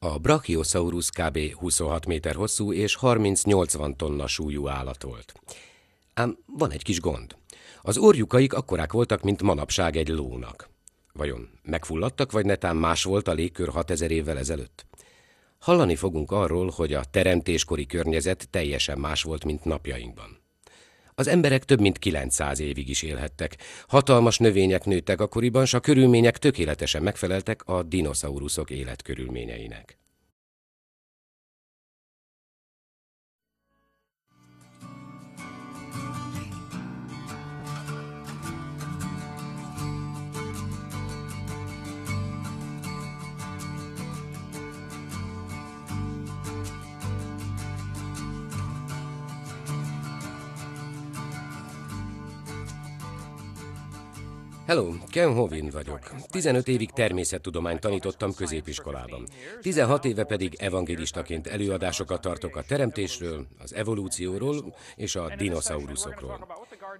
A Brachiosaurus kb. 26 méter hosszú és 30-80 tonna súlyú állat volt. Ám van egy kis gond. Az orjukaik akkorák voltak, mint manapság egy lónak. Vajon megfulladtak, vagy netán más volt a légkör 6000 évvel ezelőtt? Hallani fogunk arról, hogy a teremtéskori környezet teljesen más volt, mint napjainkban. Az emberek több mint 900 évig is élhettek. Hatalmas növények nőttek akkoriban, s a körülmények tökéletesen megfeleltek a dinoszauruszok életkörülményeinek. Hello, Ken Hovin vagyok. 15 évig természettudományt tanítottam középiskolában. 16 éve pedig evangélistaként előadásokat tartok a teremtésről, az evolúcióról és a dinoszauruszokról.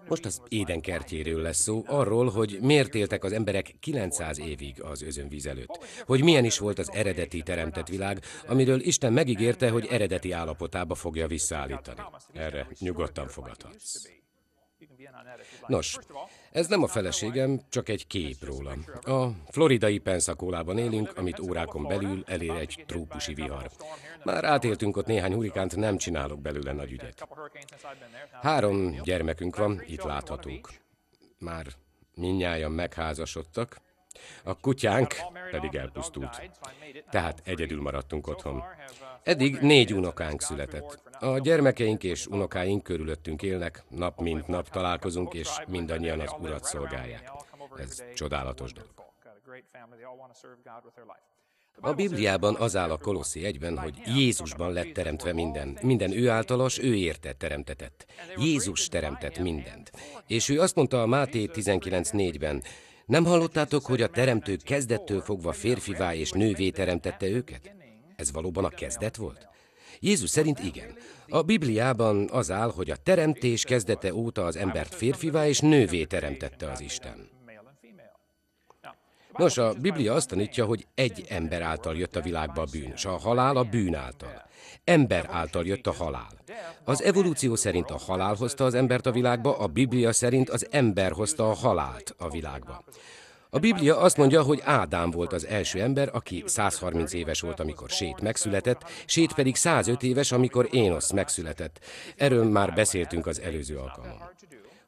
Most az Éden kertjéről lesz szó, arról, hogy miért éltek az emberek 900 évig az özönvíz előtt, hogy milyen is volt az eredeti teremtett világ, amiről Isten megígérte, hogy eredeti állapotába fogja visszaállítani. Erre nyugodtan fogadhatsz. Nos, ez nem a feleségem, csak egy kép róla. A floridai penszakólában élünk, amit órákon belül elér egy trópusi vihar. Már átéltünk ott néhány hurikánt, nem csinálok belőle nagy ügyet. Három gyermekünk van, itt láthatók. Már minnyáján megházasodtak, a kutyánk pedig elpusztult. Tehát egyedül maradtunk otthon. Eddig négy unokánk született. A gyermekeink és unokáink körülöttünk élnek, nap mint nap találkozunk, és mindannyian az urat szolgálják. Ez csodálatos dolog. A Bibliában az áll a Koloszi egyben, hogy Jézusban lett teremtve minden. Minden ő általas, ő érte teremtetett. Jézus teremtett mindent. És ő azt mondta a Máté 19.4-ben, nem hallottátok, hogy a teremtő kezdettől fogva férfivá és nővé teremtette őket? Ez valóban a kezdet volt? Jézus szerint igen. A Bibliában az áll, hogy a teremtés kezdete óta az embert férfivá és nővé teremtette az Isten. Nos, a Biblia azt tanítja, hogy egy ember által jött a világba a bűn, és a halál a bűn által. Ember által jött a halál. Az evolúció szerint a halál hozta az embert a világba, a Biblia szerint az ember hozta a halált a világba. A Biblia azt mondja, hogy Ádám volt az első ember, aki 130 éves volt, amikor Sét megszületett, Sét pedig 105 éves, amikor Énosz megszületett. Erről már beszéltünk az előző alkalommal.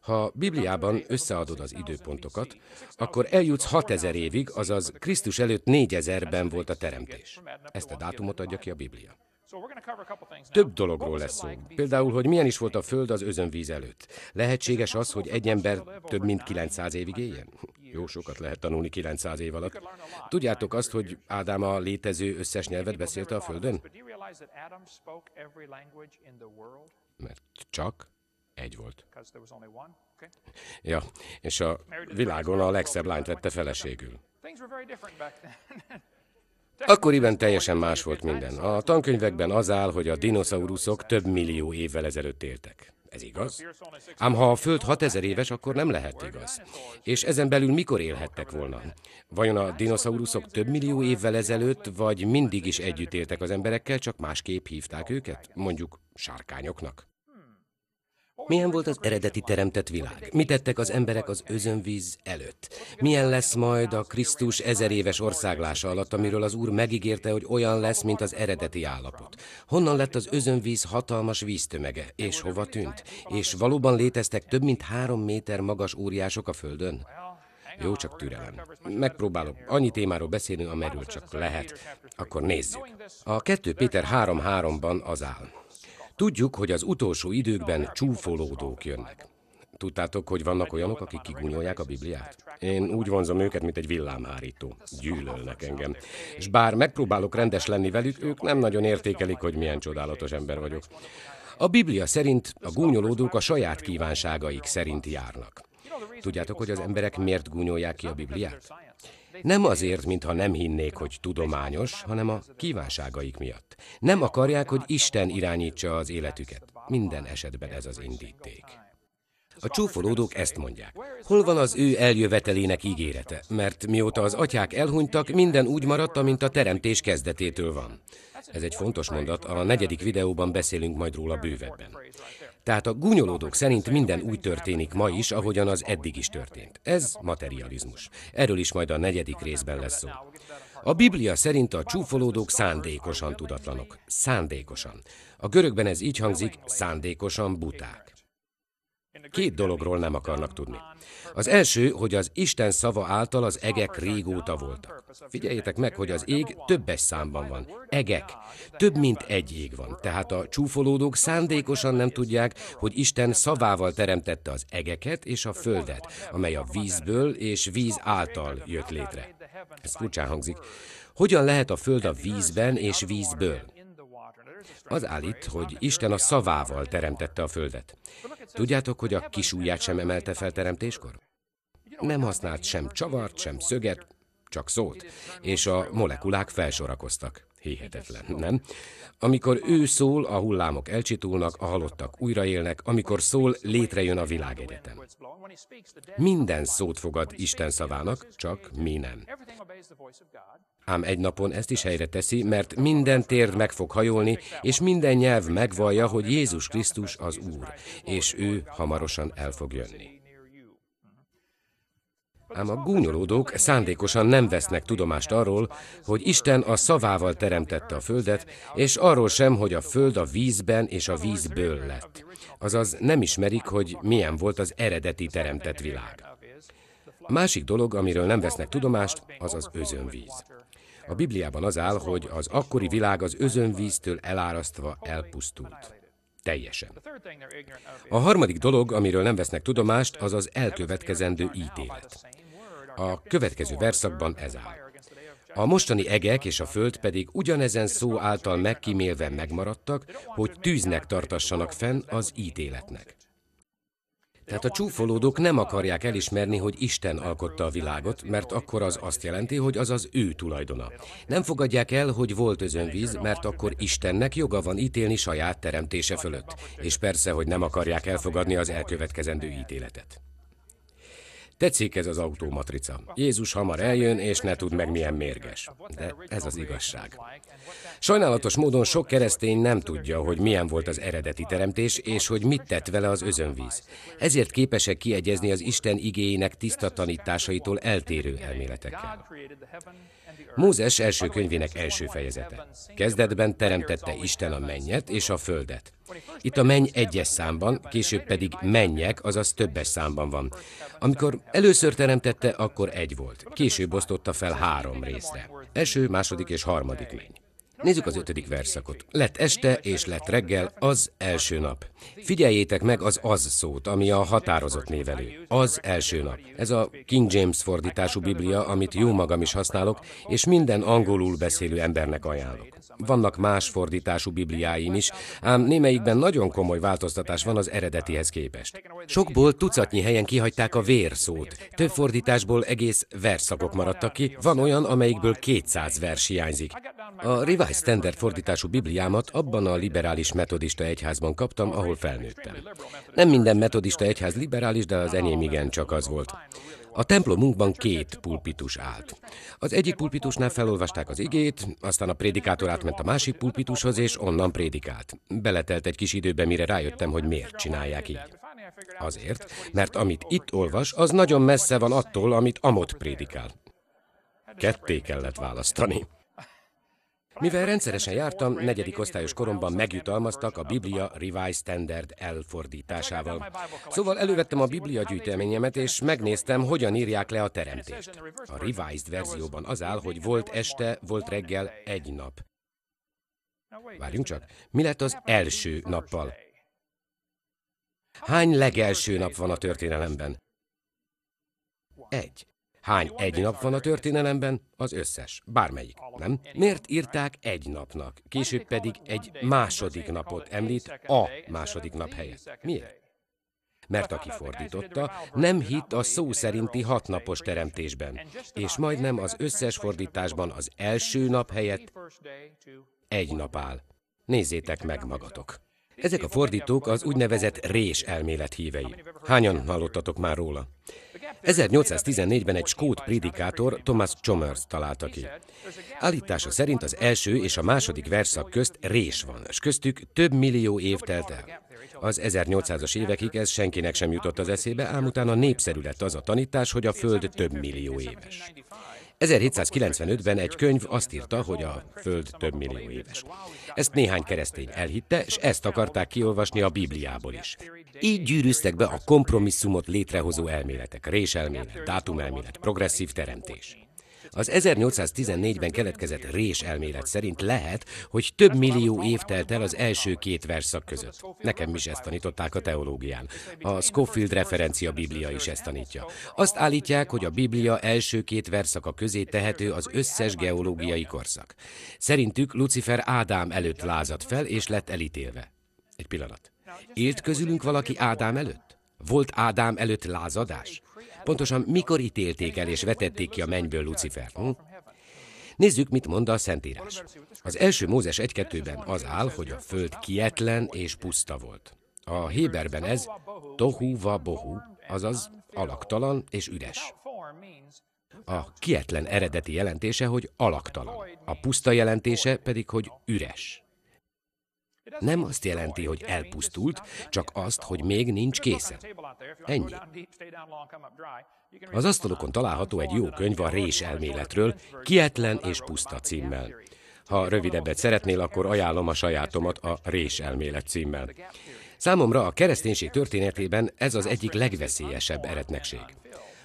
Ha Bibliában összeadod az időpontokat, akkor eljutsz 6000 évig, azaz Krisztus előtt 4000-ben volt a teremtés. Ezt a dátumot adja ki a Biblia. Több dologról lesz szó. Például, hogy milyen is volt a Föld az özönvíz előtt. Lehetséges az, hogy egy ember több mint 900 évig éljen? Jó sokat lehet tanulni 900 év alatt. Tudjátok azt, hogy Ádám a létező összes nyelvet beszélte a Földön? Mert csak egy volt. Ja, és a világon a legszebb lányt vette feleségül. Akkoriban teljesen más volt minden. A tankönyvekben az áll, hogy a dinoszauruszok több millió évvel ezelőtt éltek. Ez igaz? Ám ha a Föld 6000 éves, akkor nem lehet igaz. És ezen belül mikor élhettek volna? Vajon a dinoszauruszok több millió évvel ezelőtt, vagy mindig is együtt éltek az emberekkel, csak másképp hívták őket? Mondjuk sárkányoknak? Milyen volt az eredeti teremtett világ? Mit tettek az emberek az özönvíz előtt? Milyen lesz majd a Krisztus ezer éves országlása alatt, amiről az Úr megígérte, hogy olyan lesz, mint az eredeti állapot? Honnan lett az özönvíz hatalmas víztömege, és hova tűnt? És valóban léteztek több mint három méter magas óriások a Földön? Jó, csak türelem. Megpróbálok annyi témáról beszélni, amerről csak lehet. Akkor nézzük. A 2 Péter 3.3-ban az áll. Tudjuk, hogy az utolsó időkben csúfolódók jönnek. Tudtátok, hogy vannak olyanok, akik kigúnyolják a Bibliát? Én úgy vonzom őket, mint egy villámhárító. Gyűlölnek engem. És bár megpróbálok rendes lenni velük, ők nem nagyon értékelik, hogy milyen csodálatos ember vagyok. A Biblia szerint a gúnyolódók a saját kívánságaik szerint járnak. Tudjátok, hogy az emberek miért gúnyolják ki a Bibliát? Nem azért, mintha nem hinnék, hogy tudományos, hanem a kívánságaik miatt. Nem akarják, hogy Isten irányítsa az életüket. Minden esetben ez az indíték. A csúfolódók ezt mondják. Hol van az ő eljövetelének ígérete? Mert mióta az atyák elhunytak, minden úgy maradt, amint a teremtés kezdetétől van. Ez egy fontos mondat, a negyedik videóban beszélünk majd róla bővebben. Tehát a gúnyolódók szerint minden úgy történik ma is, ahogyan az eddig is történt. Ez materializmus. Erről is majd a negyedik részben lesz szó. A Biblia szerint a csúfolódók szándékosan tudatlanok. Szándékosan. A görögben ez így hangzik, szándékosan buták. Két dologról nem akarnak tudni. Az első, hogy az Isten szava által az egek régóta voltak. Figyeljétek meg, hogy az ég többes számban van. Egek. Több mint egy ég van. Tehát a csúfolódók szándékosan nem tudják, hogy Isten szavával teremtette az egeket és a földet, amely a vízből és víz által jött létre. Ez furcsán hangzik. Hogyan lehet a föld a vízben és vízből? Az állít, hogy Isten a szavával teremtette a földet. Tudjátok, hogy a kis ujját sem emelte fel teremtéskor? Nem használt sem csavart, sem szöget, csak szót, és a molekulák felsorakoztak. Hihetetlen, nem? Amikor ő szól, a hullámok elcsitulnak, a halottak újraélnek, amikor szól, létrejön a világegyetem. Minden szót fogad Isten szavának, csak mi nem. Ám egy napon ezt is helyre teszi, mert minden térd meg fog hajolni, és minden nyelv megvallja, hogy Jézus Krisztus az Úr, és ő hamarosan el fog jönni. Ám a gúnyolódók szándékosan nem vesznek tudomást arról, hogy Isten a szavával teremtette a földet, és arról sem, hogy a föld a vízben és a vízből lett. Azaz nem ismerik, hogy milyen volt az eredeti teremtett világ. másik dolog, amiről nem vesznek tudomást, az az özönvíz. A Bibliában az áll, hogy az akkori világ az özönvíztől elárasztva elpusztult. Teljesen. A harmadik dolog, amiről nem vesznek tudomást, az az elkövetkezendő ítélet. A következő verszakban ez áll. A mostani egek és a föld pedig ugyanezen szó által megkímélve megmaradtak, hogy tűznek tartassanak fenn az ítéletnek. Tehát a csúfolódók nem akarják elismerni, hogy Isten alkotta a világot, mert akkor az azt jelenti, hogy az az ő tulajdona. Nem fogadják el, hogy volt özönvíz, mert akkor Istennek joga van ítélni saját teremtése fölött. És persze, hogy nem akarják elfogadni az elkövetkezendő ítéletet. Tetszik ez az automatrica. Jézus hamar eljön, és ne tud meg milyen mérges. De ez az igazság. Sajnálatos módon sok keresztény nem tudja, hogy milyen volt az eredeti teremtés, és hogy mit tett vele az özönvíz. Ezért képesek kiegyezni az Isten igéinek tiszta tanításaitól eltérő elméletekkel. Mózes első könyvének első fejezete. Kezdetben teremtette Isten a mennyet és a földet. Itt a menny egyes számban, később pedig mennyek, azaz többes számban van. Amikor először teremtette, akkor egy volt. Később osztotta fel három részre. Első, második és harmadik menny. Nézzük az ötödik verszakot. Lett este és lett reggel az első nap. Figyeljétek meg az az szót, ami a határozott névelő. Az első nap. Ez a King James fordítású Biblia, amit jó magam is használok, és minden angolul beszélő embernek ajánlok. Vannak más fordítású bibliáim is, ám némelyikben nagyon komoly változtatás van az eredetihez képest. Sokból tucatnyi helyen kihagyták a vér szót, több fordításból egész verszakok maradtak ki, van olyan, amelyikből 200 vers hiányzik. A Revised Standard fordítású bibliámat abban a liberális metodista egyházban kaptam, ahol felnőttem. Nem minden metodista egyház liberális, de az enyém igen csak az volt. A templomunkban két pulpitus állt. Az egyik pulpitusnál felolvasták az igét, aztán a prédikátor átment a másik pulpitushoz, és onnan prédikált. Beletelt egy kis időbe, mire rájöttem, hogy miért csinálják így. Azért, mert amit itt olvas, az nagyon messze van attól, amit amott prédikál. Ketté kellett választani. Mivel rendszeresen jártam, negyedik osztályos koromban megjutalmaztak a Biblia Revised Standard elfordításával. Szóval elővettem a Biblia gyűjteményemet, és megnéztem, hogyan írják le a teremtést. A Revised verzióban az áll, hogy volt este, volt reggel, egy nap. Várjunk csak, mi lett az első nappal? Hány legelső nap van a történelemben? Egy. Hány egy nap van a történelemben? Az összes. Bármelyik, nem? Miért írták egy napnak? Később pedig egy második napot említ a második nap helyett. Miért? mert aki fordította, nem hitt a szó szerinti hatnapos teremtésben, és majdnem az összes fordításban az első nap helyett egy nap áll. Nézzétek meg magatok! Ezek a fordítók az úgynevezett rés elmélet hívei. Hányan hallottatok már róla? 1814-ben egy skót prédikátor Thomas Chomers találta ki. Állítása szerint az első és a második verszak közt rés van, és köztük több millió év telt el. Az 1800-as évekig ez senkinek sem jutott az eszébe, ám utána népszerű lett az a tanítás, hogy a Föld több millió éves. 1795-ben egy könyv azt írta, hogy a Föld több millió éves. Ezt néhány keresztény elhitte, és ezt akarták kiolvasni a Bibliából is. Így gyűrűztek be a kompromisszumot létrehozó elméletek, réselmélet, dátumelmélet, progresszív teremtés. Az 1814-ben keletkezett rés elmélet szerint lehet, hogy több millió év telt el az első két verszak között. Nekem is ezt tanították a teológián. A Scofield referencia Biblia is ezt tanítja. Azt állítják, hogy a Biblia első két verszaka közé tehető az összes geológiai korszak. Szerintük Lucifer Ádám előtt lázadt fel és lett elítélve. Egy pillanat. Élt közülünk valaki Ádám előtt? Volt Ádám előtt lázadás? Pontosan mikor ítélték el és vetették ki a mennyből Lucifer? Hm? Nézzük, mit mond a Szentírás. Az első Mózes 2 ben az áll, hogy a föld kietlen és puszta volt. A Héberben ez tohu va bohu, azaz alaktalan és üres. A kietlen eredeti jelentése, hogy alaktalan, a puszta jelentése pedig, hogy üres. Nem azt jelenti, hogy elpusztult, csak azt, hogy még nincs készen. Ennyi. Az asztalokon található egy jó könyv a rés elméletről, kietlen és puszta címmel. Ha rövidebbet szeretnél, akkor ajánlom a sajátomat a Rés elmélet címmel. Számomra a kereszténység történetében ez az egyik legveszélyesebb eretnekség.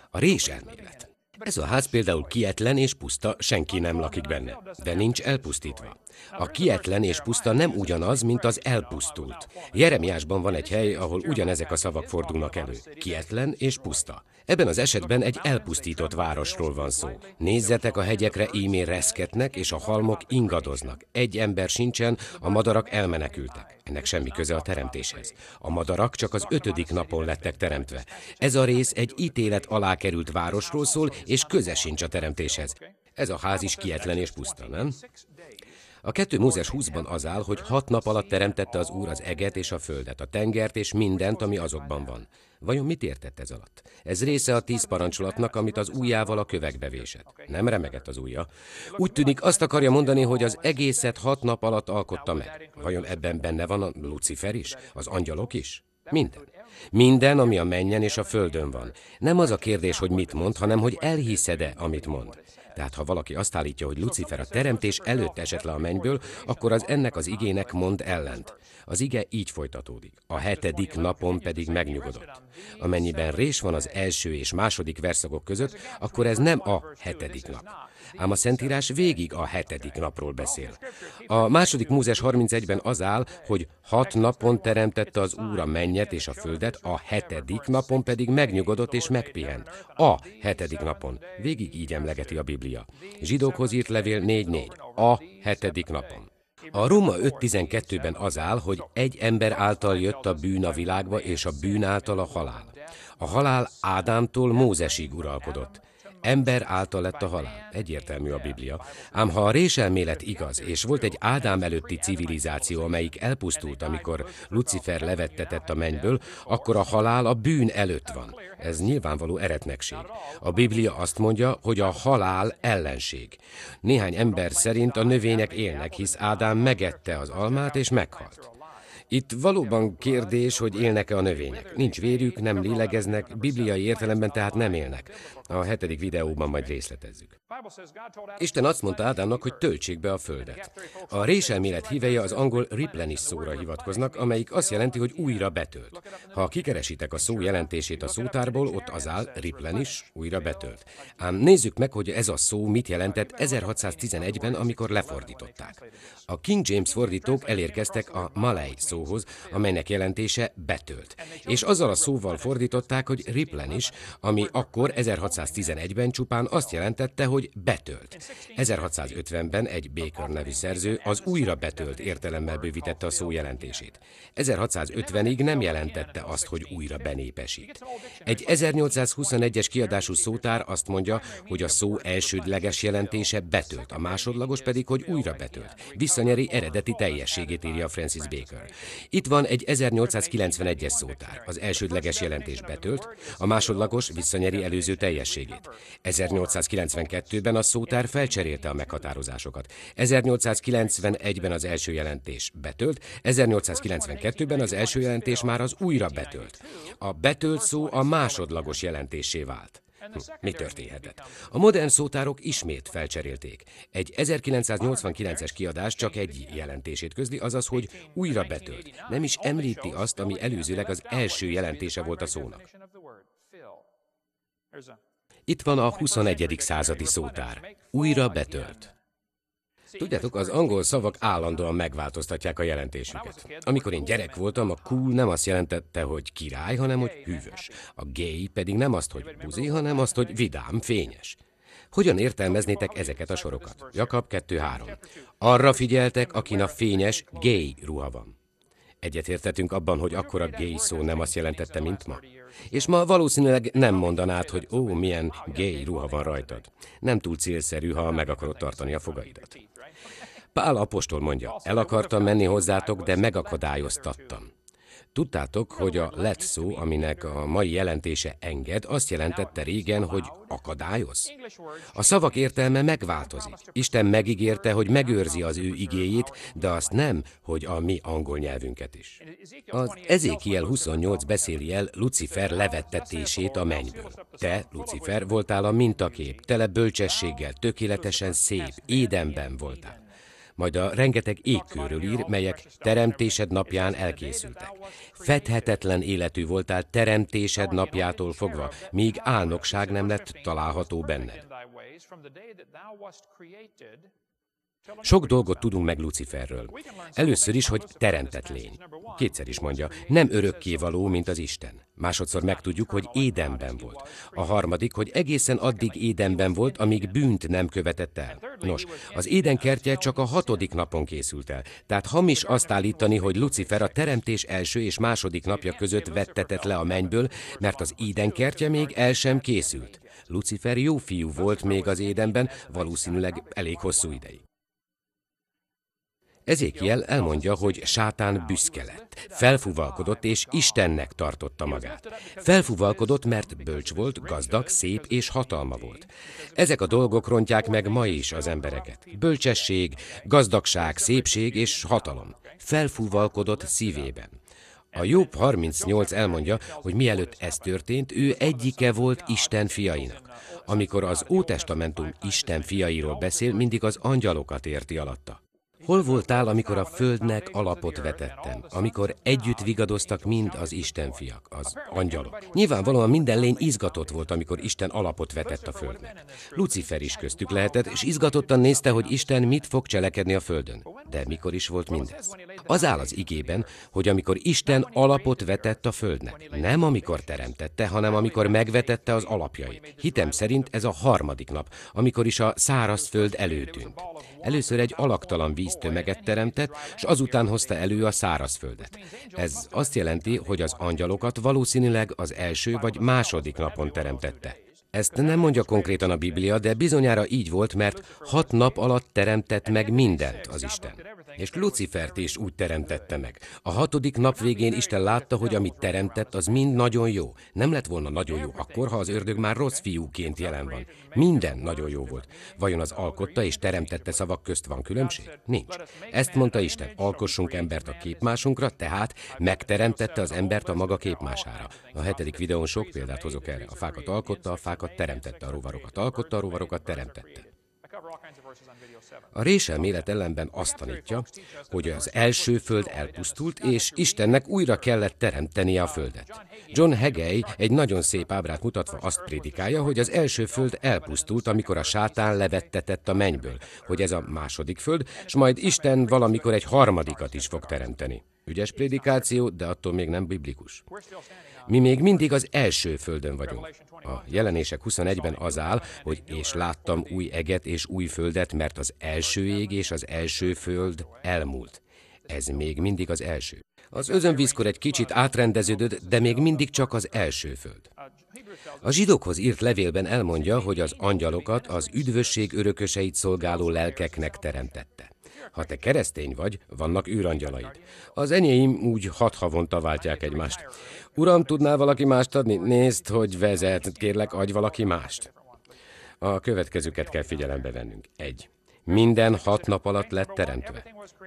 A Rés elmélet. Ez a ház például kietlen és puszta, senki nem lakik benne, de nincs elpusztítva. A kietlen és puszta nem ugyanaz, mint az elpusztult. Jeremiásban van egy hely, ahol ugyanezek a szavak fordulnak elő. Kietlen és puszta. Ebben az esetben egy elpusztított városról van szó. Nézzetek a hegyekre, ímé reszketnek, és a halmok ingadoznak. Egy ember sincsen, a madarak elmenekültek. Ennek semmi köze a teremtéshez. A madarak csak az ötödik napon lettek teremtve. Ez a rész egy ítélet alá került városról szól, és köze sincs a teremtéshez. Ez a ház is kietlen és puszta, nem? A kettő Mózes 20-ban az áll, hogy hat nap alatt teremtette az Úr az eget és a földet, a tengert és mindent, ami azokban van. Vajon mit értett ez alatt? Ez része a tíz parancsolatnak, amit az ujjával a kövekbe vésett. Nem remegett az ujja. Úgy tűnik, azt akarja mondani, hogy az egészet hat nap alatt alkotta meg. Vajon ebben benne van a Lucifer is? Az angyalok is? Minden. Minden, ami a mennyen és a földön van. Nem az a kérdés, hogy mit mond, hanem hogy elhiszed-e, amit mond. Tehát ha valaki azt állítja, hogy Lucifer a teremtés előtt esett le a mennyből, akkor az ennek az igének mond ellent. Az ige így folytatódik. A hetedik napon pedig megnyugodott. Amennyiben rés van az első és második verszakok között, akkor ez nem a hetedik nap. Ám a Szentírás végig a hetedik napról beszél. A második Mózes 31-ben az áll, hogy hat napon teremtette az Úr a mennyet és a földet, a hetedik napon pedig megnyugodott és megpihent. A hetedik napon. Végig így emlegeti a Biblia. Zsidókhoz írt levél 4.4. A hetedik napon. A Róma 5.12-ben az áll, hogy egy ember által jött a bűn a világba, és a bűn által a halál. A halál Ádámtól Mózesig uralkodott. Ember által lett a halál. Egyértelmű a Biblia. Ám ha a réselmélet igaz, és volt egy Ádám előtti civilizáció, amelyik elpusztult, amikor Lucifer levettetett a mennyből, akkor a halál a bűn előtt van. Ez nyilvánvaló eretnekség. A Biblia azt mondja, hogy a halál ellenség. Néhány ember szerint a növények élnek, hisz Ádám megette az almát és meghalt. Itt valóban kérdés, hogy élnek-e a növények. Nincs vérük, nem lélegeznek, bibliai értelemben tehát nem élnek. A hetedik videóban majd részletezzük. Isten azt mondta Ádámnak, hogy töltsék be a földet. A réselmélet hívei az angol replenish szóra hivatkoznak, amelyik azt jelenti, hogy újra betölt. Ha kikeresitek a szó jelentését a szótárból, ott az áll replenish, újra betölt. Ám nézzük meg, hogy ez a szó mit jelentett 1611-ben, amikor lefordították. A King James fordítók elérkeztek a Malay szóhoz, amelynek jelentése betölt. És azzal a szóval fordították, hogy replenish, ami akkor 1611 1611-ben csupán azt jelentette, hogy betölt. 1650-ben egy Baker nevű szerző az újra betölt értelemmel bővítette a szó jelentését. 1650-ig nem jelentette azt, hogy újra benépesít. Egy 1821-es kiadású szótár azt mondja, hogy a szó elsődleges jelentése betölt, a másodlagos pedig, hogy újra betölt. Visszanyeri eredeti teljességét írja Francis Baker. Itt van egy 1891-es szótár. Az elsődleges jelentés betölt, a másodlagos visszanyeri előző teljességét illetékességét. 1892-ben a szótár felcserélte a meghatározásokat. 1891-ben az első jelentés betölt, 1892-ben az első jelentés már az újra betölt. A betölt szó a másodlagos jelentésé vált. Hm, mi történhetett? A modern szótárok ismét felcserélték. Egy 1989-es kiadás csak egy jelentését közli, azaz, hogy újra betölt. Nem is említi azt, ami előzőleg az első jelentése volt a szónak. Itt van a 21. századi szótár. Újra betölt. Tudjátok, az angol szavak állandóan megváltoztatják a jelentésüket. Amikor én gyerek voltam, a cool nem azt jelentette, hogy király, hanem hogy hűvös. A gay pedig nem azt, hogy buzi, hanem azt, hogy vidám, fényes. Hogyan értelmeznétek ezeket a sorokat? Jakab 2-3. Arra figyeltek, akin a fényes, gay ruha van. Egyetértetünk abban, hogy akkor a gay szó nem azt jelentette, mint ma? És ma valószínűleg nem mondanád, hogy ó, milyen gay ruha van rajtad. Nem túl célszerű, ha meg akarod tartani a fogaidat. Pál apostol mondja, el akartam menni hozzátok, de megakadályoztattam. Tudtátok, hogy a lett szó, aminek a mai jelentése enged, azt jelentette régen, hogy akadályoz? A szavak értelme megváltozik. Isten megígérte, hogy megőrzi az ő igéjét, de azt nem, hogy a mi angol nyelvünket is. Az Ezékiel 28 beszéli el Lucifer levettetését a mennyből. Te, Lucifer, voltál a mintakép, tele bölcsességgel, tökéletesen szép, édenben voltál majd a rengeteg ékkőről ír, melyek teremtésed napján elkészültek. Fethetetlen életű voltál teremtésed napjától fogva, míg álnokság nem lett található benned. Sok dolgot tudunk meg Luciferről. Először is, hogy teremtett lény. Kétszer is mondja, nem örökké való, mint az Isten. Másodszor megtudjuk, hogy Édenben volt. A harmadik, hogy egészen addig Édenben volt, amíg bűnt nem követett el. Nos, az Éden kertje csak a hatodik napon készült el. Tehát hamis azt állítani, hogy Lucifer a teremtés első és második napja között vettetett le a mennyből, mert az Éden kertje még el sem készült. Lucifer jó fiú volt még az Édenben, valószínűleg elég hosszú ideig. Ezékiel elmondja, hogy sátán büszke lett, felfuvalkodott és Istennek tartotta magát. Felfuvalkodott, mert bölcs volt, gazdag, szép és hatalma volt. Ezek a dolgok rontják meg ma is az embereket. Bölcsesség, gazdagság, szépség és hatalom. Felfuvalkodott szívében. A Jobb 38 elmondja, hogy mielőtt ez történt, ő egyike volt Isten fiainak. Amikor az Ótestamentum Isten fiairól beszél, mindig az angyalokat érti alatta. Hol voltál, amikor a földnek alapot vetettem, amikor együtt vigadoztak mind az fiak, az angyalok? Nyilvánvalóan minden lény izgatott volt, amikor Isten alapot vetett a földnek. Lucifer is köztük lehetett, és izgatottan nézte, hogy Isten mit fog cselekedni a földön. De mikor is volt mindez? Az áll az igében, hogy amikor Isten alapot vetett a földnek, nem amikor teremtette, hanem amikor megvetette az alapjait. Hitem szerint ez a harmadik nap, amikor is a száraz föld előtűnt. Először egy alaktalan víz az tömeget teremtett, és azután hozta elő a szárazföldet. Ez azt jelenti, hogy az angyalokat valószínűleg az első vagy második napon teremtette. Ezt nem mondja konkrétan a Biblia, de bizonyára így volt, mert hat nap alatt teremtett meg mindent az Isten. És Lucifert is úgy teremtette meg. A hatodik nap végén Isten látta, hogy amit teremtett, az mind nagyon jó. Nem lett volna nagyon jó akkor, ha az ördög már rossz fiúként jelen van. Minden nagyon jó volt. Vajon az alkotta és teremtette szavak közt van különbség? Nincs. Ezt mondta Isten, alkossunk embert a képmásunkra, tehát megteremtette az embert a maga képmására. A hetedik videón sok példát hozok erre. A fákat alkotta, a fákat teremtette, a rovarokat alkotta, a rovarokat teremtette. A réselmélet ellenben azt tanítja, hogy az első föld elpusztult, és Istennek újra kellett teremtenie a földet. John Hegei egy nagyon szép ábrát mutatva azt prédikálja, hogy az első föld elpusztult, amikor a sátán levettetett a mennyből, hogy ez a második föld, és majd Isten valamikor egy harmadikat is fog teremteni. Ügyes prédikáció, de attól még nem biblikus. Mi még mindig az első földön vagyunk. A jelenések 21-ben az áll, hogy és láttam új eget és új földet, mert az első ég és az első föld elmúlt. Ez még mindig az első. Az özönvízkor egy kicsit átrendeződött, de még mindig csak az első föld. A zsidókhoz írt levélben elmondja, hogy az angyalokat az üdvösség örököseit szolgáló lelkeknek teremtette. Ha te keresztény vagy, vannak űrangyalaid. Az enyém úgy hat havonta váltják egymást. Uram, tudnál valaki mást adni? Nézd, hogy vezet, kérlek, adj valaki mást. A következőket kell figyelembe vennünk. Egy. Minden hat nap alatt lett teremtve.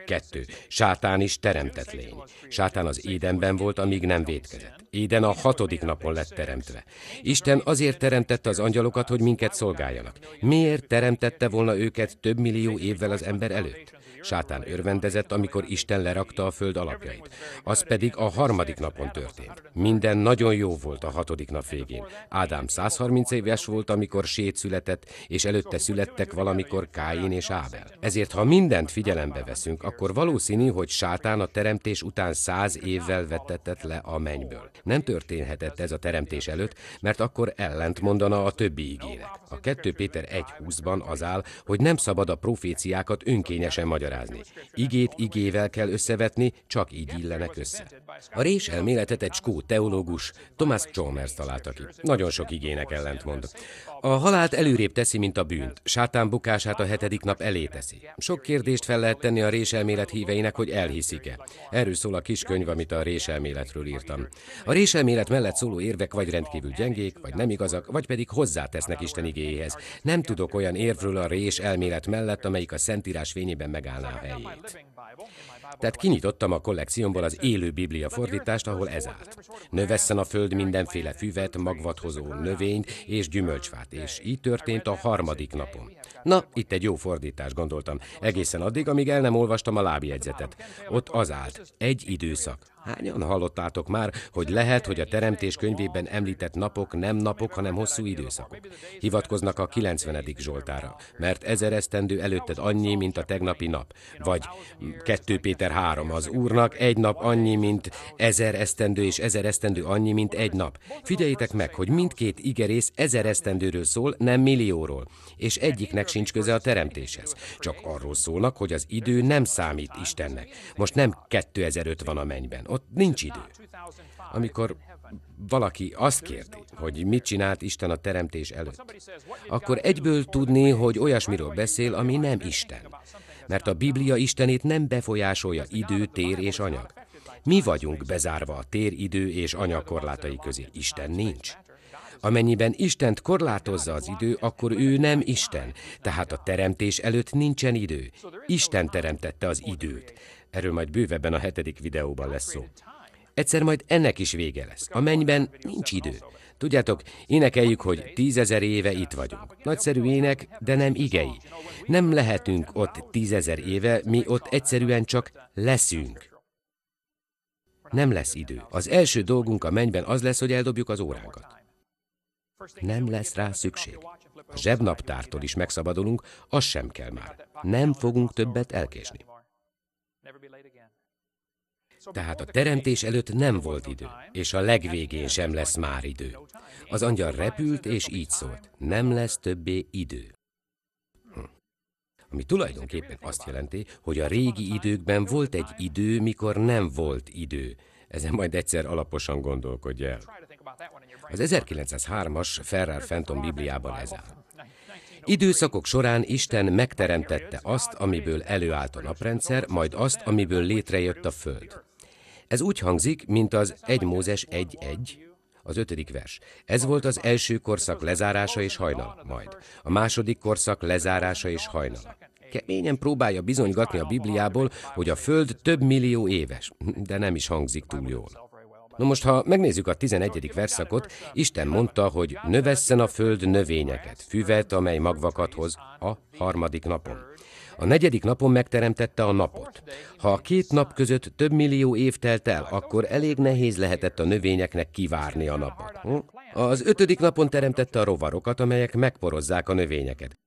Kettő. Sátán is teremtett lény. Sátán az Édenben volt, amíg nem védkezett. Éden a hatodik napon lett teremtve. Isten azért teremtette az angyalokat, hogy minket szolgáljanak. Miért teremtette volna őket több millió évvel az ember előtt? Sátán örvendezett, amikor Isten lerakta a föld alapjait. Az pedig a harmadik napon történt. Minden nagyon jó volt a hatodik nap végén. Ádám 130 éves volt, amikor Sét született, és előtte születtek valamikor Káin és Ábel. Ezért, ha mindent figyelembe veszünk, akkor valószínű, hogy Sátán a teremtés után száz évvel vettetett le a mennyből. Nem történhetett ez a teremtés előtt, mert akkor ellent mondana a többi igének. A 2 Péter 1.20-ban az áll, hogy nem szabad a proféciákat önkényesen magyarázni magyarázni. Igét igével kell összevetni, csak így illenek össze. A rés elméletet egy skót teológus, Thomas Chalmers találta ki. Nagyon sok igének ellentmond. A halált előrébb teszi, mint a bűnt. Sátán bukását a hetedik nap elé teszi. Sok kérdést fel lehet tenni a réselmélet híveinek, hogy elhiszik-e. Erről szól a kis könyv, amit a réselméletről írtam. A réselmélet mellett szóló érvek vagy rendkívül gyengék, vagy nem igazak, vagy pedig hozzátesznek Isten igéhez. Nem tudok olyan érvről a réselmélet mellett, amelyik a Szentírás fényében megállná a helyét. Tehát kinyitottam a kollekciómból az élő Biblia fordítást, ahol ez állt. "Növesszen a föld mindenféle füvet, magvat hozó növényt és gyümölcsfát, és így történt a harmadik napon. Na, itt egy jó fordítás, gondoltam, egészen addig, amíg el nem olvastam a lábjegyzetet. Ott az állt, egy időszak, Hányan hallottátok már, hogy lehet, hogy a teremtés könyvében említett napok nem napok, hanem hosszú időszakok. Hivatkoznak a 90. Zsoltára, mert ezer esztendő előtted annyi, mint a tegnapi nap. Vagy 2 Péter 3, az Úrnak egy nap annyi, mint ezer esztendő, és ezer esztendő annyi, mint egy nap. Figyeljétek meg, hogy mindkét igerész ezer esztendőről szól, nem millióról, és egyiknek sincs köze a teremtéshez. Csak arról szólnak, hogy az idő nem számít Istennek. Most nem 2005 van a mennyben, ott nincs idő. Amikor valaki azt kérdi, hogy mit csinált Isten a teremtés előtt, akkor egyből tudni, hogy olyasmiről beszél, ami nem Isten. Mert a Biblia Istenét nem befolyásolja idő, tér és anyag. Mi vagyunk bezárva a tér, idő és anyag korlátai közé. Isten nincs. Amennyiben Istent korlátozza az idő, akkor ő nem Isten, tehát a teremtés előtt nincsen idő. Isten teremtette az időt. Erről majd bővebben a hetedik videóban lesz szó. Egyszer majd ennek is vége lesz. A mennyben nincs idő. Tudjátok, énekeljük, hogy tízezer éve itt vagyunk. Nagyszerű ének, de nem igei. Nem lehetünk ott tízezer éve, mi ott egyszerűen csak leszünk. Nem lesz idő. Az első dolgunk a mennyben az lesz, hogy eldobjuk az óránkat. Nem lesz rá szükség. A zsebnaptártól is megszabadulunk, az sem kell már. Nem fogunk többet elkésni. Tehát a teremtés előtt nem volt idő, és a legvégén sem lesz már idő. Az angyal repült, és így szólt, nem lesz többé idő. Hm. Ami tulajdonképpen azt jelenti, hogy a régi időkben volt egy idő, mikor nem volt idő. Ezen majd egyszer alaposan gondolkodj el. Az 1903-as Ferrar Fenton Bibliában ez áll. Időszakok során Isten megteremtette azt, amiből előállt a naprendszer, majd azt, amiből létrejött a Föld. Ez úgy hangzik, mint az 1 Mózes 1.1, az ötödik vers. Ez volt az első korszak lezárása és hajnala, majd. A második korszak lezárása és hajnala. Keményen próbálja bizonygatni a Bibliából, hogy a Föld több millió éves, de nem is hangzik túl jól. Na most, ha megnézzük a 11. verszakot, Isten mondta, hogy növesszen a föld növényeket, füvet, amely magvakat hoz a harmadik napon. A negyedik napon megteremtette a napot. Ha a két nap között több millió év telt el, akkor elég nehéz lehetett a növényeknek kivárni a napot. Hm? Az ötödik napon teremtette a rovarokat, amelyek megporozzák a növényeket.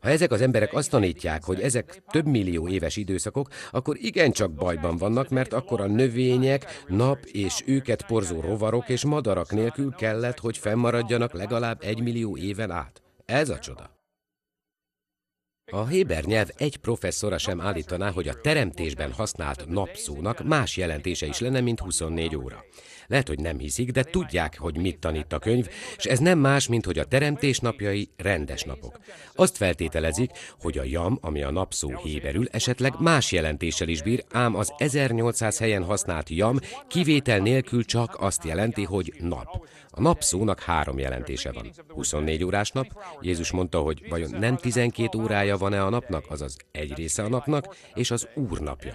Ha ezek az emberek azt tanítják, hogy ezek több millió éves időszakok, akkor igencsak bajban vannak, mert akkor a növények, nap és őket porzó rovarok és madarak nélkül kellett, hogy fennmaradjanak legalább egy millió éven át. Ez a csoda. A héber nyelv egy professzora sem állítaná, hogy a teremtésben használt napszónak más jelentése is lenne, mint 24 óra. Lehet, hogy nem hiszik, de tudják, hogy mit tanít a könyv, és ez nem más, mint hogy a teremtés napjai rendes napok. Azt feltételezik, hogy a jam, ami a napszó héberül, esetleg más jelentéssel is bír, ám az 1800 helyen használt jam kivétel nélkül csak azt jelenti, hogy nap. A napszónak három jelentése van. 24 órás nap, Jézus mondta, hogy vajon nem 12 órája van-e a napnak, azaz egy része a napnak, és az Úr napja.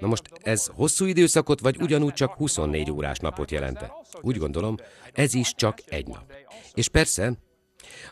Na most ez hosszú időszakot, vagy ugyanúgy csak 24 órás nap? napot jelente. Úgy gondolom, ez is csak egy nap. És persze,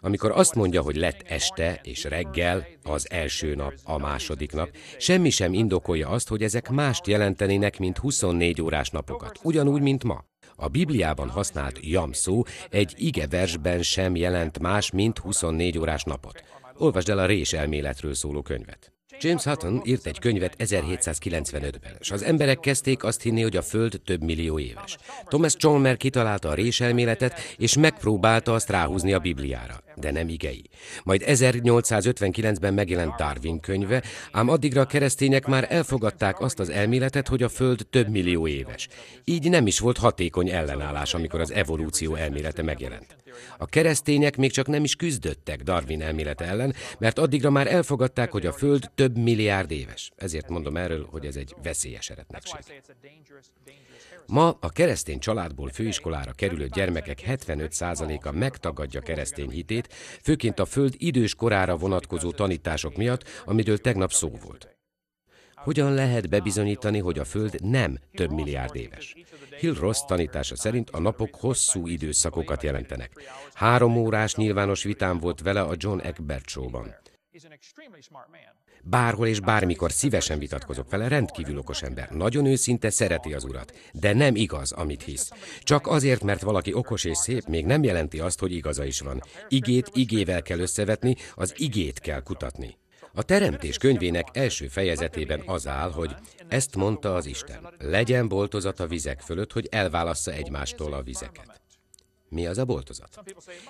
amikor azt mondja, hogy lett este és reggel, az első nap, a második nap, semmi sem indokolja azt, hogy ezek mást jelentenének, mint 24 órás napokat, ugyanúgy, mint ma. A Bibliában használt jam szó egy igeversben sem jelent más, mint 24 órás napot. Olvasd el a rés elméletről szóló könyvet. James Hutton írt egy könyvet 1795-ben, és az emberek kezdték azt hinni, hogy a Föld több millió éves. Thomas Chalmers kitalálta a réselméletet, és megpróbálta azt ráhúzni a Bibliára de nem igei. Majd 1859-ben megjelent Darwin könyve, ám addigra a keresztények már elfogadták azt az elméletet, hogy a Föld több millió éves. Így nem is volt hatékony ellenállás, amikor az evolúció elmélete megjelent. A keresztények még csak nem is küzdöttek Darwin elmélete ellen, mert addigra már elfogadták, hogy a Föld több milliárd éves. Ezért mondom erről, hogy ez egy veszélyes eretnekség. Ma a keresztény családból főiskolára kerülő gyermekek 75%-a megtagadja keresztény hitét, részét, főként a Föld idős korára vonatkozó tanítások miatt, amiről tegnap szó volt. Hogyan lehet bebizonyítani, hogy a Föld nem több milliárd éves? Hill Ross tanítása szerint a napok hosszú időszakokat jelentenek. Három órás nyilvános vitám volt vele a John Eckbert Show-ban. Bárhol és bármikor szívesen vitatkozok vele, rendkívül okos ember. Nagyon őszinte szereti az urat, de nem igaz, amit hisz. Csak azért, mert valaki okos és szép, még nem jelenti azt, hogy igaza is van. Igét igével kell összevetni, az igét kell kutatni. A Teremtés könyvének első fejezetében az áll, hogy ezt mondta az Isten, legyen boltozat a vizek fölött, hogy elválassza egymástól a vizeket. Mi az a boltozat?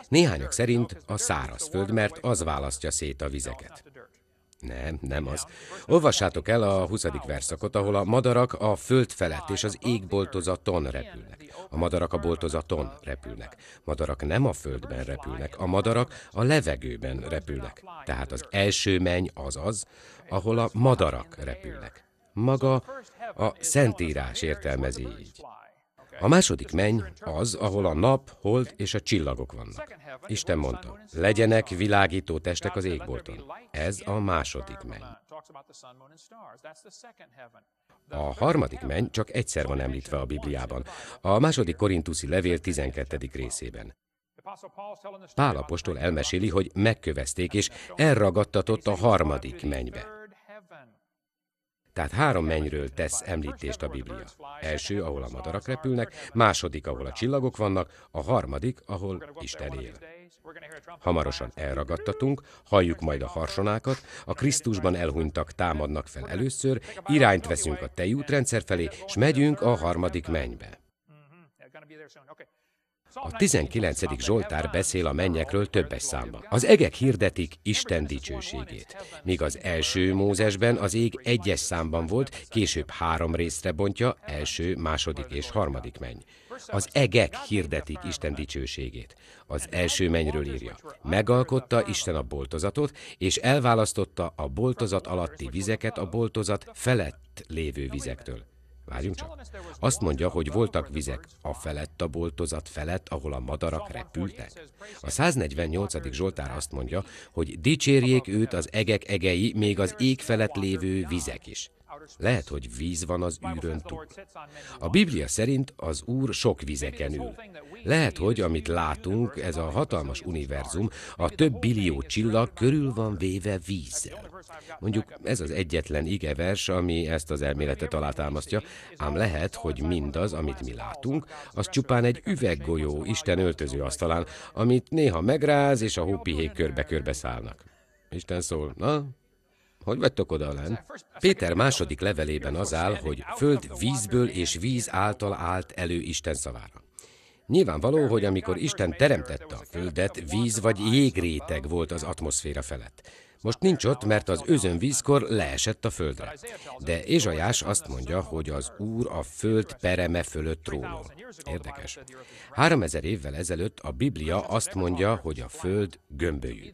Néhányok szerint a szárazföld, mert az választja szét a vizeket. Nem, nem az. Olvassátok el a 20. verszakot, ahol a madarak a föld felett és az égboltozaton repülnek. A madarak a boltozaton repülnek. Madarak nem a földben repülnek, a madarak a levegőben repülnek. Tehát az első menny az az, ahol a madarak repülnek. Maga a Szentírás értelmezi így. A második menny az, ahol a nap, hold és a csillagok vannak. Isten mondta, legyenek világító testek az égbolton. Ez a második menny. A harmadik menny csak egyszer van említve a Bibliában, a második korintuszi levél 12. részében. Pál apostol elmeséli, hogy megkövezték és elragadtatott a harmadik mennybe. Tehát három mennyről tesz említést a Biblia. Első, ahol a madarak repülnek, második, ahol a csillagok vannak, a harmadik, ahol Isten él. Hamarosan elragadtatunk, halljuk majd a harsonákat, a Krisztusban elhunytak támadnak fel először, irányt veszünk a tejútrendszer felé, és megyünk a harmadik mennybe. A 19. Zsoltár beszél a mennyekről többes számban. Az egek hirdetik Isten dicsőségét. Míg az első Mózesben az ég egyes számban volt, később három részre bontja, első, második és harmadik menny. Az egek hirdetik Isten dicsőségét. Az első mennyről írja. Megalkotta Isten a boltozatot, és elválasztotta a boltozat alatti vizeket a boltozat felett lévő vizektől. Várjunk csak. Azt mondja, hogy voltak vizek a felett a boltozat felett, ahol a madarak repültek. A 148. Zsoltár azt mondja, hogy dicsérjék őt az egek egei, még az ég felett lévő vizek is. Lehet, hogy víz van az űrön túl. A Biblia szerint az Úr sok vizeken ül. Lehet, hogy amit látunk, ez a hatalmas univerzum, a több billió csillag körül van véve vízzel. Mondjuk ez az egyetlen igevers, ami ezt az elméletet alátámasztja, ám lehet, hogy mindaz, amit mi látunk, az csupán egy üveggolyó Isten öltöző asztalán, amit néha megráz, és a hópihék körbe-körbe szállnak. Isten szól, na, hogy vagytok oda lent? Péter második levelében az áll, hogy föld vízből és víz által állt elő Isten szavára. Nyilvánvaló, hogy amikor Isten teremtette a Földet, víz vagy jégréteg volt az atmoszféra felett. Most nincs ott, mert az vízkor leesett a földre. De Ézsajás azt mondja, hogy az Úr a föld pereme fölött trónol. Érdekes. Három ezer évvel ezelőtt a Biblia azt mondja, hogy a föld gömbölyű.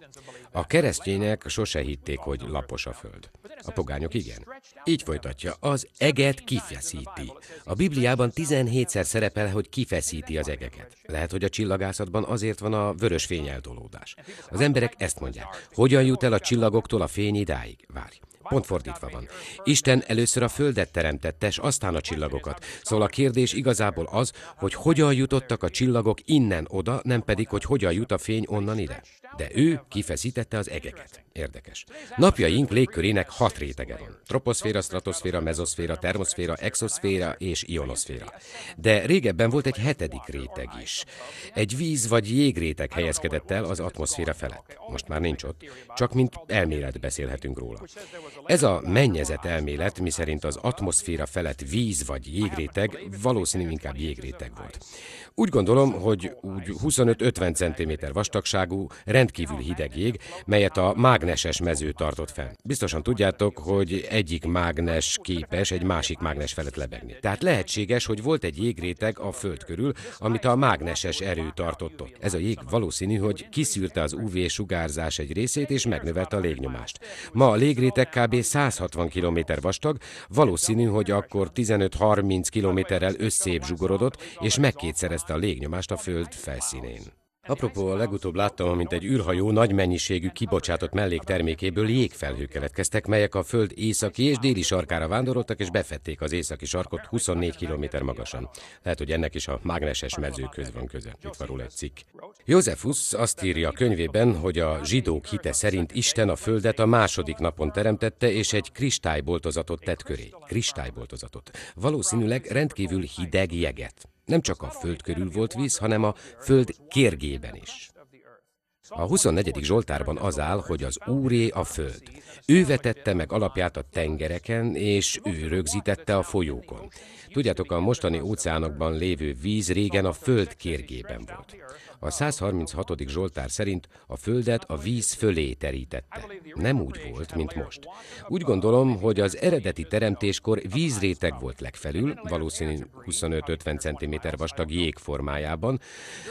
A keresztények sose hitték, hogy lapos a föld. A pogányok igen. Így folytatja, az eget kifeszíti. A Bibliában 17-szer szerepel, hogy kifeszíti az egeket. Lehet, hogy a csillagászatban azért van a vörös fényeltolódás. Az emberek ezt mondják, hogyan jut el a csillag csillagoktól a fény idáig. Várj. Pont fordítva van. Isten először a földet teremtette, és aztán a csillagokat. Szóval a kérdés igazából az, hogy hogyan jutottak a csillagok innen oda, nem pedig, hogy hogyan jut a fény onnan ide de ő kifeszítette az egeket. Érdekes. Napjaink légkörének hat rétege van. Troposzféra, stratoszféra, mezoszféra, termoszféra, exoszféra és ionoszféra. De régebben volt egy hetedik réteg is. Egy víz vagy jégréteg helyezkedett el az atmoszféra felett. Most már nincs ott, csak mint elmélet beszélhetünk róla. Ez a mennyezet elmélet, miszerint az atmoszféra felett víz vagy jégréteg, valószínű inkább jégréteg volt. Úgy gondolom, hogy úgy 25-50 cm vastagságú, rend rendkívül hideg jég, melyet a mágneses mező tartott fenn. Biztosan tudjátok, hogy egyik mágnes képes egy másik mágnes felett lebegni. Tehát lehetséges, hogy volt egy jégréteg a föld körül, amit a mágneses erő tartott ott. Ez a jég valószínű, hogy kiszűrte az UV-sugárzás egy részét és megnövelte a légnyomást. Ma a légréteg kb. 160 km vastag, valószínű, hogy akkor 15-30 kilométerrel összép zsugorodott, és megkétszerezte a légnyomást a föld felszínén. Apropó, a legutóbb láttam, amint egy űrhajó nagy mennyiségű kibocsátott melléktermékéből jégfelhő keletkeztek, melyek a föld északi és déli sarkára vándoroltak, és befették az északi sarkot 24 km magasan. Lehet, hogy ennek is a mágneses köz van köze. Itt van róla egy cikk. Józefusz azt írja a könyvében, hogy a zsidók hite szerint Isten a földet a második napon teremtette, és egy kristályboltozatot tett köré. Kristályboltozatot. Valószínűleg rendkívül hideg jeget. Nem csak a föld körül volt víz, hanem a föld kérgében is. A 24. Zsoltárban az áll, hogy az Úré a föld. Ő vetette meg alapját a tengereken, és ő rögzítette a folyókon. Tudjátok, a mostani óceánokban lévő víz régen a föld kérgében volt. A 136. Zsoltár szerint a földet a víz fölé terítette. Nem úgy volt, mint most. Úgy gondolom, hogy az eredeti teremtéskor vízréteg volt legfelül, valószínű 25-50 cm vastag jég formájában,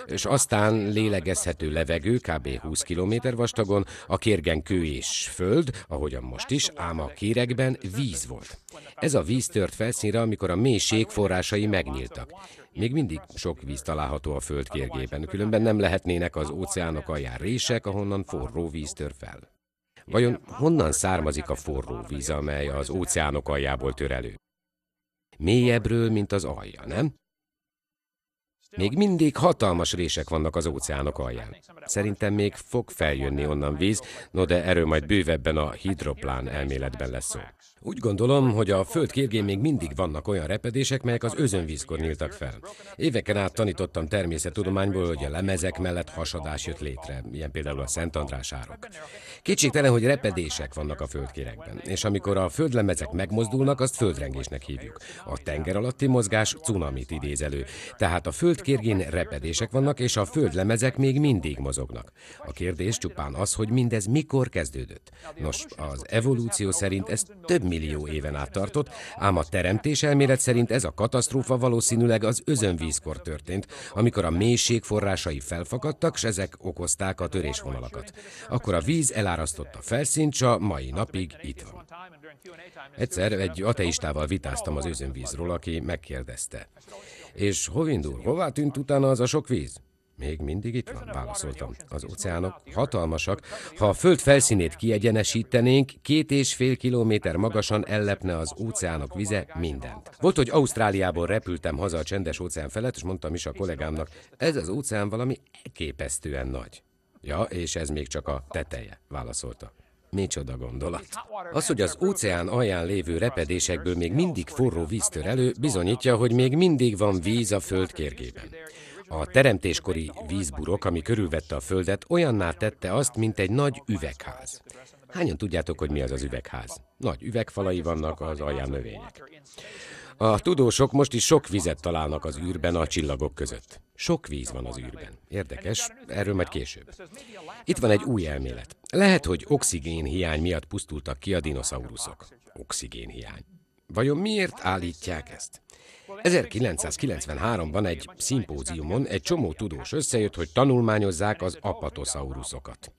és aztán lélegezhető levegő kb. 20 km vastagon, a kérgen kő és föld, ahogyan most is, ám a kéregben víz volt. Ez a víz tört felszínre, amikor a mélység forrásai megnyíltak. Még mindig sok víz található a föld kérgében, különben nem lehetnének az óceánok alján rések, ahonnan forró víz tör fel. Vajon honnan származik a forró víz, amely az óceánok aljából tör elő? Mélyebbről, mint az alja, nem? Még mindig hatalmas rések vannak az óceánok alján. Szerintem még fog feljönni onnan víz, no de erről majd bővebben a hidroplán elméletben lesz szó. Úgy gondolom, hogy a föld kérgén még mindig vannak olyan repedések, melyek az özönvízkor nyíltak fel. Éveken át tanítottam természettudományból, hogy a lemezek mellett hasadás jött létre, ilyen például a Szent András árok. Kétségtelen, hogy repedések vannak a földkérekben, és amikor a földlemezek megmozdulnak, azt földrengésnek hívjuk. A tenger alatti mozgás cunamit idéz elő. Tehát a földkérgén repedések vannak, és a földlemezek még mindig mozognak. A kérdés csupán az, hogy mindez mikor kezdődött. Nos, az evolúció szerint ez több millió éven át tartott, ám a teremtés elmélet szerint ez a katasztrófa valószínűleg az özönvízkor történt, amikor a mélység forrásai felfakadtak, s ezek okozták a törésvonalakat. Akkor a víz elárasztotta a felszínt, s a mai napig itt van. Egyszer egy ateistával vitáztam az özönvízről, aki megkérdezte. És Hovindul, hová tűnt utána az a sok víz? Még mindig itt van, válaszoltam. Az óceánok hatalmasak. Ha a föld felszínét kiegyenesítenénk, két és fél kilométer magasan ellepne az óceánok vize mindent. Volt, hogy Ausztráliából repültem haza a csendes óceán felett, és mondtam is a kollégámnak, ez az óceán valami elképesztően nagy. Ja, és ez még csak a teteje, válaszolta. Micsoda gondolat. Az, hogy az óceán alján lévő repedésekből még mindig forró víz tör elő, bizonyítja, hogy még mindig van víz a föld kérgében. A teremtéskori vízburok, ami körülvette a földet, olyanná tette azt, mint egy nagy üvegház. Hányan tudjátok, hogy mi az az üvegház? Nagy üvegfalai vannak, az alján növények. A tudósok most is sok vizet találnak az űrben a csillagok között. Sok víz van az űrben. Érdekes, erről majd később. Itt van egy új elmélet. Lehet, hogy oxigén hiány miatt pusztultak ki a dinoszauruszok. Oxigén hiány. Vajon miért állítják ezt? 1993-ban egy szimpóziumon egy csomó tudós összejött, hogy tanulmányozzák az apatoszauruszokat.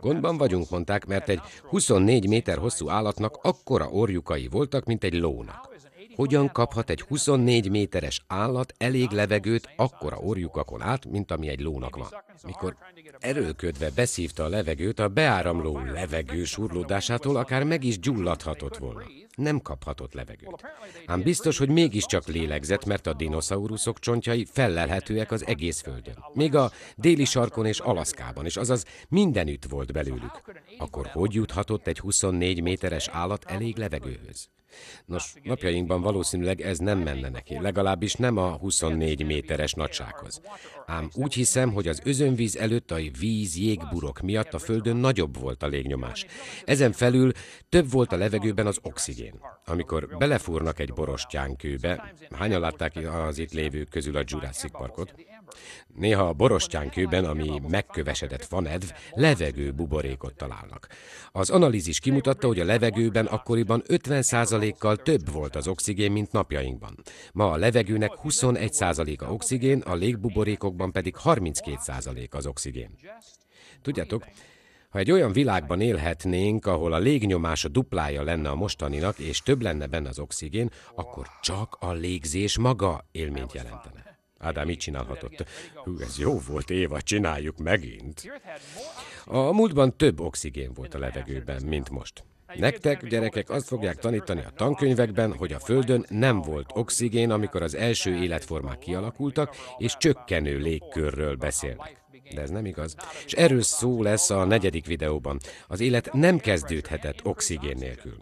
Gondban vagyunk, mondták, mert egy 24 méter hosszú állatnak akkora orjukai voltak, mint egy lónak. Hogyan kaphat egy 24 méteres állat elég levegőt akkora orjukakon át, mint ami egy lónak van? Mikor erőködve beszívta a levegőt, a beáramló levegő surlódásától akár meg is gyulladhatott volna nem kaphatott levegőt. Ám biztos, hogy mégiscsak lélegzett, mert a dinoszauruszok csontjai fellelhetőek az egész földön. Még a déli sarkon és Alaszkában is, azaz mindenütt volt belőlük. Akkor hogy juthatott egy 24 méteres állat elég levegőhöz? Nos, hát napjainkban valószínűleg ez nem menne neki, legalábbis nem a 24 méteres nagysághoz. Ám úgy hiszem, hogy az özönvíz előtt a víz jégburok miatt a Földön nagyobb volt a légnyomás. Ezen felül több volt a hát levegőben az oxigén. Amikor belefúrnak egy borostyánkőbe, hányan látták az itt lévők közül a Jurassic Parkot, Néha a borostyánkőben, ami megkövesedett fanedv, levegő buborékot találnak. Az analízis kimutatta, hogy a levegőben akkoriban 50%-kal több volt az oxigén, mint napjainkban. Ma a levegőnek 21%-a oxigén, a légbuborékokban pedig 32% az oxigén. Tudjátok, ha egy olyan világban élhetnénk, ahol a légnyomás a duplája lenne a mostaninak, és több lenne benne az oxigén, akkor csak a légzés maga élményt jelentene. Ádám így csinálhatott. Hú, ez jó volt, Éva, csináljuk megint. A múltban több oxigén volt a levegőben, mint most. Nektek, gyerekek, azt fogják tanítani a tankönyvekben, hogy a Földön nem volt oxigén, amikor az első életformák kialakultak, és csökkenő légkörről beszélnek de ez nem igaz. És erről szó lesz a negyedik videóban. Az élet nem kezdődhetett oxigén nélkül.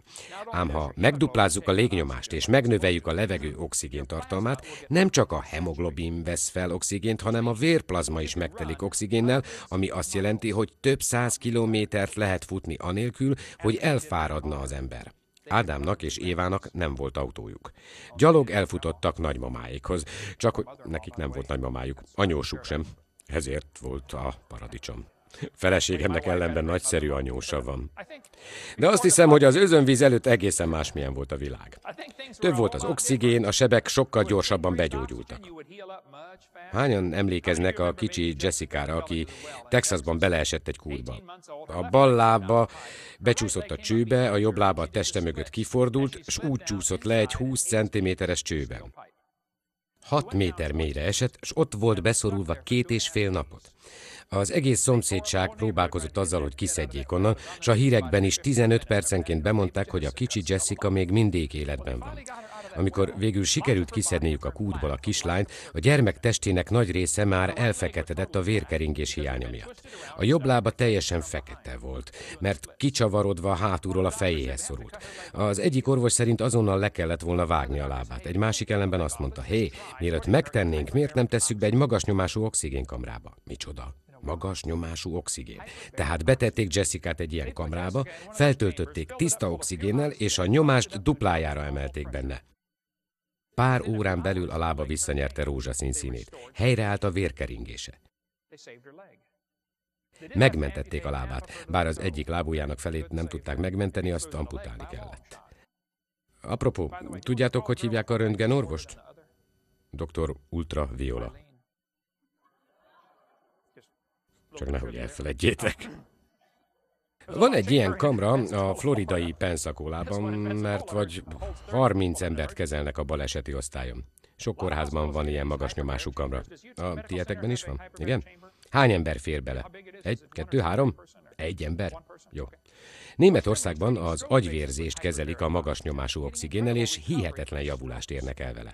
Ám ha megduplázzuk a légnyomást és megnöveljük a levegő oxigén tartalmát, nem csak a hemoglobin vesz fel oxigént, hanem a vérplazma is megtelik oxigénnel, ami azt jelenti, hogy több száz kilométert lehet futni anélkül, hogy elfáradna az ember. Ádámnak és Évának nem volt autójuk. Gyalog elfutottak nagymamáikhoz, csak hogy nekik nem volt nagymamájuk, anyósuk sem. Ezért volt a paradicsom. Feleségemnek ellenben nagyszerű anyósa van. De azt hiszem, hogy az özönvíz előtt egészen másmilyen volt a világ. Több volt az oxigén, a sebek sokkal gyorsabban begyógyultak. Hányan emlékeznek a kicsi Jessica-ra, aki Texasban beleesett egy kútba? A bal lába becsúszott a csőbe, a jobb lába a teste mögött kifordult, és úgy csúszott le egy 20 cm-es csőbe. 6 méter mélyre esett, és ott volt beszorulva két és fél napot. Az egész szomszédság próbálkozott azzal, hogy kiszedjék onnan, és a hírekben is 15 percenként bemondták, hogy a kicsi Jessica még mindig életben van. Amikor végül sikerült kiszedniük a kútból a kislányt, a gyermek testének nagy része már elfeketedett a vérkeringés hiánya miatt. A jobb lába teljesen fekete volt, mert kicsavarodva hátulról a fejéhez szorult. Az egyik orvos szerint azonnal le kellett volna vágni a lábát. Egy másik ellenben azt mondta, hé, mielőtt megtennénk, miért nem tesszük be egy magas nyomású oxigénkamrába? Micsoda? magas nyomású oxigén. Tehát betették Jessica-t egy ilyen kamrába, feltöltötték tiszta oxigénnel, és a nyomást duplájára emelték benne. Pár órán belül a lába visszanyerte rózsaszín színét. Helyreállt a vérkeringése. Megmentették a lábát, bár az egyik lábujának felét nem tudták megmenteni, azt amputálni kellett. Apropó, tudjátok, hogy hívják a röntgen orvost? Dr. Ultra Viola. Csak nehogy elfeledjétek. Van egy ilyen kamra a floridai Pensacolában, mert vagy 30 embert kezelnek a baleseti osztályon. Sok kórházban van ilyen magas nyomású kamra. A tietekben is van? Igen? Hány ember fér bele? Egy, kettő, három? Egy ember? Jó. Németországban az agyvérzést kezelik a magas nyomású oxigénnel, és hihetetlen javulást érnek el vele.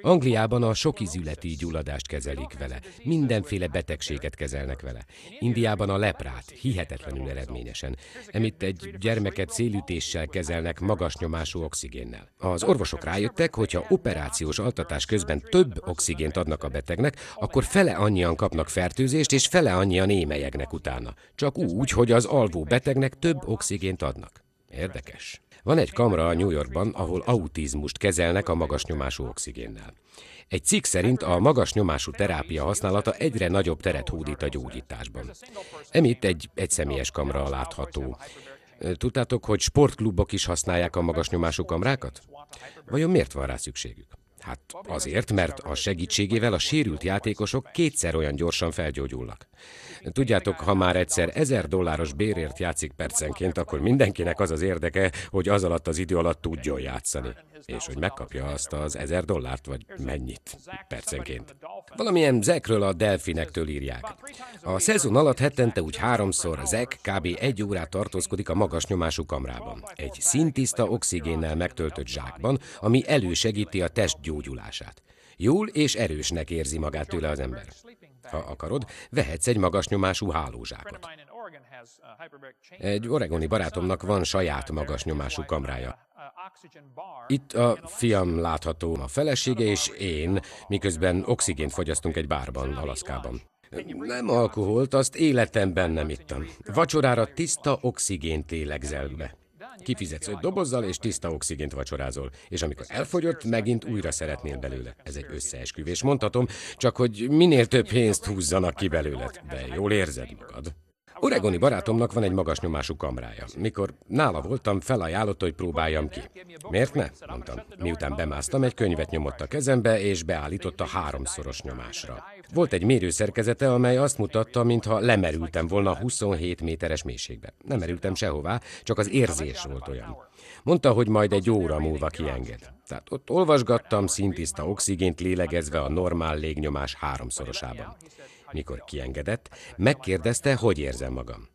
Angliában a sokizületi gyulladást kezelik vele, mindenféle betegséget kezelnek vele. Indiában a leprát, hihetetlenül eredményesen. Emitt egy gyermeket szélütéssel kezelnek magas nyomású oxigénnel. Az orvosok rájöttek, hogy ha operációs altatás közben több oxigént adnak a betegnek, akkor fele annyian kapnak fertőzést, és fele annyian émelyegnek utána. Csak úgy, hogy az alvó betegnek több oxigén oxigént adnak. Érdekes. Van egy kamra a New Yorkban, ahol autizmust kezelnek a magas nyomású oxigénnel. Egy cikk szerint a magas nyomású terápia használata egyre nagyobb teret hódít a gyógyításban. Emitt egy egyszemélyes kamra látható. Tudtátok, hogy sportklubok is használják a magas nyomású kamrákat? Vajon miért van rá szükségük? Hát azért, mert a segítségével a sérült játékosok kétszer olyan gyorsan felgyógyulnak. Tudjátok, ha már egyszer ezer dolláros bérért játszik percenként, akkor mindenkinek az az érdeke, hogy az alatt az idő alatt tudjon játszani, és hogy megkapja azt az ezer dollárt, vagy mennyit percenként. Valamilyen zekről a delfinektől írják. A szezon alatt hetente úgy háromszor zek kb. egy órát tartózkodik a magas nyomású kamrában, egy szintiszta oxigénnel megtöltött zsákban, ami elősegíti a test gyógyulását. Jól és erősnek érzi magát tőle az ember ha akarod, vehetsz egy magas nyomású hálózsákot. Egy oregoni barátomnak van saját magas nyomású kamrája. Itt a fiam látható, a felesége és én, miközben oxigént fogyasztunk egy bárban, Alaszkában. Nem alkoholt, azt életemben nem ittam. Vacsorára tiszta oxigént lélegzel be. Kifizetsz öt dobozzal, és tiszta oxigént vacsorázol. És amikor elfogyott, megint újra szeretnél belőle. Ez egy összeesküvés, mondhatom, csak hogy minél több pénzt húzzanak ki belőled. De jól érzed magad. Oregoni barátomnak van egy magas nyomású kamrája. Mikor nála voltam, felajánlott, hogy próbáljam ki. Miért ne? Mondtam. Miután bemásztam, egy könyvet nyomott a kezembe, és beállította háromszoros nyomásra. Volt egy mérőszerkezete, amely azt mutatta, mintha lemerültem volna 27 méteres mélységbe. Nem merültem sehová, csak az érzés volt olyan. Mondta, hogy majd egy óra múlva kienged. Tehát ott olvasgattam szintiszta oxigént lélegezve a normál légnyomás háromszorosában. Mikor kiengedett, megkérdezte, hogy érzem magam.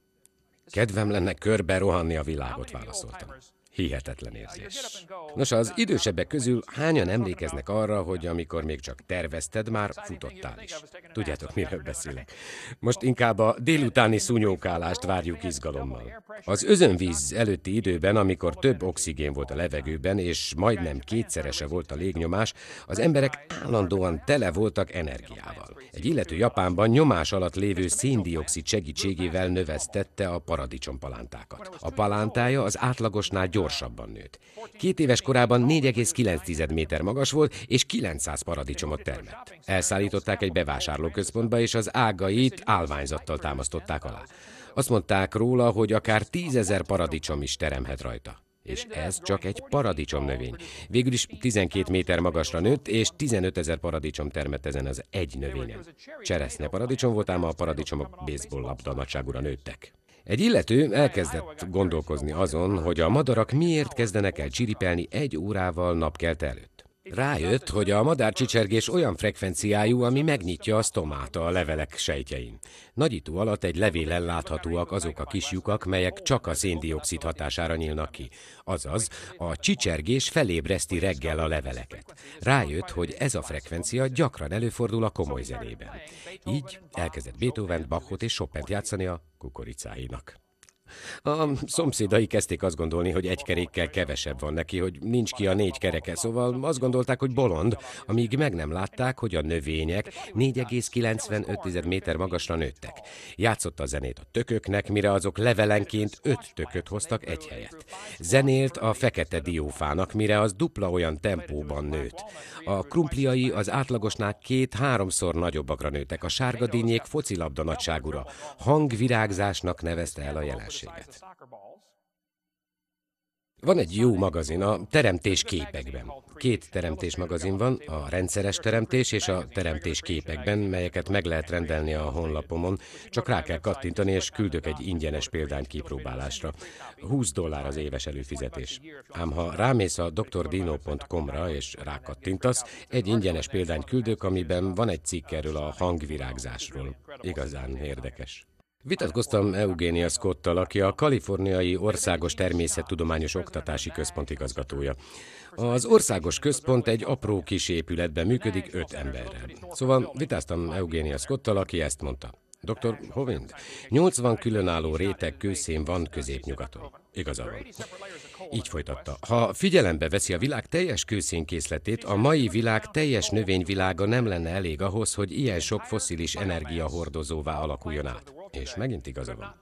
Kedvem lenne körbe rohanni a világot, válaszoltam. Hihetetlen érzés. Nos, az idősebbek közül hányan emlékeznek arra, hogy amikor még csak tervezted, már futottál is. Tudjátok, miről beszélek. Most inkább a délutáni szúnyókálást várjuk izgalommal. Az özönvíz előtti időben, amikor több oxigén volt a levegőben, és majdnem kétszerese volt a légnyomás, az emberek állandóan tele voltak energiával. Egy illető Japánban nyomás alatt lévő széndiokszid segítségével növesztette a paradicsompalántákat. A palántája az átlagosnál gyors gyorsabban nőtt. Két éves korában 4,9 méter magas volt, és 900 paradicsomot termett. Elszállították egy bevásárlóközpontba, és az ágait állványzattal támasztották alá. Azt mondták róla, hogy akár tízezer paradicsom is teremhet rajta. És ez csak egy paradicsom növény. Végül is 12 méter magasra nőtt, és 15 ezer paradicsom termett ezen az egy növényen. Cseresznye paradicsom volt, ám a paradicsomok baseball labda nagyságúra nőttek. Egy illető elkezdett gondolkozni azon, hogy a madarak miért kezdenek el csiripelni egy órával napkelt előtt. Rájött, hogy a madárcsicsergés olyan frekvenciájú, ami megnyitja a sztomát a levelek sejtjein. Nagyító alatt egy levélen láthatóak azok a kis lyukak, melyek csak a széndiokszid hatására nyílnak ki. Azaz, a csicsergés felébreszti reggel a leveleket. Rájött, hogy ez a frekvencia gyakran előfordul a komoly zenében. Így elkezdett Beethoven, Bachot és Chopin játszani a kukoricáinak. A szomszédai kezdték azt gondolni, hogy egy kerékkel kevesebb van neki, hogy nincs ki a négy kereke, szóval azt gondolták, hogy bolond, amíg meg nem látták, hogy a növények 4,95 méter magasra nőttek. Játszotta a zenét a tököknek, mire azok levelenként öt tököt hoztak egy helyet. Zenélt a fekete diófának, mire az dupla olyan tempóban nőtt. A krumpliai az átlagosnál két-háromszor nagyobbakra nőttek, a sárgadínyék focilabda nagyságúra. Hangvirágzásnak nevezte el a jelenség képességet. Van egy jó magazin a teremtés képekben. Két teremtés magazin van, a rendszeres teremtés és a teremtés képekben, melyeket meg lehet rendelni a honlapomon, csak rá kell kattintani, és küldök egy ingyenes példány kipróbálásra. 20 dollár az éves előfizetés. Ám ha rámész a drdino.com-ra és rákattintasz, egy ingyenes példány küldök, amiben van egy cikk erről a hangvirágzásról. Igazán érdekes. Vitatkoztam Eugénia Scotttal, aki a Kaliforniai Országos Természettudományos Oktatási Központ igazgatója. Az Országos Központ egy apró kis épületben működik öt emberrel. Szóval vitáztam Eugénia Scotttal, aki ezt mondta. Dr. Hovind, 80 különálló réteg kőszén van középnyugaton. Igaza van. Így folytatta. Ha figyelembe veszi a világ teljes kőszénkészletét, a mai világ teljes növényvilága nem lenne elég ahhoz, hogy ilyen sok foszilis energiahordozóvá alakuljon át. És megint igaza van.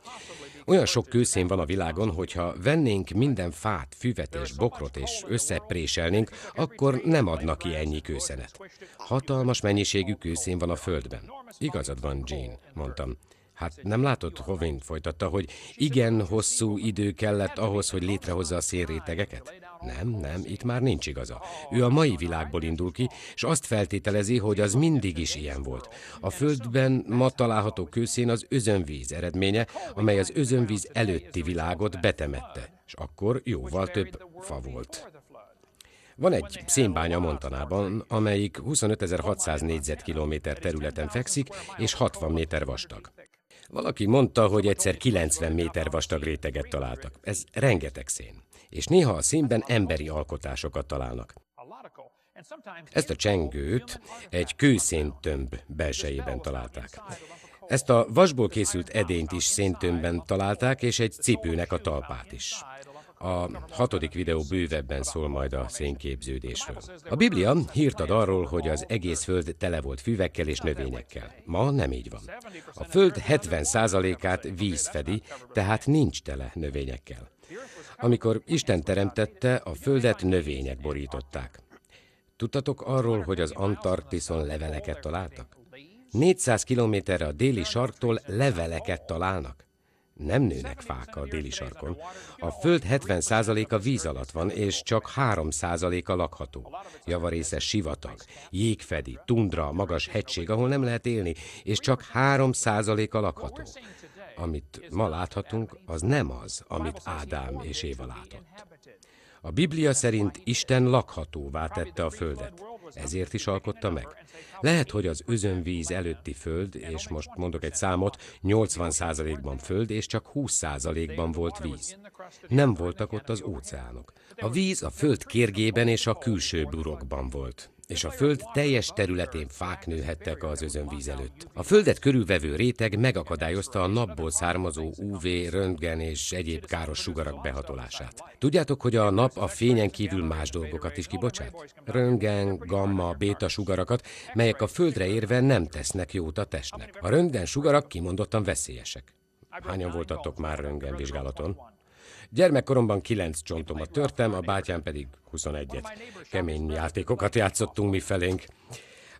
Olyan sok kőszén van a világon, hogyha vennénk minden fát, füvet és bokrot és összepréselnénk, akkor nem adnak ki ennyi kőszenet. Hatalmas mennyiségű kőszén van a földben. Igazad van, Jean, mondtam. Hát nem látott, Hovén folytatta, hogy igen hosszú idő kellett ahhoz, hogy létrehozza a szélrétegeket? Nem, nem, itt már nincs igaza. Ő a mai világból indul ki, és azt feltételezi, hogy az mindig is ilyen volt. A Földben ma található kőszén az özönvíz eredménye, amely az özönvíz előtti világot betemette, és akkor jóval több fa volt. Van egy szénbánya Montanában, amelyik 25.600 négyzetkilométer területen fekszik, és 60 méter vastag. Valaki mondta, hogy egyszer 90 méter vastag réteget találtak. Ez rengeteg szén. És néha a színben emberi alkotásokat találnak. Ezt a csengőt egy kőszéntömb belsejében találták. Ezt a vasból készült edényt is széntömbben találták, és egy cipőnek a talpát is. A hatodik videó bővebben szól majd a szénképződésről. A Biblia hírt ad arról, hogy az egész föld tele volt füvekkel és növényekkel. Ma nem így van. A föld 70%-át víz fedi, tehát nincs tele növényekkel. Amikor Isten teremtette, a földet növények borították. Tudtatok arról, hogy az Antarktiszon leveleket találtak? 400 kilométerre a déli sarktól leveleket találnak nem nőnek fák a déli sarkon. A föld 70%-a víz alatt van, és csak 3%-a lakható. Javarésze sivatag, jégfedi, tundra, magas hegység, ahol nem lehet élni, és csak 3%-a lakható. Amit ma láthatunk, az nem az, amit Ádám és Éva látott. A Biblia szerint Isten lakhatóvá tette a földet. Ezért is alkotta meg. Lehet, hogy az özönvíz előtti föld, és most mondok egy számot, 80%-ban föld, és csak 20%-ban volt víz. Nem voltak ott az óceánok. A víz a föld kérgében és a külső burokban volt és a föld teljes területén fák nőhettek az özönvíz előtt. A földet körülvevő réteg megakadályozta a napból származó UV, röntgen és egyéb káros sugarak behatolását. Tudjátok, hogy a nap a fényen kívül más dolgokat is kibocsát? Röntgen, gamma, béta sugarakat, melyek a földre érve nem tesznek jót a testnek. A röntgen sugarak kimondottan veszélyesek. Hányan voltatok már röntgen vizsgálaton? Gyermekkoromban kilenc csontomat törtem, a bátyám pedig 21-et. Kemény játékokat játszottunk mi felénk.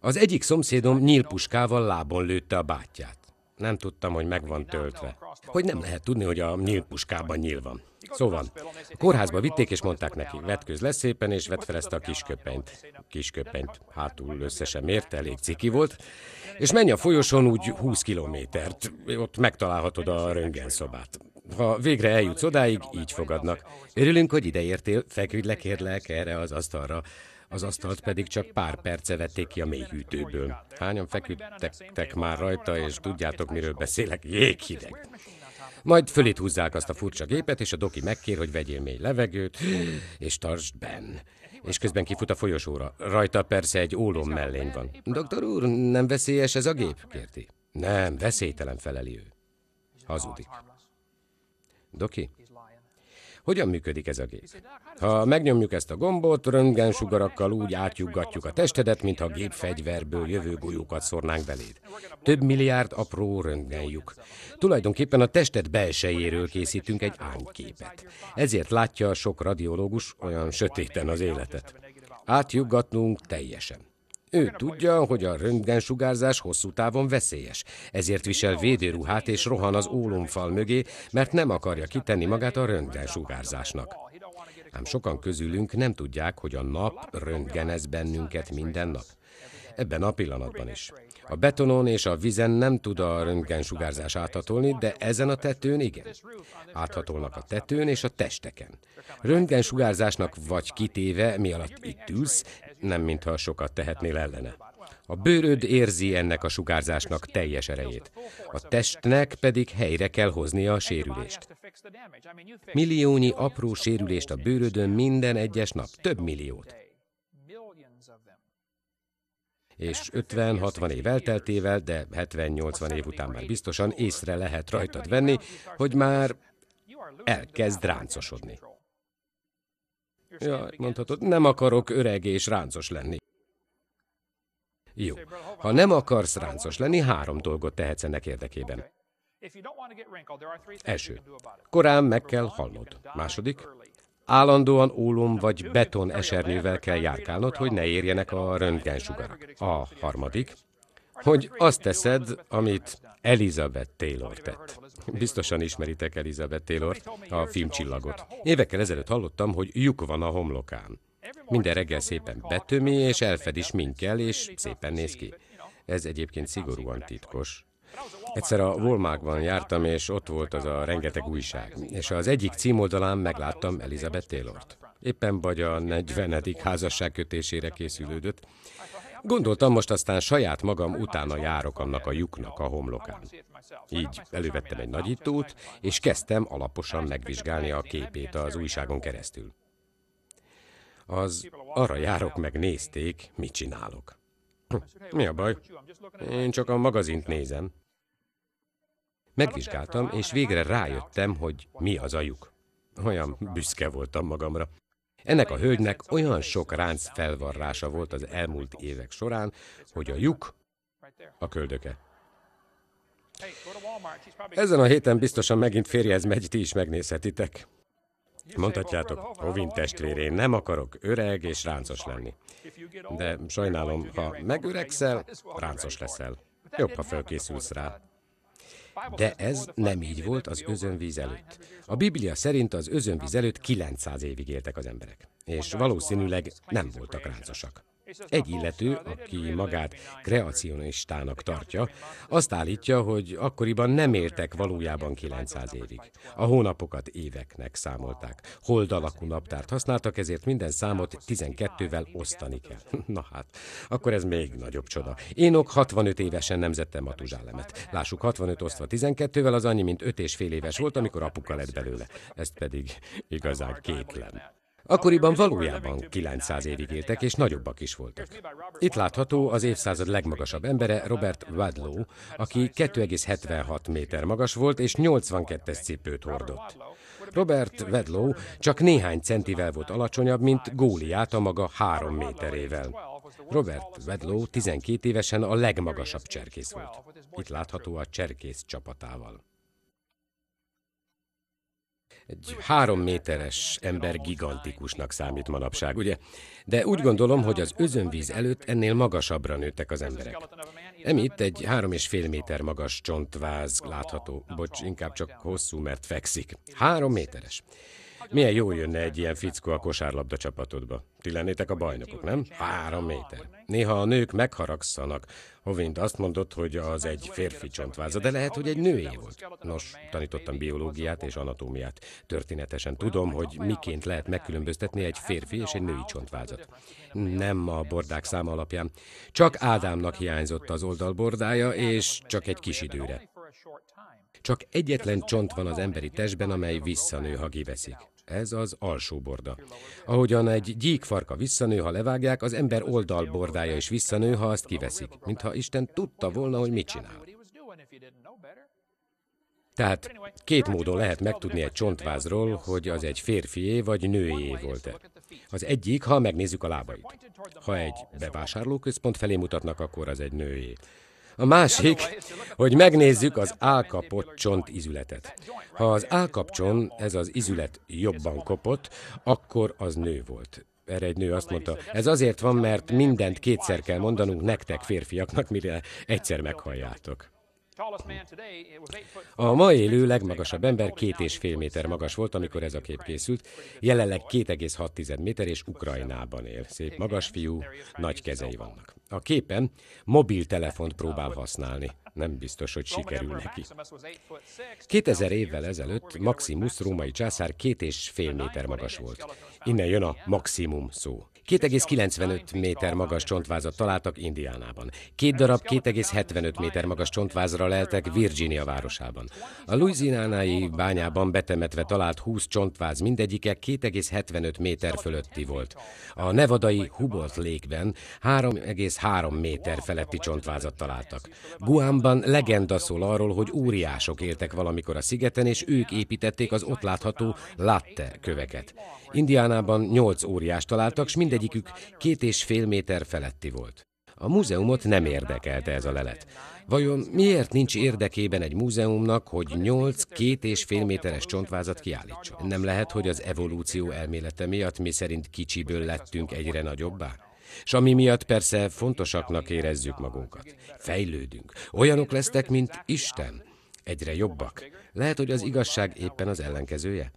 Az egyik szomszédom nyílpuskával lábon lőtte a bátyját. Nem tudtam, hogy meg van töltve. Hogy nem lehet tudni, hogy a nyílpuskában nyíl van. Szóval, a kórházba vitték, és mondták neki, vetköz lesz szépen, és vett fel ezt a kisköpenyt. Kisköpenyt hátul összesen mért, elég ciki volt, és menj a folyosón úgy 20 kilométert, ott megtalálhatod a szobát. Ha végre eljutsz odáig, így fogadnak. Örülünk, hogy ideértél, feküdj le kérlek erre az asztalra. Az asztalt pedig csak pár perce vették ki a mélyhűtőből. Hányan feküdtek már rajta, és tudjátok, miről beszélek, jéghideg. Majd fölét húzzák azt a furcsa gépet, és a doki megkér, hogy vegyél mély levegőt, és tartsd benn. És közben kifut a folyosóra. Rajta persze egy ólom mellény van. Doktor úr, nem veszélyes ez a gép? kérti. Nem, veszélytelen feleli ő. Hazudik. Doki? Hogyan működik ez a gép? Ha megnyomjuk ezt a gombot, röntgensugarakkal úgy átjuggatjuk a testedet, mintha gépfegyverből jövő golyókat szórnánk beléd. Több milliárd apró röntgenjuk. Tulajdonképpen a tested belsejéről készítünk egy ányképet. Ezért látja sok radiológus olyan sötéten az életet. Átjuggatnunk teljesen. Ő tudja, hogy a röntgensugárzás hosszú távon veszélyes, ezért visel védőruhát és rohan az ólomfal mögé, mert nem akarja kitenni magát a röntgensugárzásnak. Ám sokan közülünk nem tudják, hogy a nap röntgenez bennünket minden nap. Ebben a pillanatban is. A betonon és a vizen nem tud a röntgensugárzás áthatolni, de ezen a tetőn igen. Áthatolnak a tetőn és a testeken. Röntgensugárzásnak vagy kitéve, mi alatt itt ülsz, nem mintha sokat tehetnél ellene. A bőröd érzi ennek a sugárzásnak teljes erejét. A testnek pedig helyre kell hoznia a sérülést. Milliónyi apró sérülést a bőrödön minden egyes nap, több milliót. És 50-60 év elteltével, de 70-80 év után már biztosan észre lehet rajtad venni, hogy már elkezd ráncosodni. Ja, mondhatod, nem akarok öreg és ráncos lenni. Jó. Ha nem akarsz ráncos lenni, három dolgot tehetsz ennek érdekében. Első. Korán meg kell halnod. Második. Állandóan ólom vagy beton esernyővel kell járkálnod, hogy ne érjenek a röntgensugarak. A harmadik, hogy azt teszed, amit Elizabeth Taylor tett. Biztosan ismeritek Elizabeth Taylor, a filmcsillagot. Évekkel ezelőtt hallottam, hogy lyuk van a homlokán. Minden reggel szépen betömi, és elfed is minkel, és szépen néz ki. Ez egyébként szigorúan titkos. Egyszer a Volmákban jártam, és ott volt az a rengeteg újság, és az egyik címoldalán megláttam Elizabeth t Éppen vagy a 40. házasság kötésére készülődött. Gondoltam, most aztán saját magam utána járok annak a lyuknak a homlokán. Így elővettem egy nagyítót, és kezdtem alaposan megvizsgálni a képét az újságon keresztül. Az arra járok meg nézték, mit csinálok. Hm, mi a baj? Én csak a magazint nézem. Megvizsgáltam, és végre rájöttem, hogy mi az a lyuk. Olyan büszke voltam magamra. Ennek a hölgynek olyan sok ránc felvarrása volt az elmúlt évek során, hogy a lyuk a köldöke. Ezen a héten biztosan megint férjez megy, ti is megnézhetitek. Mondhatjátok, Ovin testvér, én nem akarok öreg és ráncos lenni. De sajnálom, ha megöregszel, ráncos leszel. Jobb, ha felkészülsz rá. De ez nem így volt az özönvíz előtt. A Biblia szerint az özönvíz előtt 900 évig éltek az emberek, és valószínűleg nem voltak ráncosak. Egy illető, aki magát kreacionistának tartja, azt állítja, hogy akkoriban nem értek valójában 900 évig. A hónapokat éveknek számolták. Hold alakú naptárt használtak, ezért minden számot 12-vel osztani kell. Na hát, akkor ez még nagyobb csoda. Énok 65 évesen nemzettem a tuzsálemet. Lássuk, 65 osztva 12-vel az annyi, mint 5 és fél éves volt, amikor apuka lett belőle. Ezt pedig igazán kétlen. Akkoriban valójában 900 évig éltek, és nagyobbak is voltak. Itt látható az évszázad legmagasabb embere, Robert Wadlow, aki 2,76 méter magas volt, és 82-es cipőt hordott. Robert Wadlow csak néhány centivel volt alacsonyabb, mint Góliát a maga 3 méterével. Robert Wedlow 12 évesen a legmagasabb cserkész volt. Itt látható a cserkész csapatával. Egy három méteres ember gigantikusnak számít manapság, ugye? De úgy gondolom, hogy az özönvíz előtt ennél magasabbra nőttek az emberek. Emitt egy három és fél méter magas csontváz látható. Bocs, inkább csak hosszú, mert fekszik. Három méteres. Milyen jó jönne egy ilyen fickó a kosárlabda csapatodba. Ti lennétek a bajnokok, nem? Három méter. Néha a nők megharagszanak. Hovind azt mondott, hogy az egy férfi csontváza, de lehet, hogy egy nőé volt. Nos, tanítottam biológiát és anatómiát. Történetesen tudom, hogy miként lehet megkülönböztetni egy férfi és egy női csontvázat. Nem a bordák száma alapján. Csak Ádámnak hiányzott az oldalbordája, és csak egy kis időre. Csak egyetlen csont van az emberi testben, amely visszanő, ha kiveszik. Ez az alsó borda. Ahogyan egy gyíkfarka visszanő, ha levágják, az ember oldalbordája is visszanő, ha azt kiveszik. Mintha Isten tudta volna, hogy mit csinál. Tehát két módon lehet megtudni egy csontvázról, hogy az egy férfié vagy nőjé volt-e. Az egyik, ha megnézzük a lábait. Ha egy bevásárlóközpont felé mutatnak, akkor az egy nőjé. A másik, hogy megnézzük az álkapott csont izületet. Ha az álkapcson ez az izület jobban kopott, akkor az nő volt. Erre egy nő azt mondta, ez azért van, mert mindent kétszer kell mondanunk nektek férfiaknak, mire egyszer meghalljátok. A ma élő legmagasabb ember két és fél méter magas volt, amikor ez a kép készült. Jelenleg 2,6 méter és Ukrajnában él. Szép magas fiú, nagy kezei vannak. A képen mobiltelefont próbál használni. Nem biztos, hogy sikerül neki. 2000 évvel ezelőtt Maximus római császár két és fél méter magas volt. Innen jön a maximum szó. 2,95 méter magas csontvázat találtak Indiánában. Két darab 2,75 méter magas csontvázra leltek Virginia városában. A Louisianai bányában betemetve talált 20 csontváz, mindegyike 2,75 méter fölötti volt. A nevadai Hubert Lake-ben 3,3 méter feletti csontvázat találtak. Guamban legenda szól arról, hogy óriások éltek valamikor a szigeten, és ők építették az ott látható latte köveket. Indiánában 8 óriást találtak, és mindegy mindegyikük két és fél méter feletti volt. A múzeumot nem érdekelte ez a lelet. Vajon miért nincs érdekében egy múzeumnak, hogy 8 két és fél méteres csontvázat kiállítson? Nem lehet, hogy az evolúció elmélete miatt mi szerint kicsiből lettünk egyre nagyobbá? És ami miatt persze fontosaknak érezzük magunkat. Fejlődünk. Olyanok lesztek, mint Isten. Egyre jobbak. Lehet, hogy az igazság éppen az ellenkezője?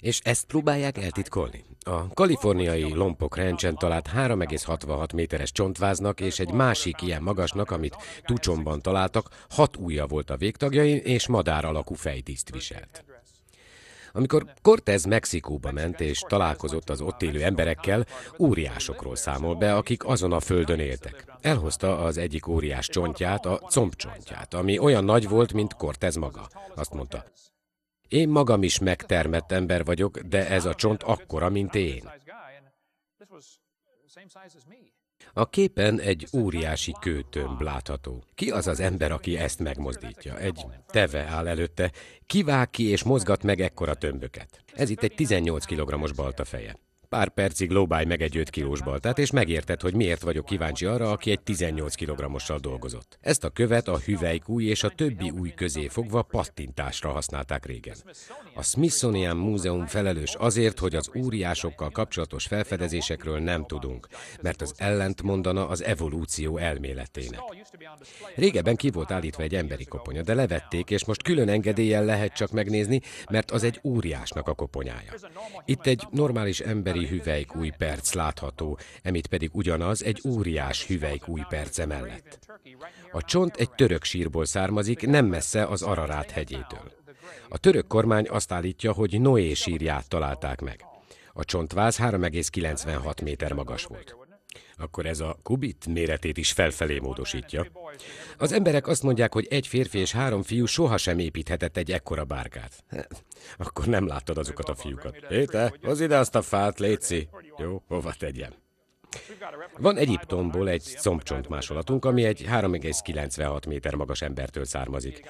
És ezt próbálják eltitkolni. A kaliforniai lompok rencsen talált 3,66 méteres csontváznak és egy másik ilyen magasnak, amit Tucsomban találtak, hat ujja volt a végtagjain, és madár alakú fejtiszt viselt. Amikor Cortez Mexikóba ment és találkozott az ott élő emberekkel, óriásokról számol be, akik azon a földön éltek. Elhozta az egyik óriás csontját, a combcsontját, ami olyan nagy volt, mint Cortez maga. Azt mondta, én magam is megtermett ember vagyok, de ez a csont akkora, mint én. A képen egy óriási kőtömb látható. Ki az az ember, aki ezt megmozdítja? Egy teve áll előtte, kivág ki és mozgat meg ekkora tömböket. Ez itt egy 18 kg-os balta feje. Pár percig lóbálj meg egy 5 kilós baltát, és megérted, hogy miért vagyok kíváncsi arra, aki egy 18 kilogramossal dolgozott. Ezt a követ a hüvelykúj és a többi új közé fogva pattintásra használták régen. A Smithsonian Múzeum felelős azért, hogy az óriásokkal kapcsolatos felfedezésekről nem tudunk, mert az ellent mondana az evolúció elméletének. Régebben ki volt állítva egy emberi koponya, de levették, és most külön engedéllyel lehet csak megnézni, mert az egy óriásnak a koponyája. Itt egy normális emberi hüvelyk új perc látható, emit pedig ugyanaz egy óriás új perce mellett. A csont egy török sírból származik, nem messze az Ararát hegyétől. A török kormány azt állítja, hogy Noé sírját találták meg. A csontváz 3,96 méter magas volt akkor ez a kubit méretét is felfelé módosítja. Az emberek azt mondják, hogy egy férfi és három fiú sohasem építhetett egy ekkora bárkát. Akkor nem láttad azokat a fiúkat. Éte, az ide azt a fát, léci. Jó, hova tegyem? Van Egyiptomból egy combcsont másolatunk, ami egy 3,96 méter magas embertől származik.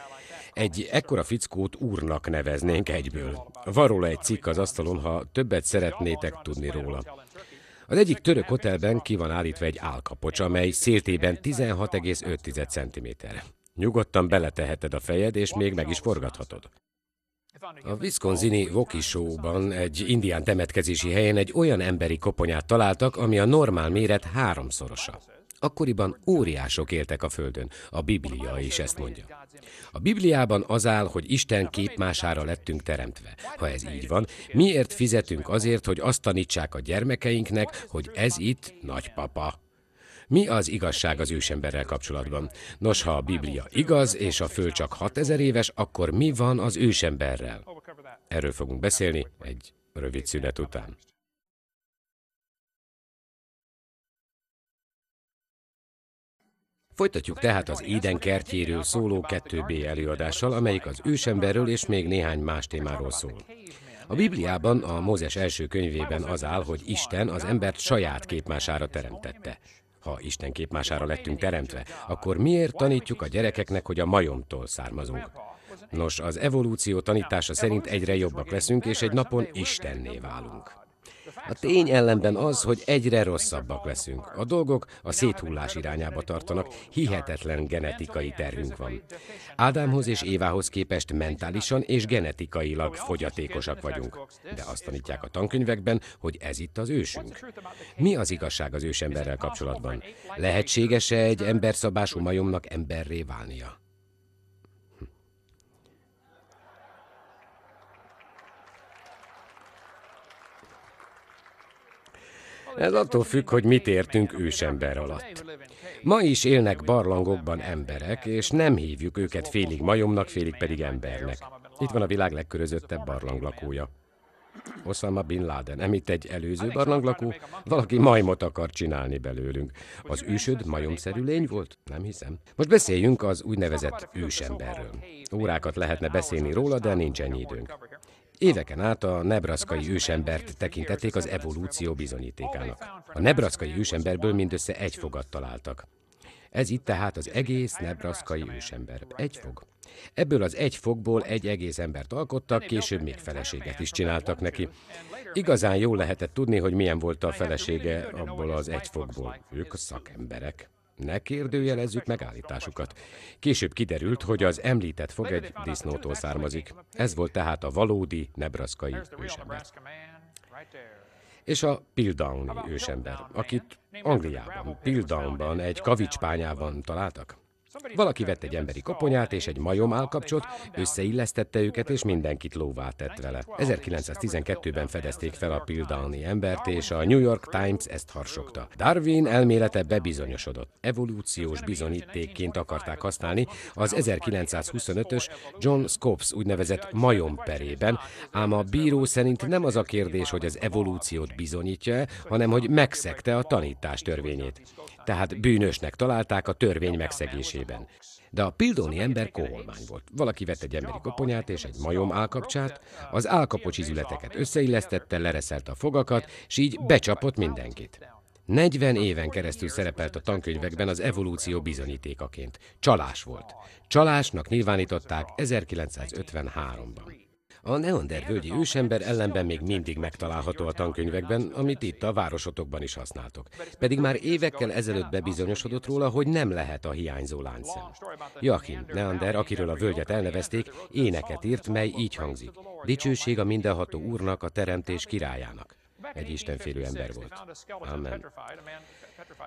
Egy ekkora fickót úrnak neveznénk egyből. Van róla egy cikk az asztalon, ha többet szeretnétek tudni róla. Az egyik török hotelben ki van állítva egy álkapocs, amely széltében 16,5 cm. Nyugodtan beleteheted a fejed, és még meg is forgathatod. A Wisconsini Woki Show-ban egy indián temetkezési helyen egy olyan emberi koponyát találtak, ami a normál méret háromszorosa. Akkoriban óriások éltek a földön, a Biblia is ezt mondja. A Bibliában az áll, hogy Isten képmására lettünk teremtve. Ha ez így van, miért fizetünk azért, hogy azt tanítsák a gyermekeinknek, hogy ez itt nagypapa? Mi az igazság az ősemberrel kapcsolatban? Nos, ha a Biblia igaz, és a Föld csak 6000 éves, akkor mi van az ősemberrel? Erről fogunk beszélni egy rövid szünet után. Folytatjuk tehát az Éden kertjéről szóló 2B előadással, amelyik az ősemberről és még néhány más témáról szól. A Bibliában, a Mózes első könyvében az áll, hogy Isten az embert saját képmására teremtette. Ha Isten képmására lettünk teremtve, akkor miért tanítjuk a gyerekeknek, hogy a majomtól származunk? Nos, az evolúció tanítása szerint egyre jobbak leszünk, és egy napon Istenné válunk. A tény ellenben az, hogy egyre rosszabbak leszünk. A dolgok a széthullás irányába tartanak, hihetetlen genetikai terhünk van. Ádámhoz és Évához képest mentálisan és genetikailag fogyatékosak vagyunk. De azt tanítják a tankönyvekben, hogy ez itt az ősünk. Mi az igazság az ősemberrel kapcsolatban? Lehetséges-e egy emberszabású majomnak emberré válnia? Ez attól függ, hogy mit értünk ősember alatt. Ma is élnek barlangokban emberek, és nem hívjuk őket félig majomnak, félig pedig embernek. Itt van a világ legkörözöttebb barlanglakója. Osama Bin Laden, emit egy előző barlanglakó, valaki majmot akar csinálni belőlünk. Az ősöd majomszerű lény volt? Nem hiszem. Most beszéljünk az úgynevezett ősemberről. Órákat lehetne beszélni róla, de nincs ennyi időnk. Éveken át a nebraszkai ősembert tekintették az evolúció bizonyítékának. A nebraszkai ősemberből mindössze egy fogat találtak. Ez itt tehát az egész nebraszkai ősember. Egy fog. Ebből az egy fogból egy egész embert alkottak, később még feleséget is csináltak neki. Igazán jól lehetett tudni, hogy milyen volt a felesége abból az egy fogból. Ők a szakemberek. Ne kérdőjelezzük megállításukat. Később kiderült, hogy az említett fog egy disznótól származik. Ez volt tehát a valódi nebraszkai ősember. És a Pildowni ősember, akit Angliában, Pildownban, egy kavicspányában találtak. Valaki vett egy emberi koponyát és egy majom állkapcsot, összeillesztette őket, és mindenkit lóvá tett vele. 1912-ben fedezték fel a Pildalni embert, és a New York Times ezt harsogta. Darwin elmélete bebizonyosodott. Evolúciós bizonyítékként akarták használni az 1925-ös John Scopes úgynevezett majom perében, ám a bíró szerint nem az a kérdés, hogy az evolúciót bizonyítja, hanem hogy megszegte a tanítás törvényét tehát bűnösnek találták a törvény megszegésében. De a pildóni ember koholmány volt. Valaki vett egy emberi koponyát és egy majom állkapcsát, az állkapocs ízületeket összeillesztette, lereszelt a fogakat, és így becsapott mindenkit. 40 éven keresztül szerepelt a tankönyvekben az evolúció bizonyítékaként. Csalás volt. Csalásnak nyilvánították 1953-ban. A Neander völgyi ősember ellenben még mindig megtalálható a tankönyvekben, amit itt a városotokban is használtok. Pedig már évekkel ezelőtt bebizonyosodott róla, hogy nem lehet a hiányzó láncszem. Joachim Neander, akiről a völgyet elnevezték, éneket írt, mely így hangzik. Dicsőség a mindenható úrnak, a teremtés királyának. Egy istenfélő ember volt. Amen.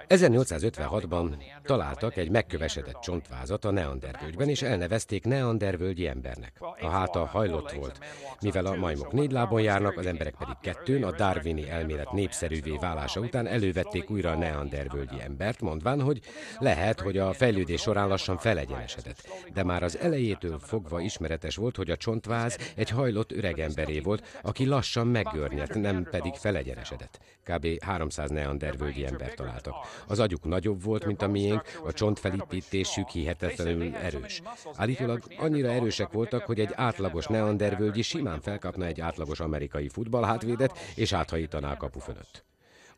1856-ban találtak egy megkövesedett csontvázat a Neandervölgyben, és elnevezték Neandervölgyi embernek. A háta hajlott volt, mivel a majmok négy lábon járnak, az emberek pedig kettőn, a darwini elmélet népszerűvé válása után elővették újra a Neandervölgyi embert, mondván, hogy lehet, hogy a fejlődés során lassan felegyenesedett. De már az elejétől fogva ismeretes volt, hogy a csontváz egy hajlott öregemberé volt, aki lassan meggörnyedt, nem pedig felegyenesedett. Kb. 300 Neandervölgyi ember talált csináltak. Az agyuk nagyobb volt, mint a miénk, a csontfelépítésük hihetetlenül erős. Állítólag annyira erősek voltak, hogy egy átlagos neandervölgyi simán felkapna egy átlagos amerikai futballhátvédet, és áthajítaná a kapu fölött.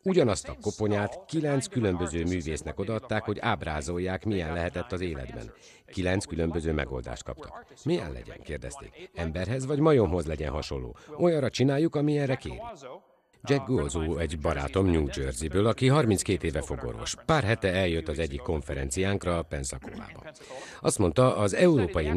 Ugyanazt a koponyát kilenc különböző művésznek odaadták, hogy ábrázolják, milyen lehetett az életben. Kilenc különböző megoldást kaptak. Milyen legyen, kérdezték. Emberhez vagy majomhoz legyen hasonló. Olyanra csináljuk, amilyenre kéri. Jack Golzó egy barátom New Jersey-ből, aki 32 éve fogorvos. Pár hete eljött az egyik konferenciánkra Pensacólába. Azt mondta, az európai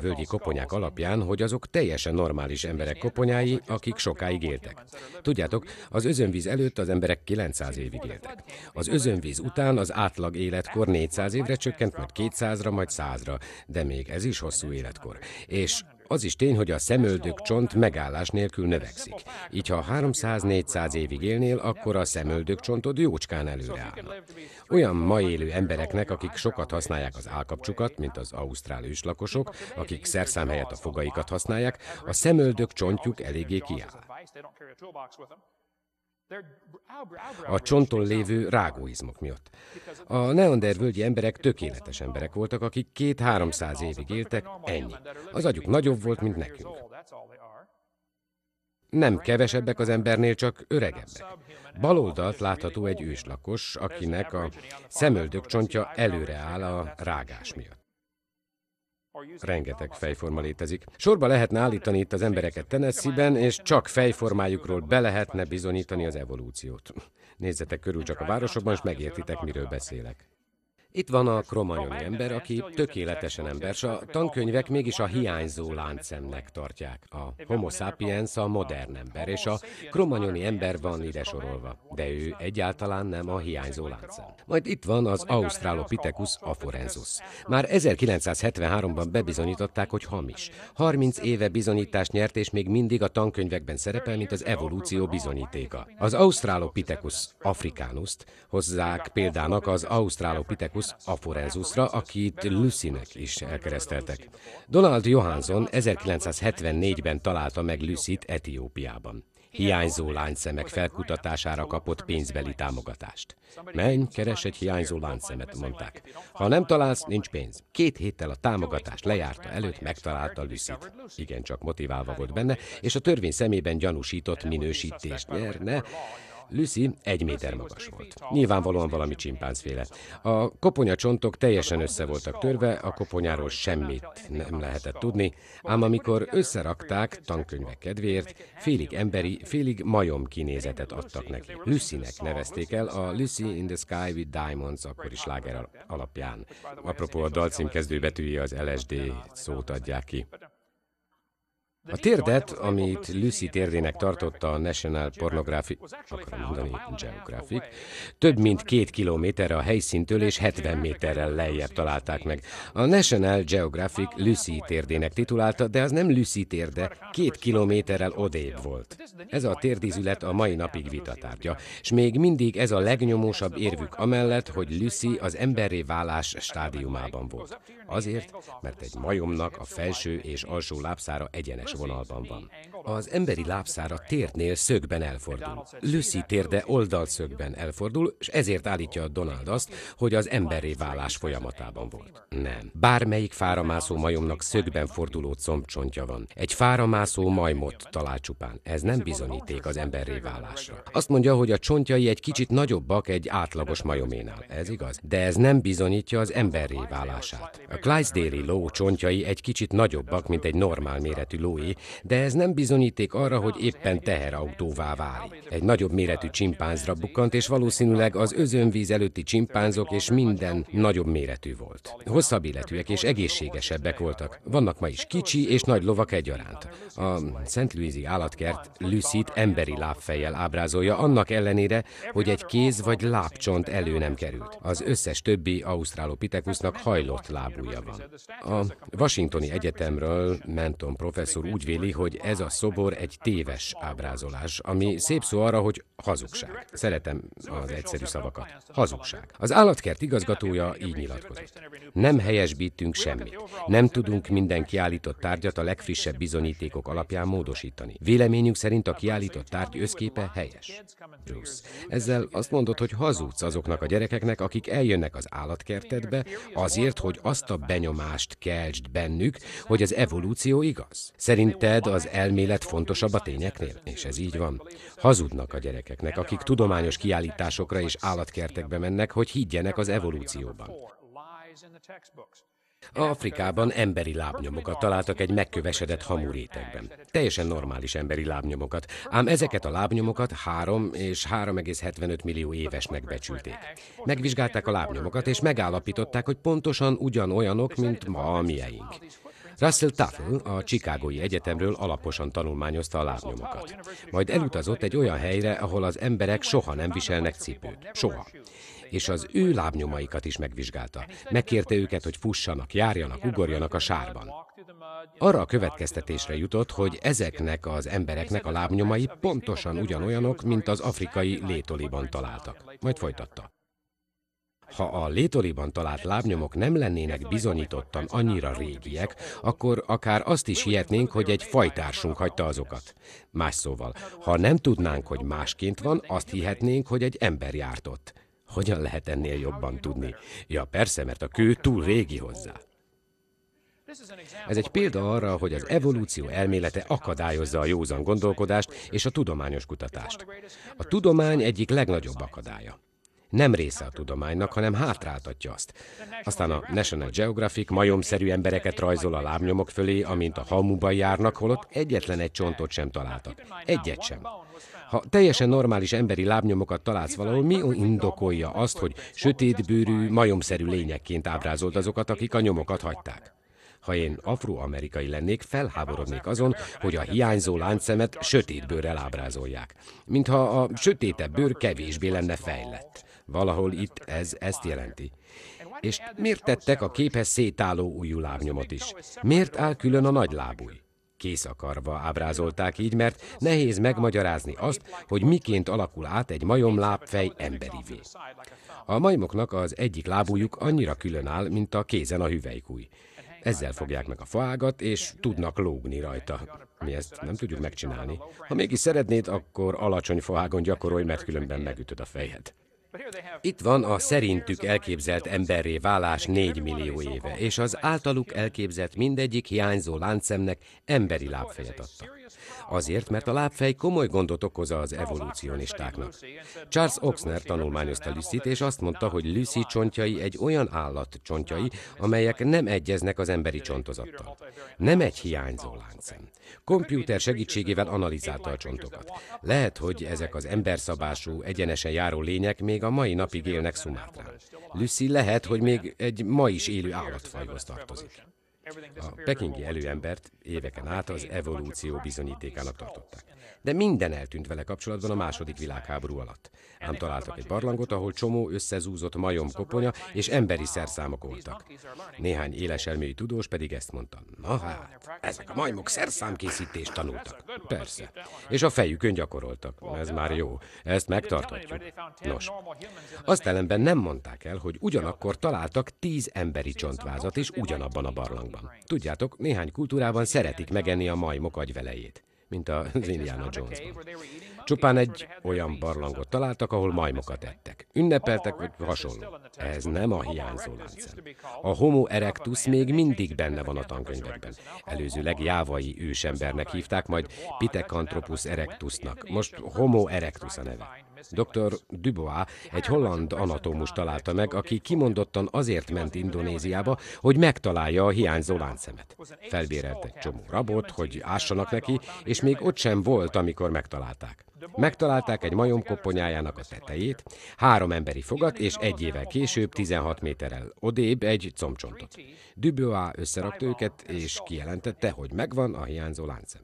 völgyi koponyák alapján, hogy azok teljesen normális emberek koponyái, akik sokáig éltek. Tudjátok, az özönvíz előtt az emberek 900 évig éltek. Az özönvíz után az átlag életkor 400 évre csökkent, majd 200-ra, majd 100-ra, de még ez is hosszú életkor. És az is tény, hogy a szemöldök csont megállás nélkül növekszik. Így ha 300-400 évig élnél, akkor a szemöldök csontod jócskán előre állna. Olyan ma élő embereknek, akik sokat használják az állkapcsukat, mint az ausztrál őslakosok, akik szerszám helyett a fogaikat használják, a szemöldök csontjuk eléggé kiáll a csonton lévő rágóizmok miatt. A neandervölgyi emberek tökéletes emberek voltak, akik két-háromszáz évig éltek, ennyi. Az agyuk nagyobb volt, mint nekünk. Nem kevesebbek az embernél, csak öregebbek. Baloldalt látható egy őslakos, akinek a szemöldök csontja előre áll a rágás miatt. Rengeteg fejforma létezik. Sorba lehetne állítani itt az embereket Tennessee-ben, és csak fejformájukról be lehetne bizonyítani az evolúciót. Nézzetek körül csak a városokban, és megértitek, miről beszélek. Itt van a kromanyoni ember, aki tökéletesen ember, s a tankönyvek mégis a hiányzó láncszemnek tartják. A homo sapiens a modern ember, és a kromanyoni ember van ide sorolva, de ő egyáltalán nem a hiányzó láncszem. Majd itt van az Australopithecus aforensus. Már 1973-ban bebizonyították, hogy hamis. 30 éve bizonyítást nyert, és még mindig a tankönyvekben szerepel, mint az evolúció bizonyítéka. Az Australopithecus africanus hozzák példának az Australopithecus Ignatius Aforensusra, akit Lucynek is elkereszteltek. Donald Johansson 1974-ben találta meg Lucyt Etiópiában. Hiányzó lányszemek felkutatására kapott pénzbeli támogatást. Menj, keres egy hiányzó lányszemet, mondták. Ha nem találsz, nincs pénz. Két héttel a támogatás lejárta előtt megtalálta Lüszit. Igen, csak motiválva volt benne, és a törvény szemében gyanúsított minősítést nyerne, Lucy egy méter magas volt. Nyilvánvalóan valami csimpánzféle. A koponya csontok teljesen össze voltak törve, a koponyáról semmit nem lehetett tudni, ám amikor összerakták, tankönyvek kedvéért, félig emberi, félig majom kinézetet adtak neki. Lucy-nek nevezték el a Lucy in the Sky with Diamonds akkor is láger alapján. Apropó a dalcím kezdőbetűje az LSD szót adják ki. A térdet, amit Lucy térdének tartotta a National Pornographic, akarom mondani, Geographic, több mint két kilométerre a helyszíntől és 70 méterrel lejjebb találták meg. A National Geographic Lucy térdének titulálta, de az nem Lucy térde, két kilométerrel odébb volt. Ez a térdízület a mai napig vitatárgya, és még mindig ez a legnyomósabb érvük amellett, hogy Lucy az emberré válás stádiumában volt. Azért, mert egy majomnak a felső és alsó lábszára egyenes vonalban van. Az emberi lábszára térdnél szögben elfordul. Lucy térde oldalszögben elfordul, és ezért állítja a Donald azt, hogy az emberi válás folyamatában volt. Nem. Bármelyik fáramászó majomnak szögben forduló combcsontja van. Egy fáramászó majmot talál csupán. Ez nem bizonyíték az emberi válásra. Azt mondja, hogy a csontjai egy kicsit nagyobbak egy átlagos majoménál. Ez igaz. De ez nem bizonyítja az emberi válását. A Clydesdale-i ló csontjai egy kicsit nagyobbak, mint egy normál méretű lóé, de ez nem bizonyíték arra, hogy éppen teherautóvá válik. Egy nagyobb méretű csimpánzra bukkant, és valószínűleg az özönvíz előtti csimpánzok és minden nagyobb méretű volt. Hosszabb életűek és egészségesebbek voltak. Vannak ma is kicsi és nagy lovak egyaránt. A Szent Louisi állatkert lucy emberi lábfejjel ábrázolja, annak ellenére, hogy egy kéz vagy lábcsont elő nem került. Az összes többi ausztrálopitekusznak hajlott lábú súlya van. A Washingtoni Egyetemről Menton professzor úgy véli, hogy ez a szobor egy téves ábrázolás, ami szép szó arra, hogy hazugság. Szeretem az egyszerű szavakat. Hazugság. Az állatkert igazgatója így nyilatkozott. Nem helyesbítünk semmit. Nem tudunk minden kiállított tárgyat a legfrissebb bizonyítékok alapján módosítani. Véleményünk szerint a kiállított tárgy összképe helyes. Bruce, ezzel azt mondod, hogy hazudsz azoknak a gyerekeknek, akik eljönnek az állatkertedbe azért, hogy azt a a benyomást keltsd bennük, hogy az evolúció igaz. Szerinted az elmélet fontosabb a tényeknél? És ez így van. Hazudnak a gyerekeknek, akik tudományos kiállításokra és állatkertekbe mennek, hogy higgyenek az evolúcióban. Afrikában emberi lábnyomokat találtak egy megkövesedett rétegben. Teljesen normális emberi lábnyomokat, ám ezeket a lábnyomokat 3 és 3,75 millió évesnek becsülték. Megvizsgálták a lábnyomokat, és megállapították, hogy pontosan ugyanolyanok, mint ma a mieink. Russell Tuffle a Chicagói Egyetemről alaposan tanulmányozta a lábnyomokat. Majd elutazott egy olyan helyre, ahol az emberek soha nem viselnek cipőt. Soha és az ő lábnyomaikat is megvizsgálta. Megkérte őket, hogy fussanak, járjanak, ugorjanak a sárban. Arra a következtetésre jutott, hogy ezeknek az embereknek a lábnyomai pontosan ugyanolyanok, mint az afrikai létoliban találtak. Majd folytatta. Ha a létoliban talált lábnyomok nem lennének bizonyítottan annyira régiek, akkor akár azt is hihetnénk, hogy egy fajtársunk hagyta azokat. Más szóval, ha nem tudnánk, hogy másként van, azt hihetnénk, hogy egy ember járt ott. Hogyan lehet ennél jobban tudni? Ja, persze, mert a kő túl régi hozzá. Ez egy példa arra, hogy az evolúció elmélete akadályozza a józan gondolkodást és a tudományos kutatást. A tudomány egyik legnagyobb akadálya. Nem része a tudománynak, hanem hátráltatja azt. Aztán a National Geographic majomszerű embereket rajzol a lábnyomok fölé, amint a hamuban járnak, holott egyetlen egy csontot sem találtak. Egyet sem. Ha teljesen normális emberi lábnyomokat találsz valahol, mi indokolja azt, hogy sötétbőrű, majomszerű lényekként ábrázolt azokat, akik a nyomokat hagyták? Ha én afroamerikai lennék, felháborodnék azon, hogy a hiányzó láncszemet sötétbőrrel ábrázolják. Mintha a sötétebb bőr kevésbé lenne fejlett. Valahol itt ez ezt jelenti. És miért tettek a képhez szétálló ujjú lábnyomot is? Miért áll külön a nagy lábúj? Készakarva ábrázolták így, mert nehéz megmagyarázni azt, hogy miként alakul át egy majomlábfej emberivé. A majmoknak az egyik lábújuk annyira különáll, mint a kézen a hüvelykúj. Ezzel fogják meg a faágat, és tudnak lógni rajta. Mi ezt nem tudjuk megcsinálni. Ha mégis szeretnéd, akkor alacsony faágon gyakorolj, mert különben megütöd a fejed. Itt van a szerintük elképzelt emberré válás 4 millió éve, és az általuk elképzelt mindegyik hiányzó láncszemnek emberi lábfejet adtak. Azért, mert a lábfej komoly gondot okoz az evolúcionistáknak. Charles Oxner tanulmányozta Lucy-t, és azt mondta, hogy Lucy csontjai egy olyan állat csontjai, amelyek nem egyeznek az emberi csontozattal. Nem egy hiányzó láncem. Komputer segítségével analizálta a csontokat. Lehet, hogy ezek az emberszabású, egyenesen járó lények még a mai napig élnek Szumátrán. Lucy lehet, hogy még egy ma is élő állatfajhoz tartozik. A pekingi előembert éveken át az evolúció bizonyítékának tartották de minden eltűnt vele kapcsolatban a második világháború alatt. Ám találtak egy barlangot, ahol csomó összezúzott majom koponya és emberi szerszámok voltak. Néhány éleselmű tudós pedig ezt mondta. Na hát, ezek a majmok szerszámkészítést tanultak. Persze. És a fejükön gyakoroltak. Ez már jó. Ezt megtartatjuk. Nos, azt ellenben nem mondták el, hogy ugyanakkor találtak tíz emberi csontvázat is ugyanabban a barlangban. Tudjátok, néhány kultúrában szeretik megenni a majmok agyvelejét mint az Indiana Jonesban. Csupán egy olyan barlangot találtak, ahol majmokat ettek. Ünnepeltek, vagy hasonló. Ez nem a hiányzó láncem. A homo erectus még mindig benne van a tankönyvekben. Előzőleg jávai ősembernek hívták, majd Pithecanthropus erectusnak. Most homo erectus a neve. Dr. Dubois egy holland anatómus találta meg, aki kimondottan azért ment Indonéziába, hogy megtalálja a hiányzó láncszemet. egy csomó rabot, hogy ássanak neki, és még ott sem volt, amikor megtalálták. Megtalálták egy majom koponyájának a tetejét, három emberi fogat, és egy évvel később 16 méterrel odébb egy comcsontot. Dubois összerakta őket, és kijelentette, hogy megvan a hiányzó láncem.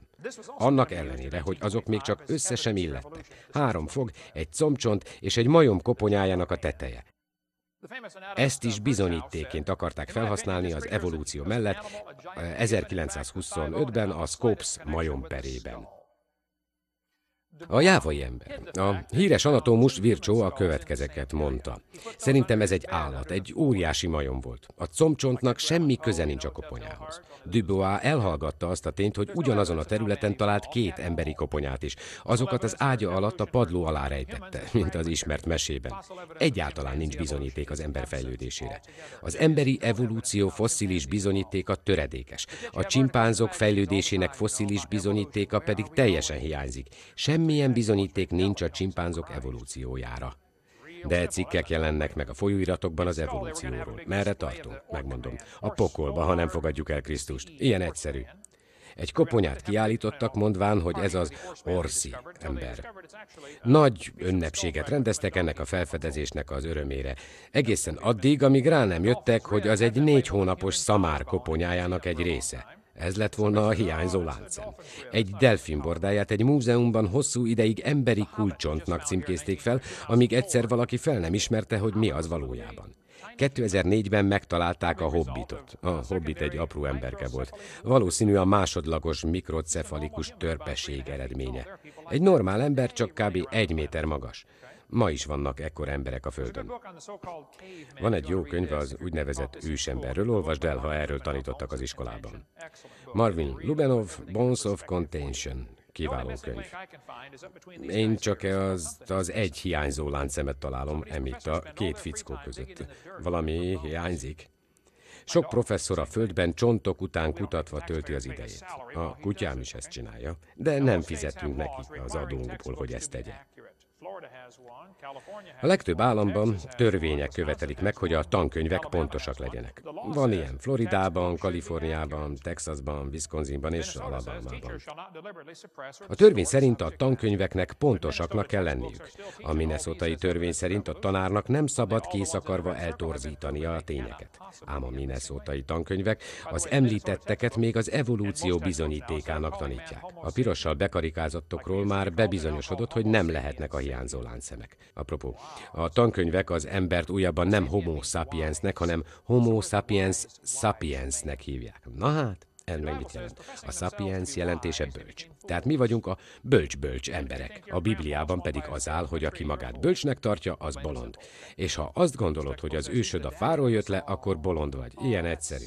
Annak ellenére, hogy azok még csak össze sem illettek. Három fog, egy comcsont és egy majom koponyájának a teteje. Ezt is bizonyítéként akarták felhasználni az evolúció mellett 1925-ben eh, a Scopes majomperében. A jávai ember, a híres anatómus Vircsó a következeket mondta. Szerintem ez egy állat, egy óriási majom volt. A combcsontnak semmi köze nincs a koponyához. Dubois elhallgatta azt a tényt, hogy ugyanazon a területen talált két emberi koponyát is. Azokat az ágya alatt a padló alá rejtette, mint az ismert mesében. Egyáltalán nincs bizonyíték az ember fejlődésére. Az emberi evolúció fosszilis bizonyítéka töredékes. A csimpánzok fejlődésének fosszilis bizonyítéka pedig teljesen hiányzik. Semmi semmilyen bizonyíték nincs a csimpánzok evolúciójára. De cikkek jelennek meg a folyóiratokban az evolúcióról. Merre tartunk? Megmondom. A pokolba, ha nem fogadjuk el Krisztust. Ilyen egyszerű. Egy koponyát kiállítottak, mondván, hogy ez az Orsi ember. Nagy önnepséget rendeztek ennek a felfedezésnek az örömére. Egészen addig, amíg rá nem jöttek, hogy az egy négy hónapos szamár koponyájának egy része. Ez lett volna a hiányzó láncem. Egy delfin bordáját egy múzeumban hosszú ideig emberi kulcsontnak címkézték fel, amíg egyszer valaki fel nem ismerte, hogy mi az valójában. 2004-ben megtalálták a hobbitot. A hobbit egy apró emberke volt. Valószínű a másodlagos mikrocefalikus törpeség eredménye. Egy normál ember csak kb. egy méter magas. Ma is vannak ekkor emberek a Földön. Van egy jó könyv, az úgynevezett ősemberről, olvasd el, ha erről tanítottak az iskolában. Marvin Lubenov, Bones of Contention, kiváló könyv. Én csak e az, az egy hiányzó láncszemet találom emitt a két fickó között. Valami hiányzik. Sok professzor a földben csontok után kutatva tölti az idejét. A kutyám is ezt csinálja, de nem fizetünk neki az adónkból, hogy ezt tegye. A legtöbb államban törvények követelik meg, hogy a tankönyvek pontosak legyenek. Van ilyen Floridában, Kaliforniában, Texasban, Wisconsinban és Alabamában. A törvény szerint a tankönyveknek pontosaknak kell lenniük. A minnesotai törvény szerint a tanárnak nem szabad készakarva eltorzítani a tényeket. Ám a minnesotai tankönyvek az említetteket még az evolúció bizonyítékának tanítják. A pirossal bekarikázottokról már bebizonyosodott, hogy nem lehetnek a hiány hullámzó láncszemek. Apropó, a tankönyvek az embert újabban nem homo sapiensnek, hanem homo sapiens sapiensnek hívják. Na hát, ez meg mit jelent? A sapiens jelentése bölcs. Tehát mi vagyunk a bölcs-bölcs emberek. A Bibliában pedig az áll, hogy aki magát bölcsnek tartja, az bolond. És ha azt gondolod, hogy az ősöd a fáról jött le, akkor bolond vagy. Ilyen egyszerű.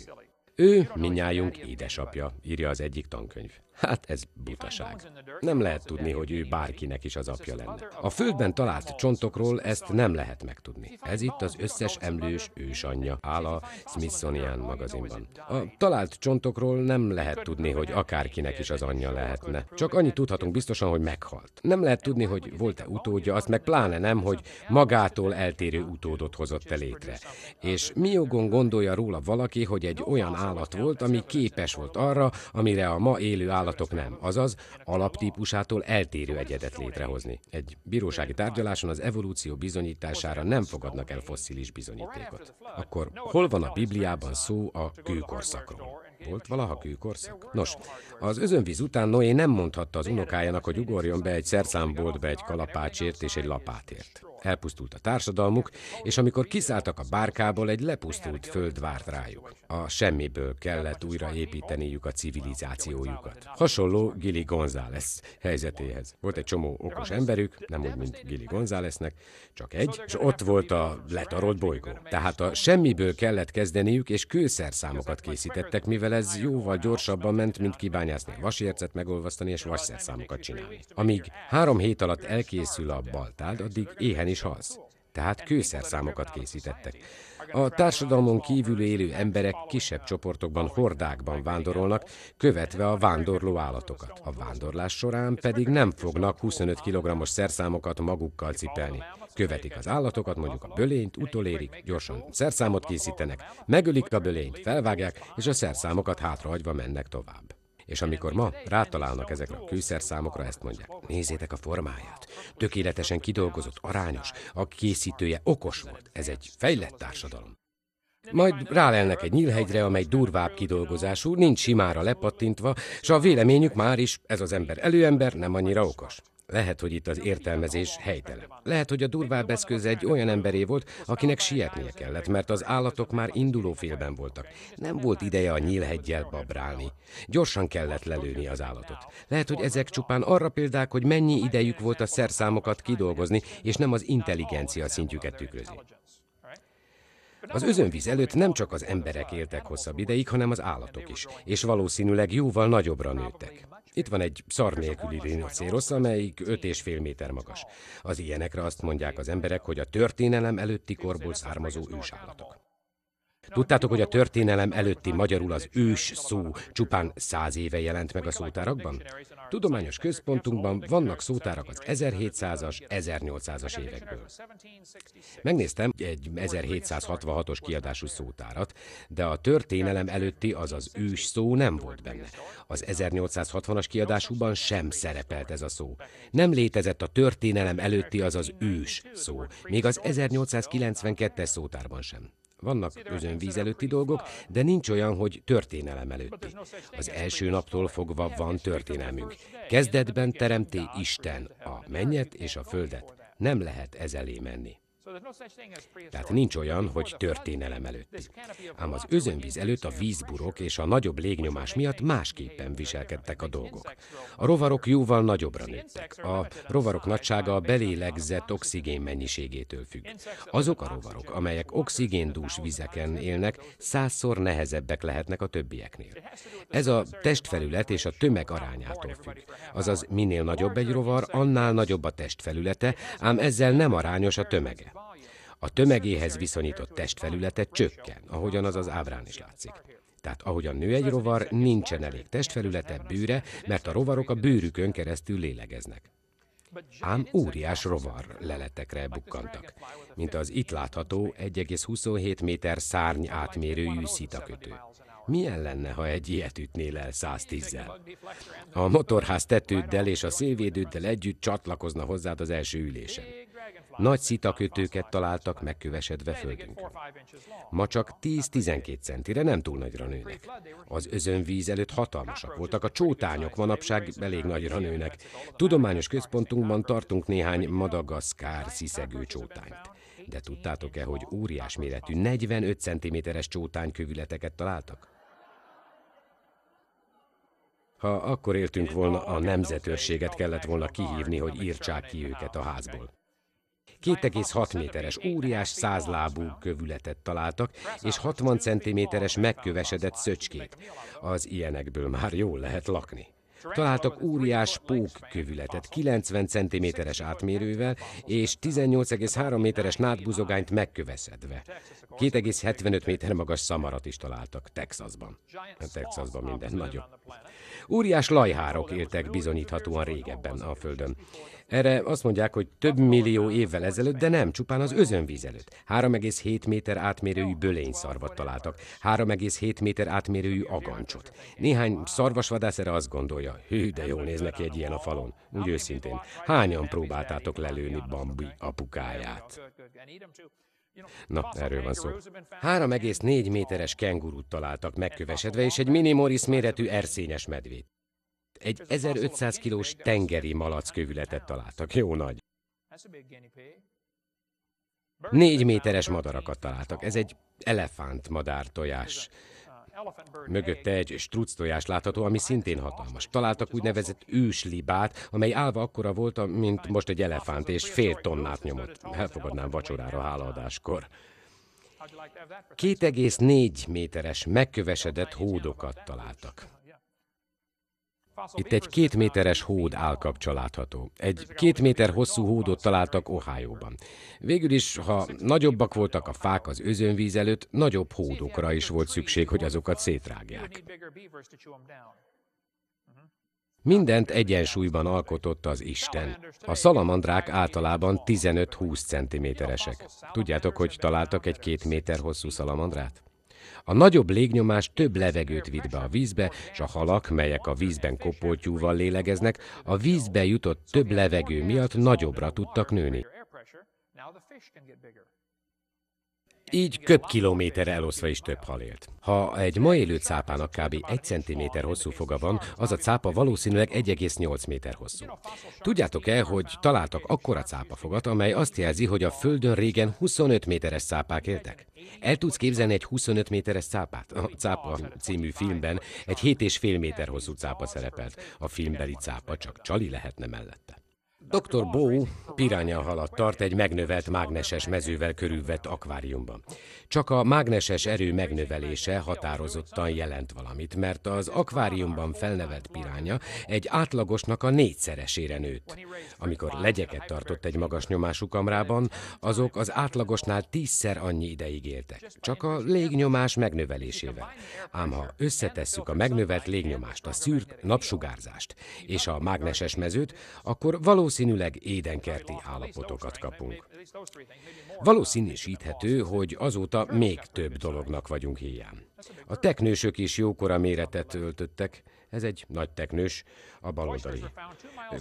Ő minnyájunk édesapja, írja az egyik tankönyv. Hát ez butaság. Nem lehet tudni, hogy ő bárkinek is az apja lenne. A földben talált csontokról ezt nem lehet megtudni. Ez itt az összes emlős ősanyja, áll a Smithsonian magazinban. A talált csontokról nem lehet tudni, hogy akárkinek is az anyja lehetne. Csak annyit tudhatunk biztosan, hogy meghalt. Nem lehet tudni, hogy volt-e utódja, azt meg pláne nem, hogy magától eltérő utódot hozott-e létre. És mi jogon gondolja róla valaki, hogy egy olyan állat volt, ami képes volt arra, amire a ma élő állat állatok nem, azaz alaptípusától eltérő egyedet létrehozni. Egy bírósági tárgyaláson az evolúció bizonyítására nem fogadnak el fosszilis bizonyítékot. Akkor hol van a Bibliában szó a kőkorszakról? Volt valaha kőkorszak? Nos, az özönvíz után Noé nem mondhatta az unokájának, hogy ugorjon be egy szerszámboltba egy kalapácsért és egy lapátért. Elpusztult a társadalmuk, és amikor kiszálltak a bárkából, egy lepusztult föld várt rájuk. A semmiből kellett újra építeniük a civilizációjukat. Hasonló Gili González helyzetéhez. Volt egy csomó okos emberük, nem úgy, mint Gili Gonzáleznek, csak egy, és ott volt a letarolt bolygó. Tehát a semmiből kellett kezdeniük, és kőszerszámokat készítettek, mivel mivel ez jóval gyorsabban ment, mint kibányászni a vasércet, megolvasztani és vasszerszámokat csinálni. Amíg három hét alatt elkészül a baltád, addig éhen is halsz. Tehát kőszerszámokat készítettek. A társadalmon kívül élő emberek kisebb csoportokban, hordákban vándorolnak, követve a vándorló állatokat. A vándorlás során pedig nem fognak 25 kg-os szerszámokat magukkal cipelni. Követik az állatokat, mondjuk a bölényt, utolérik, gyorsan szerszámot készítenek, megölik a bölényt, felvágják, és a szerszámokat hátrahagyva mennek tovább. És amikor ma rátalálnak ezekre a kőszerszámokra, ezt mondják, nézzétek a formáját. Tökéletesen kidolgozott, arányos, a készítője okos volt. Ez egy fejlett társadalom. Majd rálelnek egy nyílhegyre, amely durvább kidolgozású, nincs simára lepattintva, és a véleményük már is, ez az ember előember, nem annyira okos. Lehet, hogy itt az értelmezés helytelen. Lehet, hogy a durvább eszköz egy olyan emberé volt, akinek sietnie kellett, mert az állatok már indulófélben voltak. Nem volt ideje a nyílhegyjel babrálni. Gyorsan kellett lelőni az állatot. Lehet, hogy ezek csupán arra példák, hogy mennyi idejük volt a szerszámokat kidolgozni, és nem az intelligencia szintjüket tükrözi. Az özönvíz előtt nem csak az emberek éltek hosszabb ideig, hanem az állatok is, és valószínűleg jóval nagyobbra nőttek. Itt van egy szar nélküli rinocérosz, amelyik 5,5 méter magas. Az ilyenekre azt mondják az emberek, hogy a történelem előtti korból származó ősállatok. Tudtátok, hogy a történelem előtti magyarul az ős szó csupán száz éve jelent meg a szótárakban? Tudományos központunkban vannak szótárak az 1700-as, 1800-as évekből. Megnéztem egy 1766-os kiadású szótárat, de a történelem előtti, azaz ős szó nem volt benne. Az 1860-as kiadásúban sem szerepelt ez a szó. Nem létezett a történelem előtti, azaz ős szó, még az 1892-es szótárban sem. Vannak özönvíz előtti dolgok, de nincs olyan, hogy történelem előtti. Az első naptól fogva van történelmünk. Kezdetben teremté Isten a mennyet és a földet. Nem lehet ez elé menni. Tehát nincs olyan, hogy történelem előtti. Ám az özönvíz előtt a vízburok és a nagyobb légnyomás miatt másképpen viselkedtek a dolgok. A rovarok jóval nagyobbra nőttek. A rovarok nagysága a belélegzett oxigén mennyiségétől függ. Azok a rovarok, amelyek oxigéndús vizeken élnek, százszor nehezebbek lehetnek a többieknél. Ez a testfelület és a tömeg arányától függ. Azaz minél nagyobb egy rovar, annál nagyobb a testfelülete, ám ezzel nem arányos a tömege. A tömegéhez viszonyított testfelülete csökken, ahogyan az az ábrán is látszik. Tehát ahogyan nő egy rovar, nincsen elég testfelülete, bőre, mert a rovarok a bőrükön keresztül lélegeznek. Ám óriás rovar leletekre bukkantak, mint az itt látható 1,27 méter szárny átmérőjű szitakötő. Milyen lenne, ha egy ilyet ütnél el 110-zel? A motorház tetőddel és a szélvédőddel együtt csatlakozna hozzád az első ülésen. Nagy szitakötőket találtak megkövesedve földünkön. Ma csak 10-12 centire nem túl nagyra nőnek. Az özönvíz előtt hatalmasak voltak, a csótányok manapság elég nagyra nőnek. Tudományos központunkban tartunk néhány madagaszkár sziszegő csótányt. De tudtátok-e, hogy óriás méretű 45 cm-es csótánykövületeket találtak? Ha akkor éltünk volna, a nemzetőrséget kellett volna kihívni, hogy írtsák ki őket a házból. 2,6 méteres óriás százlábú kövületet találtak, és 60 centiméteres megkövesedett szöcskét. Az ilyenekből már jól lehet lakni. Találtak óriás kövületet 90 cm-es átmérővel és 18,3 méteres nádbuzogányt megköveszedve. 2,75 méter magas szamarat is találtak Texasban. Texasban minden nagyobb. Úriás lajhárok éltek bizonyíthatóan régebben a Földön. Erre azt mondják, hogy több millió évvel ezelőtt, de nem, csupán az özönvíz előtt. 3,7 méter átmérőjű szarvat találtak, 3,7 méter átmérőjű agancsot. Néhány szarvasvadász erre azt gondolja, hű, de jól néz neki egy ilyen a falon. Úgy őszintén, hányan próbáltátok lelőni Bambi apukáját? Na, erről van szó. 3,4 méteres kengurút találtak megkövesedve, és egy mini Morris méretű erszényes medvét. Egy 1500 kilós tengeri malackkövületet találtak, jó nagy. Négy méteres madarakat találtak, ez egy elefánt madár tojás. Mögötte egy struc tojás látható, ami szintén hatalmas. Találtak úgynevezett őslibát, amely álva akkora volt, mint most egy elefánt, és fél tonnát nyomott. Elfogadnám vacsorára hálaadáskor. 2,4 méteres megkövesedett hódokat találtak. Itt egy két méteres hód állkapcsa látható. Egy két méter hosszú hódot találtak Ohio-ban. Végül is, ha nagyobbak voltak a fák az özönvíz előtt, nagyobb hódokra is volt szükség, hogy azokat szétrágják. Mhm. Mindent egyensúlyban alkotott az Isten. A szalamandrák általában 15-20 centiméteresek. Tudjátok, hogy találtak egy két méter hosszú szalamandrát? A nagyobb légnyomás több levegőt vitt be a vízbe, és a halak, melyek a vízben kopoltyúval lélegeznek, a vízbe jutott több levegő miatt nagyobbra tudtak nőni. Így köbb kilométerre eloszva is több hal élt. Ha egy ma élő cápának kb. 1 cm hosszú foga van, az a cápa valószínűleg 1,8 méter hosszú. Tudjátok-e, hogy találtak akkora cápafogat, amely azt jelzi, hogy a Földön régen 25 méteres cápák éltek? El tudsz képzelni egy 25 méteres cápát? A Cápa című filmben egy 7,5 méter hosszú cápa szerepelt. A filmbeli cápa csak csali lehetne mellette. Dr. Bow piránya halat tart egy megnövelt mágneses mezővel körülvett akváriumban. Csak a mágneses erő megnövelése határozottan jelent valamit, mert az akváriumban felnevelt piránya egy átlagosnak a négyszeresére nőtt. Amikor legyeket tartott egy magas nyomású kamrában, azok az átlagosnál tízszer annyi ideig éltek, csak a légnyomás megnövelésével. Ám ha összetesszük a megnövelt légnyomást, a szűrt napsugárzást és a mágneses mezőt, akkor valószínűleg valószínűleg édenkerti állapotokat kapunk. Valószínűsíthető, hogy azóta még több dolognak vagyunk hiány. A teknősök is jókora méretet öltöttek, ez egy nagy teknős, a baloldali.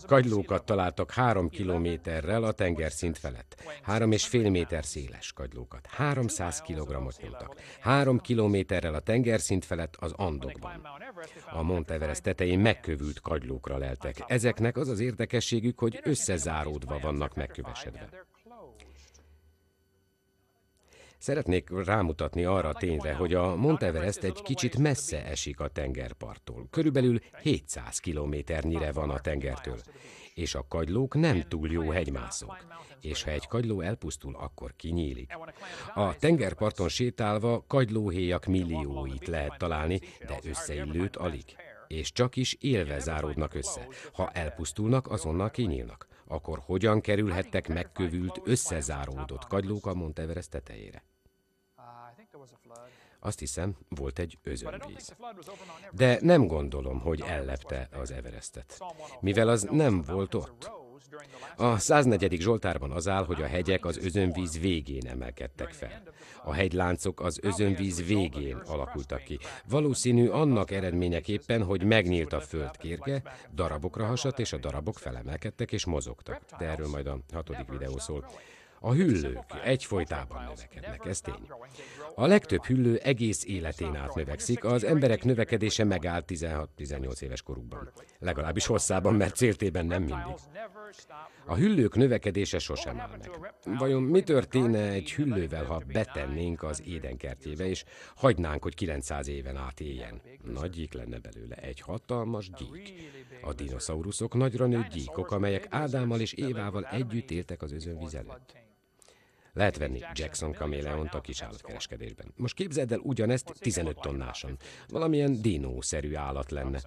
Kagylókat találtak három kilométerrel a tengerszint felett. Három és fél méter széles kagylókat. 300 kilogramot nyomtak. Három kilométerrel a tengerszint felett az Andokban. A Mount Everest tetején megkövült kagylókra leltek. Ezeknek az az érdekességük, hogy összezáródva vannak megkövesedve. Szeretnék rámutatni arra a tényre, hogy a Monteverest egy kicsit messze esik a tengerparttól. Körülbelül 700 kilométernyire van a tengertől. És a kagylók nem túl jó hegymászok. És ha egy kagyló elpusztul, akkor kinyílik. A tengerparton sétálva kagylóhéjak millióit lehet találni, de összeillőt alig. És csak is élve záródnak össze. Ha elpusztulnak, azonnal kinyílnak akkor hogyan kerülhettek megkövült, összezáródott kagylók a Monteverest tetejére? Azt hiszem, volt egy özönvíz. De nem gondolom, hogy ellepte az Everestet, oh mivel az nem volt ott. A 104. Zsoltárban az áll, hogy a hegyek az özönvíz végén emelkedtek fel. A hegyláncok az özönvíz végén alakultak ki. Valószínű annak eredményeképpen, hogy megnyílt a föld kérge, darabokra hasadt, és a darabok felemelkedtek és mozogtak. De erről majd a hatodik videó szól. A hüllők egyfolytában növekednek, ez tény. A legtöbb hüllő egész életén át növekszik, az emberek növekedése megáll 16-18 éves korukban. Legalábbis hosszában, mert céltében nem mindig. A hüllők növekedése sosem áll meg. Vajon mi történne egy hüllővel, ha betennénk az édenkertjébe, és hagynánk, hogy 900 éven át éljen? Nagyik lenne belőle, egy hatalmas gyík. A dinoszauruszok nagyra nőtt gyíkok, amelyek Ádámmal és Évával együtt éltek az özönvíz előtt. Lehet venni Jackson kaméleont a kis állatkereskedésben. Most képzeld el ugyanezt 15 tonnásan. Valamilyen dinószerű állat lenne.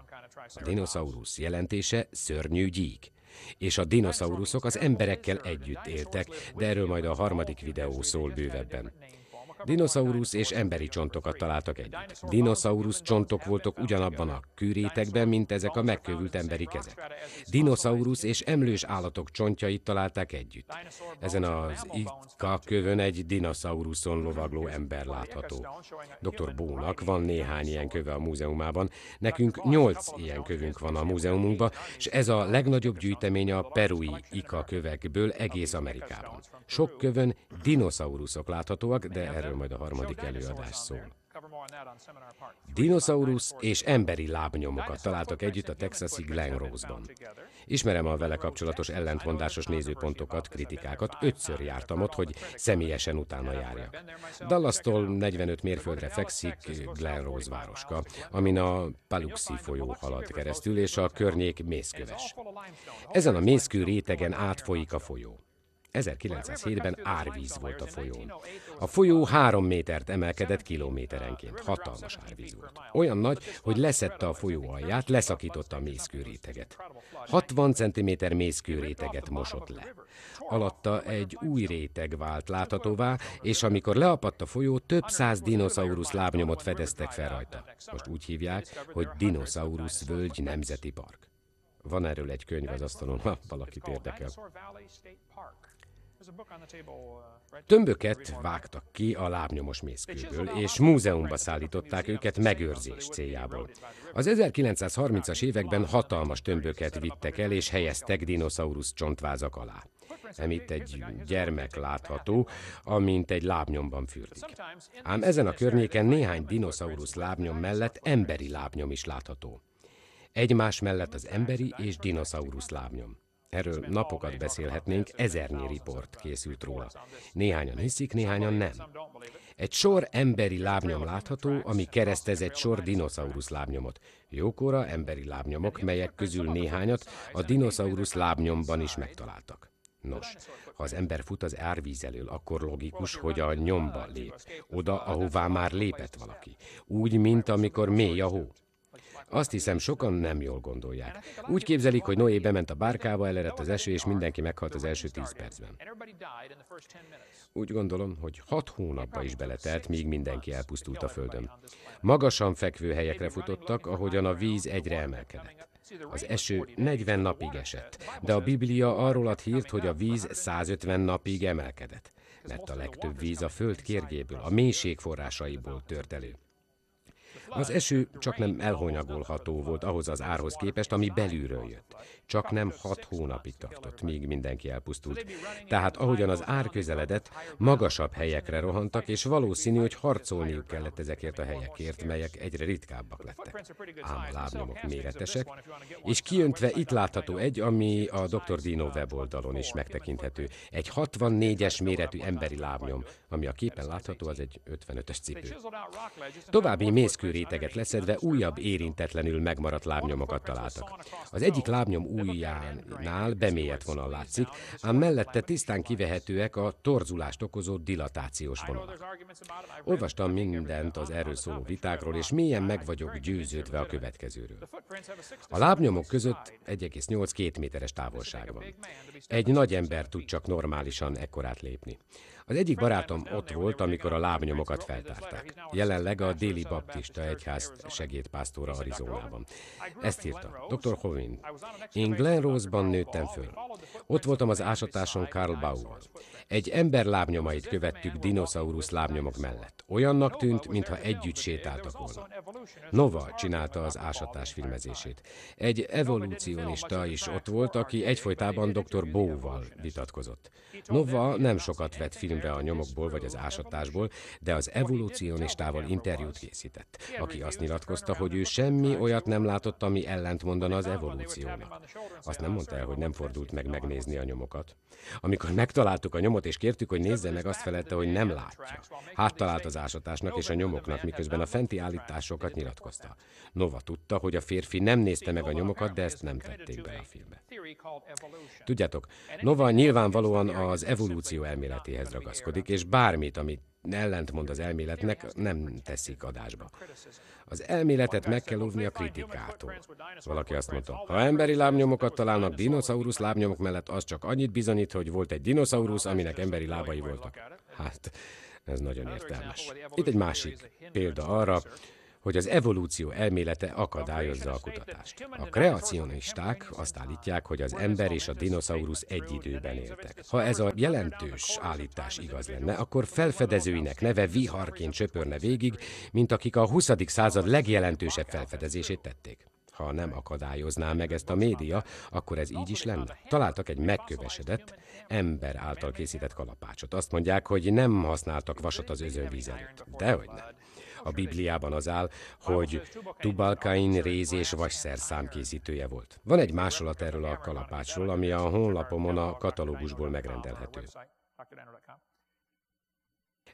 A dinoszaurusz jelentése szörnyű gyík. És a dinoszauruszok az emberekkel együtt éltek, de erről majd a harmadik videó szól bővebben. Dinoszaurusz és emberi csontokat találtak együtt. Dinoszaurusz csontok voltak ugyanabban a kürétekben, mint ezek a megkövült emberi kezek. Dinoszaurusz és emlős állatok csontjait találták együtt. Ezen az Itka kövön egy dinoszauruszon lovagló ember látható. Dr. Bónak van néhány ilyen köve a múzeumában. Nekünk nyolc ilyen kövünk van a múzeumunkban, és ez a legnagyobb gyűjtemény a perui Ika kövekből egész Amerikában. Sok kövön dinoszauruszok láthatóak, de erre erről majd a harmadik előadás szól. Dinoszaurusz és emberi lábnyomokat találtak együtt a texasi Glen Rose-ban. Ismerem a vele kapcsolatos ellentmondásos nézőpontokat, kritikákat, ötször jártam ott, hogy személyesen utána járjak. Dallastól 45 mérföldre fekszik Glen Rose városka, amin a Paluxi folyó halad keresztül, és a környék mészköves. Ezen a mészkő rétegen átfolyik a folyó. 1907-ben árvíz volt a folyón. Oh a folyó három métert emelkedett kilométerenként. Hatalmas árvíz volt. Olyan nagy, hogy leszette a folyó alját, leszakította a mészkőréteget. 60 cm mészkőréteget mosott le. Alatta egy új réteg vált láthatóvá, és amikor leapadt a folyó, több száz dinoszaurusz lábnyomot fedeztek fel rajta. Most úgy hívják, hogy Dinoszaurusz Völgy Nemzeti Park. Van erről egy könyv az asztalon, ha valakit érdekel. Uh, tömböket vágtak ki a lábnyomos mészkőből, és múzeumba szállították őket megőrzés céljából. Az 1930-as években hatalmas tömböket vittek el, és helyeztek dinoszaurusz csontvázak alá. Emitt egy gyermek látható, amint egy lábnyomban fürdik. Ám ezen a környéken néhány dinoszaurusz lábnyom mellett emberi lábnyom is látható. Egymás mellett az emberi és dinoszaurusz lábnyom. Erről napokat beszélhetnénk, ezernyi riport készült róla. Néhányan hiszik, néhányan nem. Egy sor emberi lábnyom látható, ami keresztez egy sor dinoszaurusz lábnyomot. Jókora emberi lábnyomok, melyek közül néhányat a dinoszaurusz lábnyomban is megtaláltak. Nos, ha az ember fut az árvíz elől, akkor logikus, hogy a nyomba lép, oda, ahová már lépett valaki. Úgy, mint amikor mély a hó. Azt hiszem, sokan nem jól gondolják. Úgy képzelik, hogy Noé bement a bárkába, elerett az eső, és mindenki meghalt az első tíz percben. Úgy gondolom, hogy hat hónapba is beletelt, míg mindenki elpusztult a földön. Magasan fekvő helyekre futottak, ahogyan a víz egyre emelkedett. Az eső 40 napig esett, de a Biblia arról ad hírt, hogy a víz 150 napig emelkedett, mert a legtöbb víz a föld kérgéből, a mélység forrásaiból tört elő. Az eső csak nem elhonyagolható volt ahhoz az árhoz képest, ami belülről jött. Csak nem hat hónapig tartott, míg mindenki elpusztult. Tehát ahogyan az ár közeledett, magasabb helyekre rohantak, és valószínű, hogy harcolniuk kellett ezekért a helyekért, melyek egyre ritkábbak lettek. Ám a lábnyomok méretesek, és kiöntve itt látható egy, ami a Dr. Dino weboldalon is megtekinthető. Egy 64-es méretű emberi lábnyom, ami a képen látható, az egy 55-ös cipő. További mészkő réteget leszedve újabb érintetlenül megmaradt lábnyomokat találtak. Az egyik lábnyom ujjánál bemérett vonal látszik, ám mellette tisztán kivehetőek a torzulást okozó dilatációs vonalak. Olvastam mindent az erről szóló vitákról, és mélyen meg vagyok győződve a következőről. A lábnyomok között 1,8-2 méteres távolság van. Egy nagy ember tud csak normálisan ekkorát lépni. Az egyik barátom ott volt, amikor a lábnyomokat feltárták. Jelenleg a Déli Baptista Egyház segédpásztora Arizonában. Ezt írta. Dr. Hovin. Én Glen Rose-ban nőttem föl. Ott voltam az ásatáson Karl Bauval. Egy ember lábnyomait követtük dinoszaurusz lábnyomok mellett. Olyannak tűnt, mintha együtt sétáltak volna. Nova csinálta az ásatás filmezését. Egy evolúcionista is ott volt, aki egyfolytában dr. Bóval vitatkozott. Nova nem sokat vett filmre a nyomokból vagy az ásatásból, de az evolúcionistával interjút készített, aki azt nyilatkozta, hogy ő semmi olyat nem látott, ami ellent mondana az evolúciónak. Azt nem mondta el, hogy nem fordult meg megnézni a nyomokat. Amikor megtaláltuk a nyomokat, nyomot, és kértük, hogy nézze meg, azt felelte, hogy nem látja. Hát talált az ásatásnak és a nyomoknak, miközben a fenti állításokat nyilatkozta. Nova tudta, hogy a férfi nem nézte meg a nyomokat, de ezt nem tették be a filmbe. Tudjátok, Nova nyilvánvalóan az evolúció elméletéhez ragaszkodik, és bármit, amit ellentmond az elméletnek, nem teszik adásba. Az elméletet meg kell óvni a kritikától. Valaki azt mondta, ha emberi lábnyomokat találnak dinoszaurusz lábnyomok mellett, az csak annyit bizonyít, hogy volt egy dinoszaurusz, aminek emberi lábai voltak. Hát, ez nagyon értelmes. Itt egy másik példa arra, hogy az evolúció elmélete akadályozza a kutatást. A kreacionisták azt állítják, hogy az ember és a dinoszaurusz egy időben éltek. Ha ez a jelentős állítás igaz lenne, akkor felfedezőinek neve viharként söpörne végig, mint akik a 20. század legjelentősebb felfedezését tették. Ha nem akadályozná meg ezt a média, akkor ez így is lenne. Találtak egy megkövesedett, ember által készített kalapácsot. Azt mondják, hogy nem használtak vasat az özönvíz előtt. Dehogy nem. A Bibliában az áll, hogy Tubalkain réz és vasszer számkészítője volt. Van egy másolat erről a kalapácsról, ami a honlapomon a katalógusból megrendelhető.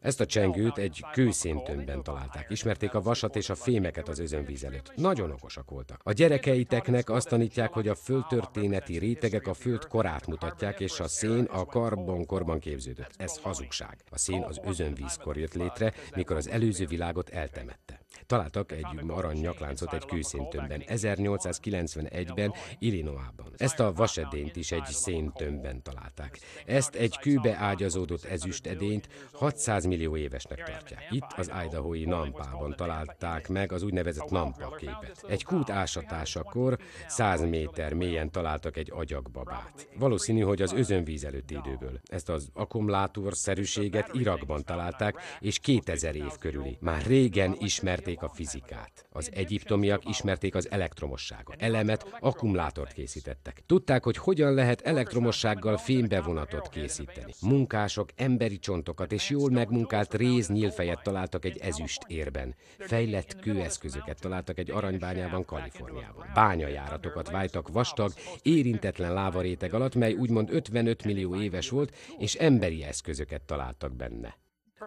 Ezt a csengőt egy kőszéntömbben találták. Ismerték a vasat és a fémeket az özönvíz előtt. Nagyon okosak voltak. A gyerekeiteknek azt tanítják, hogy a földtörténeti rétegek a föld korát mutatják, és a szén a karbonkorban képződött. Ez hazugság. A szén az özönvízkor jött létre, mikor az előző világot eltemette. Találtak egy aranyakláncot egy kőszéntömbben 1891-ben Illinoisban. Ezt a vasedényt is egy széntömbben találták. Ezt egy kőbe ágyazódott ezüstedényt 600 millió évesnek tartják. Itt az Idahoi Nampában találták meg az úgynevezett Nampa képet. Egy kút ásatásakor 100 méter mélyen találtak egy agyagbabát. Valószínű, hogy az özönvíz előtti időből. Ezt az akkumulátorszerűséget Irakban találták, és 2000 év körüli. Már régen ismert ismerték a fizikát. Az egyiptomiak ismerték az elektromosságot. Elemet, akkumulátort készítettek. Tudták, hogy hogyan lehet elektromossággal fénybevonatot készíteni. Munkások emberi csontokat és jól megmunkált réz nyílfejet találtak egy ezüst érben. Fejlett kőeszközöket találtak egy aranybányában Kaliforniában. Bányajáratokat váltak vastag, érintetlen lávaréteg alatt, mely úgymond 55 millió éves volt, és emberi eszközöket találtak benne.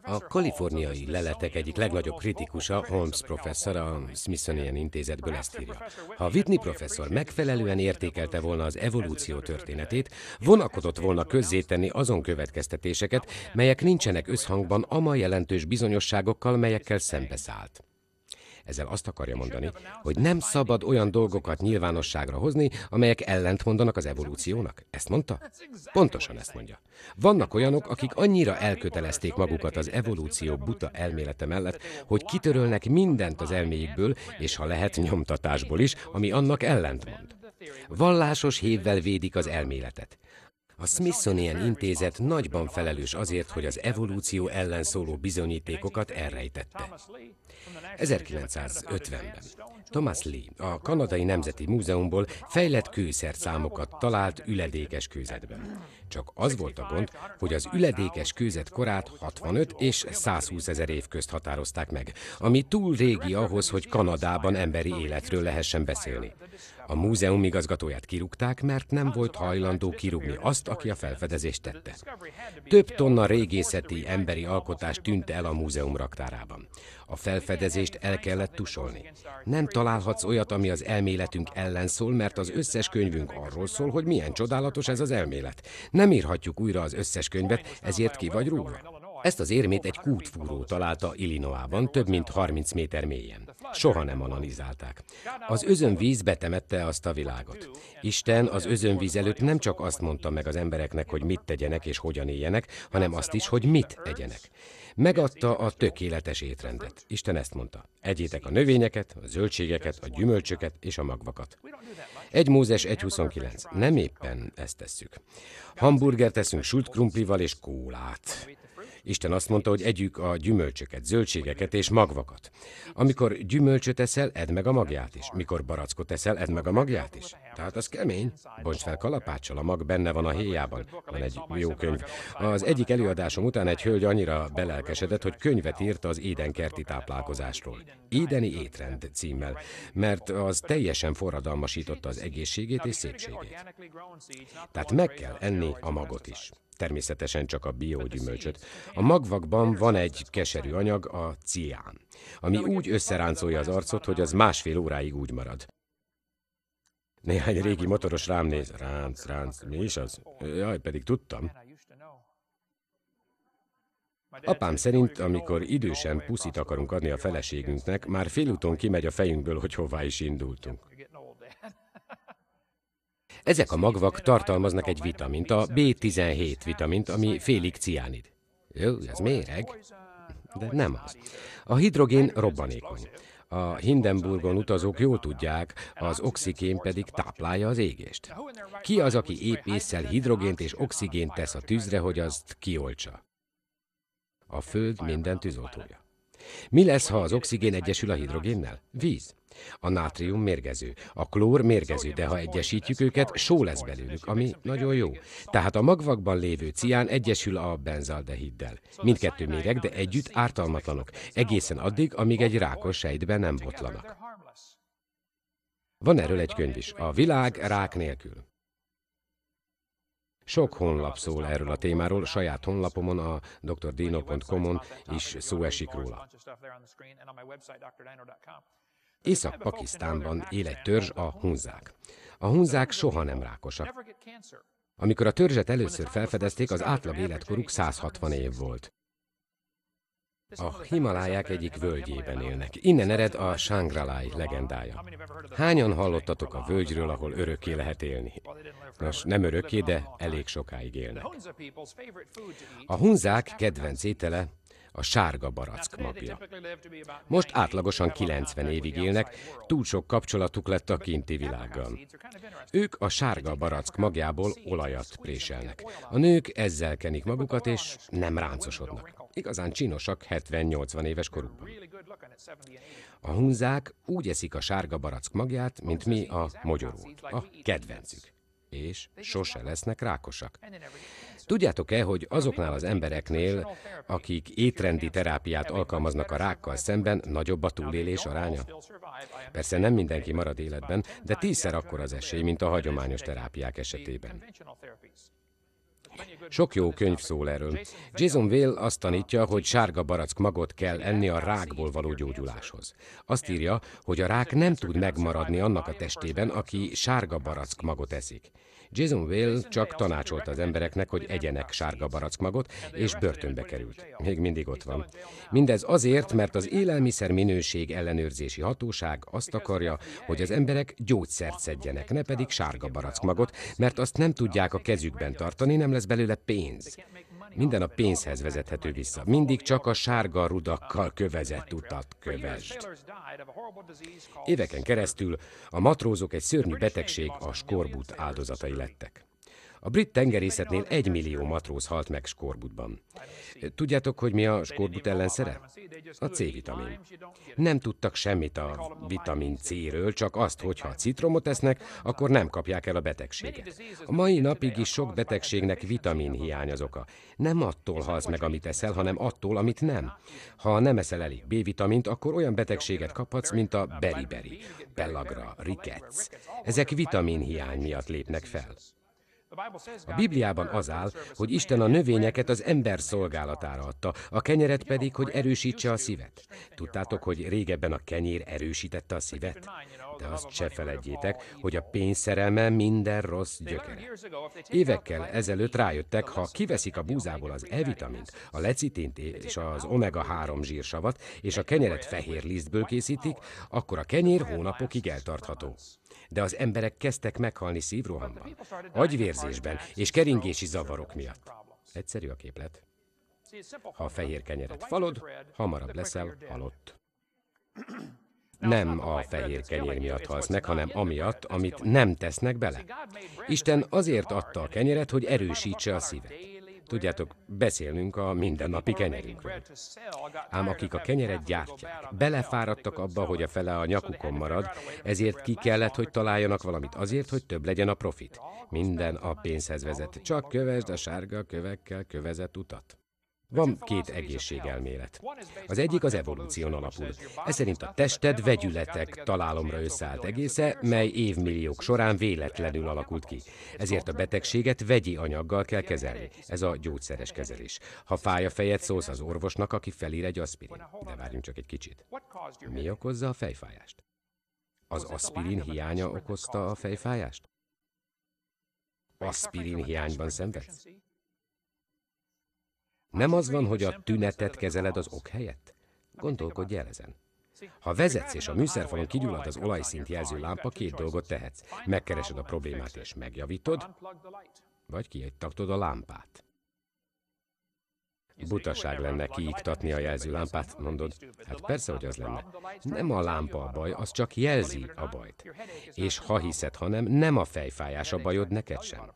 A kaliforniai leletek egyik legnagyobb kritikusa, Holmes professzor a Smithsonian intézetből ezt írja. Ha Whitney professzor megfelelően értékelte volna az evolúció történetét, vonakodott volna közzétenni azon következtetéseket, melyek nincsenek összhangban ama jelentős bizonyosságokkal, melyekkel szembeszállt. Ezzel azt akarja mondani, hogy nem szabad olyan dolgokat nyilvánosságra hozni, amelyek ellentmondanak az evolúciónak. Ezt mondta? Pontosan ezt mondja. Vannak olyanok, akik annyira elkötelezték magukat az evolúció buta elmélete mellett, hogy kitörölnek mindent az elméjükből, és ha lehet nyomtatásból is, ami annak ellentmond. Vallásos hévvel védik az elméletet. A Smithsonian Intézet nagyban felelős azért, hogy az evolúció ellen szóló bizonyítékokat elrejtette. 1950-ben Thomas Lee a Kanadai Nemzeti Múzeumból fejlett kőszerszámokat talált üledékes kőzetben. Csak az volt a gond, hogy az üledékes kőzet korát 65 és 120 ezer év közt határozták meg, ami túl régi ahhoz, hogy Kanadában emberi életről lehessen beszélni. A múzeum igazgatóját kirúgták, mert nem volt hajlandó kirúgni azt, aki a felfedezést tette. Több tonna régészeti emberi alkotás tűnt el a múzeum raktárában. A felfedezést el kellett tusolni. Nem találhatsz olyat, ami az elméletünk ellen szól, mert az összes könyvünk arról szól, hogy milyen csodálatos ez az elmélet. Nem írhatjuk újra az összes könyvet, ezért ki vagy rúgva. Ezt az érmét egy kútfúró találta Illinoisban, több mint 30 méter mélyen. Soha nem analizálták. Az özönvíz betemette azt a világot. Isten az özönvíz előtt nem csak azt mondta meg az embereknek, hogy mit tegyenek és hogyan éljenek, hanem azt is, hogy mit egyenek. Megadta a tökéletes étrendet. Isten ezt mondta. Egyétek a növényeket, a zöldségeket, a gyümölcsöket és a magvakat. Egy Mózes 1.29. Nem éppen ezt tesszük. Hamburger teszünk sült krumplival és kólát. Isten azt mondta, hogy együk a gyümölcsöket, zöldségeket és magvakat. Amikor gyümölcsöt eszel, edd meg a magját is. Mikor barackot eszel, edd meg a magját is. Tehát az kemény. Bonts fel kalapáccsal, a mag benne van a héjában. Van egy jó könyv. Az egyik előadásom után egy hölgy annyira belelkesedett, hogy könyvet írt az édenkerti táplálkozásról. Édeni étrend címmel, mert az teljesen forradalmasította az egészségét és szépségét. Tehát meg kell enni a magot is természetesen csak a biógyümölcsöt. Hát a magvakban van egy keserű anyag, a cián, ami úgy összeráncolja az arcot, hogy az másfél óráig úgy marad. Néhány régi motoros rám néz. Ránc, ránc, mi is az? Jaj, pedig tudtam. Apám szerint, amikor idősen puszit akarunk adni a feleségünknek, már félúton kimegy a fejünkből, hogy hová is indultunk. Ezek a magvak tartalmaznak egy vitamint, a B17 vitamint, ami félig ciánid. Jó, ez méreg, de nem az. A hidrogén robbanékony. A Hindenburgon utazók jól tudják, az oxigén pedig táplálja az égést. Ki az, aki épp észszel hidrogént és oxigént tesz a tűzre, hogy azt kioltsa? A Föld minden tűzoltója. Mi lesz, ha az oxigén egyesül a hidrogénnel? Víz. A nátrium mérgező, a klór mérgező, de ha egyesítjük őket, só lesz belőlük, ami nagyon jó. Tehát a magvakban lévő cián egyesül a benzaldehiddel. Mindkettő méreg, de együtt ártalmatlanok, egészen addig, amíg egy rákos sejtbe nem botlanak. Van erről egy könyv is, a világ rák nélkül. Sok honlap szól erről a témáról, saját honlapomon, a drdino.com-on is szó esik róla. Észak-Pakisztánban él egy törzs, a hunzák. A hunzák soha nem rákosak. Amikor a törzset először felfedezték, az átlag életkoruk 160 év volt. A Himaláják egyik völgyében élnek. Innen ered a Sangralai legendája. Hányan hallottatok a völgyről, ahol örökké lehet élni? Nos, nem örökké, de elég sokáig élnek. A hunzák kedvenc étele a sárga barack magja. Most átlagosan 90 évig élnek, túl sok kapcsolatuk lett a kinti világgal. Ők a sárga barack magjából olajat préselnek. A nők ezzel kenik magukat, és nem ráncosodnak igazán csinosak 70-80 éves korukban. A hunzák úgy eszik a sárga barack magját, mint mi a mogyorót, a kedvencük és sose lesznek rákosak. Tudjátok-e, hogy azoknál az embereknél, akik étrendi terápiát alkalmaznak a rákkal szemben, nagyobb a túlélés aránya? Persze nem mindenki marad életben, de tízszer akkor az esély, mint a hagyományos terápiák esetében. Sok jó könyv szól erről. Jason Whale azt tanítja, hogy sárga barack magot kell enni a rákból való gyógyuláshoz. Azt írja, hogy a rák nem tud megmaradni annak a testében, aki sárga barack magot eszik. Jason Will csak tanácsolta az embereknek, hogy egyenek sárga barackmagot, és börtönbe került. Még mindig ott van. Mindez azért, mert az élelmiszer minőség ellenőrzési hatóság azt akarja, hogy az emberek gyógyszert szedjenek, ne pedig sárga barackmagot, mert azt nem tudják a kezükben tartani, nem lesz belőle pénz. Minden a pénzhez vezethető vissza. Mindig csak a sárga rudakkal kövezett utat kövesd. Éveken keresztül a matrózok egy szörnyű betegség a skorbut áldozatai lettek. A brit tengerészetnél egy millió matróz halt meg skorbutban. Tudjátok, hogy mi a skorbut ellenszere? A C-vitamin. Nem tudtak semmit a vitamin C-ről, csak azt, hogy ha citromot esznek, akkor nem kapják el a betegséget. A mai napig is sok betegségnek vitamin hiány az oka. Nem attól halsz meg, amit eszel, hanem attól, amit nem. Ha nem eszel elég B-vitamint, akkor olyan betegséget kaphatsz, mint a beriberi, pellagra, riketsz. Ezek vitamin hiány miatt lépnek fel. A Bibliában az áll, hogy Isten a növényeket az ember szolgálatára adta, a kenyeret pedig, hogy erősítse a szívet. Tudtátok, hogy régebben a kenyér erősítette a szívet? De azt se feledjétek, hogy a pénzszerelme minden rossz gyökere. Évekkel ezelőtt rájöttek, ha kiveszik a búzából az E-vitamint, a lecitint és az omega-3 zsírsavat, és a kenyeret fehér lisztből készítik, akkor a kenyér hónapokig eltartható de az emberek kezdtek meghalni szívrohamban, agyvérzésben és keringési zavarok miatt. Egyszerű a képlet. Ha a fehér kenyeret falod, hamarabb leszel halott. Nem a fehér kenyér miatt halsz meg, hanem amiatt, amit nem tesznek bele. Isten azért adta a kenyeret, hogy erősítse a szívet. Tudjátok, beszélünk a mindennapi kenyerünkről. Ám akik a kenyeret gyártják, belefáradtak abba, hogy a fele a nyakukon marad, ezért ki kellett, hogy találjanak valamit azért, hogy több legyen a profit. Minden a pénzhez vezet. Csak kövesd a sárga kövekkel kövezett utat. Van két egészségelmélet. Az egyik az evolúción alapul. Ez szerint a tested vegyületek találomra összeállt egésze, mely évmilliók során véletlenül alakult ki. Ezért a betegséget vegyi anyaggal kell kezelni. Ez a gyógyszeres kezelés. Ha fáj a fejed, szólsz az orvosnak, aki felír egy aspirin. De várjunk csak egy kicsit. Mi okozza a fejfájást? Az aspirin hiánya okozta a fejfájást? Aspirin hiányban szenvedsz? Nem az van, hogy a tünetet kezeled az ok helyett? Gondolkodj el ezen. Ha vezetsz és a műszerfalon kigyullad az olajszint jelző lámpa, két dolgot tehetsz. Megkeresed a problémát és megjavítod, vagy kiegytaktod a lámpát. Butaság lenne kiiktatni a jelző lámpát, mondod. Hát persze, hogy az lenne. Nem a lámpa a baj, az csak jelzi a bajt. És ha hiszed, hanem nem a fejfájás a bajod, neked sem.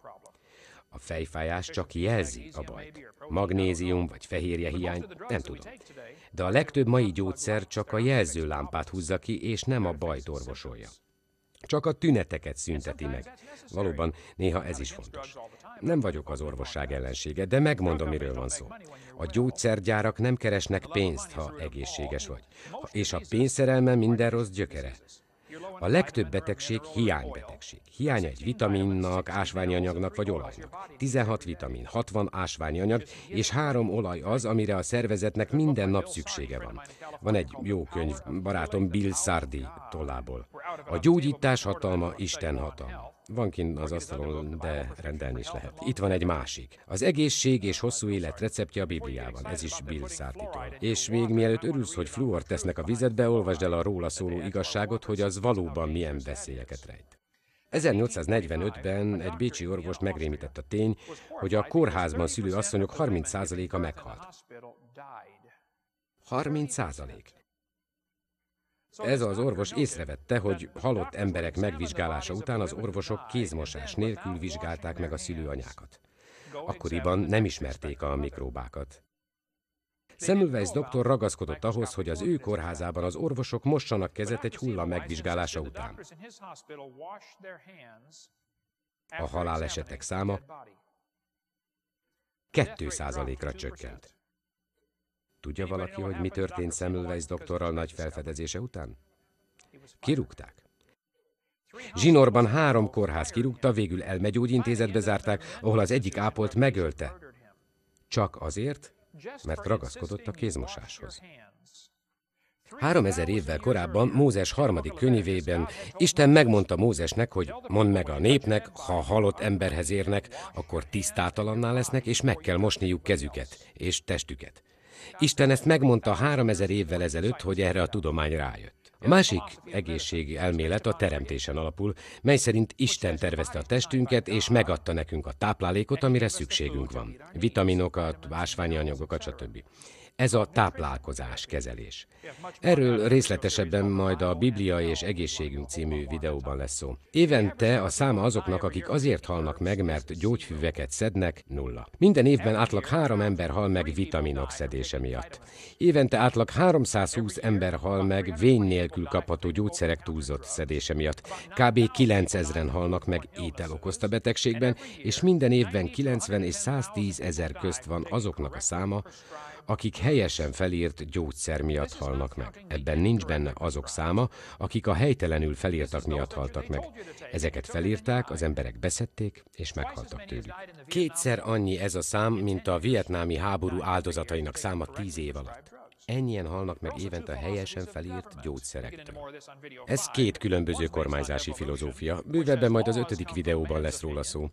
A fejfájás csak jelzi a bajt. Magnézium vagy fehérje hiány, nem tudom. De a legtöbb mai gyógyszer csak a jelzőlámpát húzza ki, és nem a bajt orvosolja. Csak a tüneteket szünteti meg. Valóban néha ez is fontos. Nem vagyok az orvosság ellensége, de megmondom, miről van szó. A gyógyszergyárak nem keresnek pénzt, ha egészséges vagy. És a pénzszerelme minden rossz gyökere. A legtöbb betegség hiánybetegség. Hiánya egy vitaminnak, ásványanyagnak vagy olajnak. 16 vitamin, 60 ásványanyag és 3 olaj az, amire a szervezetnek minden nap szüksége van. Van egy jó könyv, barátom Bill Sardi tollából. A gyógyítás hatalma Isten hatalma. Van kint az asztalon, de rendelni is lehet. Itt van egy másik. Az egészség és hosszú élet receptje a Bibliában. Ez is Bill Szártitól. És még mielőtt örülsz, hogy fluor tesznek a vizetbe, olvasd el a róla szóló igazságot, hogy az valóban milyen veszélyeket rejt. 1845-ben egy bécsi orvost megrémített a tény, hogy a kórházban szülő asszonyok 30%-a meghalt. 30 százalék. Ez az orvos észrevette, hogy halott emberek megvizsgálása után az orvosok kézmosás nélkül vizsgálták meg a szülőanyákat. Akkoriban nem ismerték a mikróbákat. Semmelweis doktor ragaszkodott ahhoz, hogy az ő kórházában az orvosok mossanak kezet egy hulla megvizsgálása után. A halálesetek száma 2%-ra csökkent. Tudja valaki, hogy mi történt Semmelweis doktorral nagy felfedezése után? Kirúgták. Zsinorban három kórház kirúgta, végül elmegyógyintézetbe zárták, ahol az egyik ápolt megölte. Csak azért, mert ragaszkodott a kézmosáshoz. Három ezer évvel korábban Mózes harmadik könyvében Isten megmondta Mózesnek, hogy mondd meg a népnek, ha halott emberhez érnek, akkor tisztátalanná lesznek, és meg kell mosniuk kezüket és testüket. Isten ezt megmondta három évvel ezelőtt, hogy erre a tudomány rájött. A másik egészségi elmélet a teremtésen alapul, mely szerint Isten tervezte a testünket, és megadta nekünk a táplálékot, amire szükségünk van. Vitaminokat, ásványi anyagokat, stb. Ez a táplálkozás kezelés. Erről részletesebben majd a Biblia és egészségünk című videóban lesz szó. Évente a száma azoknak, akik azért halnak meg, mert gyógyfüveket szednek, nulla. Minden évben átlag három ember hal meg vitaminok szedése miatt. Évente átlag 320 ember hal meg vény nélkül kapható gyógyszerek túlzott szedése miatt. Kb. 9000-en halnak meg étel okozta betegségben, és minden évben 90 és 110 ezer közt van azoknak a száma, akik helyesen felírt gyógyszer miatt halnak meg. Ebben nincs benne azok száma, akik a helytelenül felírtak miatt haltak meg. Ezeket felírták, az emberek beszették, és meghaltak tőlük. Kétszer annyi ez a szám, mint a vietnámi háború áldozatainak száma tíz év alatt ennyien halnak meg évente a helyesen felírt gyógyszerektől. Ez két különböző kormányzási filozófia, bővebben majd az ötödik videóban lesz róla szó.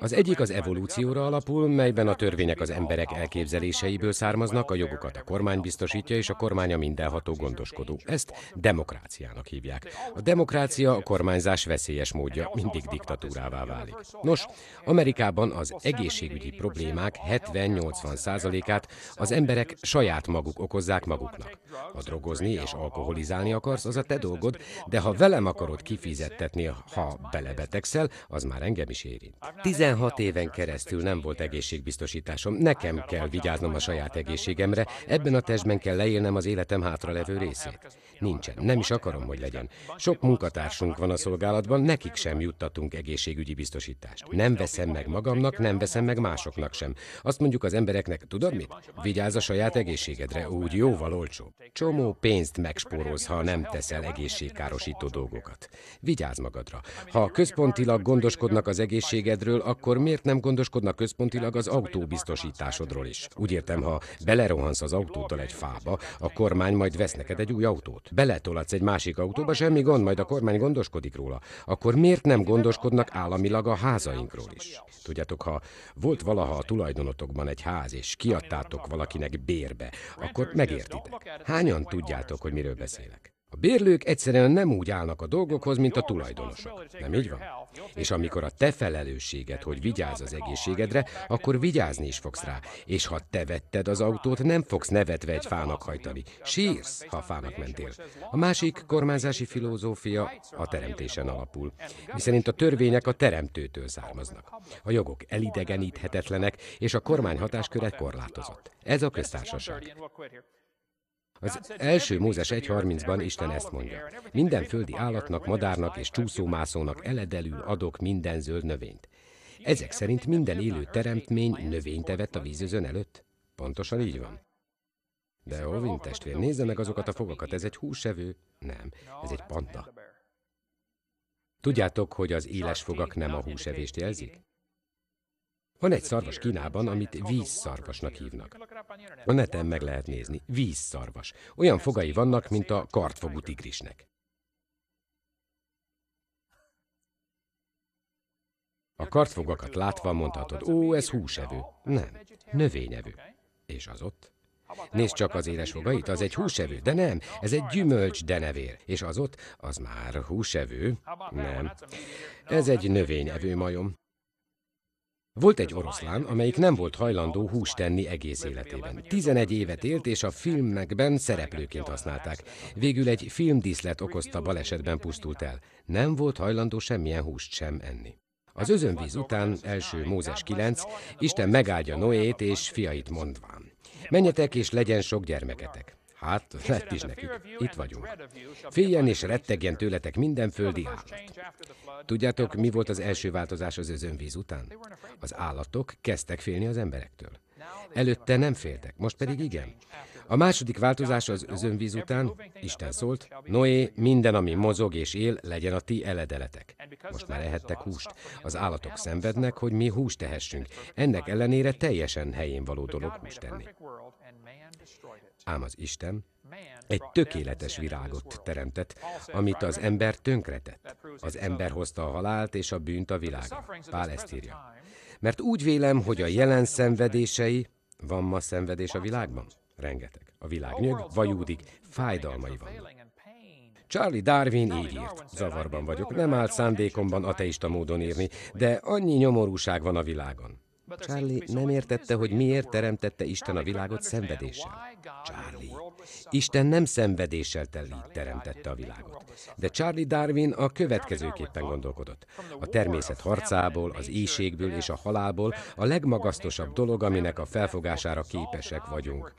Az egyik az evolúcióra alapul, melyben a törvények az emberek elképzeléseiből származnak, a jogokat a kormány biztosítja, és a kormány a mindenható gondoskodó. Ezt demokráciának hívják. A demokrácia a kormányzás veszélyes módja, mindig diktatúrává válik. Nos, Amerikában az egészségügyi problémák 70-80 százalékát az emberek saját maguk okozzák, hozzák maguknak. Ha drogozni és alkoholizálni akarsz, az a te dolgod, de ha velem akarod kifizettetni, ha belebetegszel, az már engem is érint. 16 éven keresztül nem volt egészségbiztosításom, nekem kell vigyáznom a saját egészségemre, ebben a testben kell leélnem az életem hátralevő részét. Nincsen. Nem is akarom, hogy legyen. Sok munkatársunk van a szolgálatban, nekik sem juttatunk egészségügyi biztosítást. Nem veszem meg magamnak, nem veszem meg másoknak sem. Azt mondjuk az embereknek, tudod mit? Vigyázz a saját egészségedre, úgy jóval olcsó. Csomó pénzt megspórolsz, ha nem teszel egészségkárosító dolgokat. Vigyázz magadra. Ha központilag gondoskodnak az egészségedről, akkor miért nem gondoskodnak központilag az autóbiztosításodról is? Úgy értem, ha belerohansz az autóddal egy fába, a kormány majd vesz neked egy új autót beletolatsz egy másik autóba, semmi gond, majd a kormány gondoskodik róla, akkor miért nem gondoskodnak államilag a házainkról is? Tudjátok, ha volt valaha a tulajdonotokban egy ház, és kiadtátok valakinek bérbe, akkor megértitek. Hányan tudjátok, hogy miről beszélek? A bérlők egyszerűen nem úgy állnak a dolgokhoz, mint a tulajdonosok. Nem így van? És amikor a te felelősséged, hogy vigyázz az egészségedre, akkor vigyázni is fogsz rá. És ha te vetted az autót, nem fogsz nevetve egy fának hajtani. Sírsz, ha fának mentél. A másik kormányzási filozófia a teremtésen alapul, miszerint a törvények a teremtőtől származnak. A jogok elidegeníthetetlenek, és a kormány hatásköre korlátozott. Ez a köztársaság. Az első Mózes 1.30-ban Isten ezt mondja. Minden földi állatnak, madárnak és csúszómászónak eledelül adok minden zöld növényt. Ezek szerint minden élő teremtmény növényt evett a vízözön előtt? Pontosan így van. De Ovin testvér, nézze meg azokat a fogakat, ez egy húsevő? Nem, ez egy panda. Tudjátok, hogy az éles fogak nem a húsevést jelzik? Van egy szarvas Kínában, amit vízszarvasnak hívnak. A neten meg lehet nézni. Vízszarvas. Olyan fogai vannak, mint a kartfogú tigrisnek. A kartfogakat látva mondhatod, ó, ez húsevő. Nem, növényevő. És az ott? Nézd csak az éles fogait, az egy húsevő, de nem, ez egy gyümölcs denevér. És az ott, az már húsevő? Nem. Ez egy növényevő majom. Volt egy oroszlán, amelyik nem volt hajlandó húst tenni egész életében. 11 évet élt, és a filmekben szereplőként használták. Végül egy filmdíszlet okozta balesetben pusztult el. Nem volt hajlandó semmilyen húst sem enni. Az özönvíz után, első Mózes 9, Isten megáldja Noét és fiait mondván. Menjetek és legyen sok gyermeketek. Hát, lett is nekik. Itt vagyunk. Féljen és rettegjen tőletek minden földi állat. Tudjátok, mi volt az első változás az özönvíz után? Az állatok kezdtek félni az emberektől. Előtte nem féltek, most pedig igen. A második változás az özönvíz után, Isten szólt, Noé, minden, ami mozog és él, legyen a ti eledeletek. Most már ehettek húst. Az állatok szenvednek, hogy mi húst tehessünk. Ennek ellenére teljesen helyén való dolog húst tenni. Ám az Isten egy tökéletes virágot teremtett, amit az ember tönkretett. Az ember hozta a halált és a bűnt a világra. Pál ezt írja. Mert úgy vélem, hogy a jelen szenvedései, van ma szenvedés a világban? Rengeteg. A világ nyög, vajúdik, fájdalmai vannak. Charlie Darwin így írt. Zavarban vagyok, nem állt szándékomban ateista módon írni, de annyi nyomorúság van a világon. Charlie nem értette, hogy miért teremtette Isten a világot szenvedéssel. Charlie Isten nem szenvedéssel teli teremtette a világot. De Charlie Darwin a következőképpen gondolkodott. A természet harcából, az éjségből és a halálból a legmagasztosabb dolog, aminek a felfogására képesek vagyunk.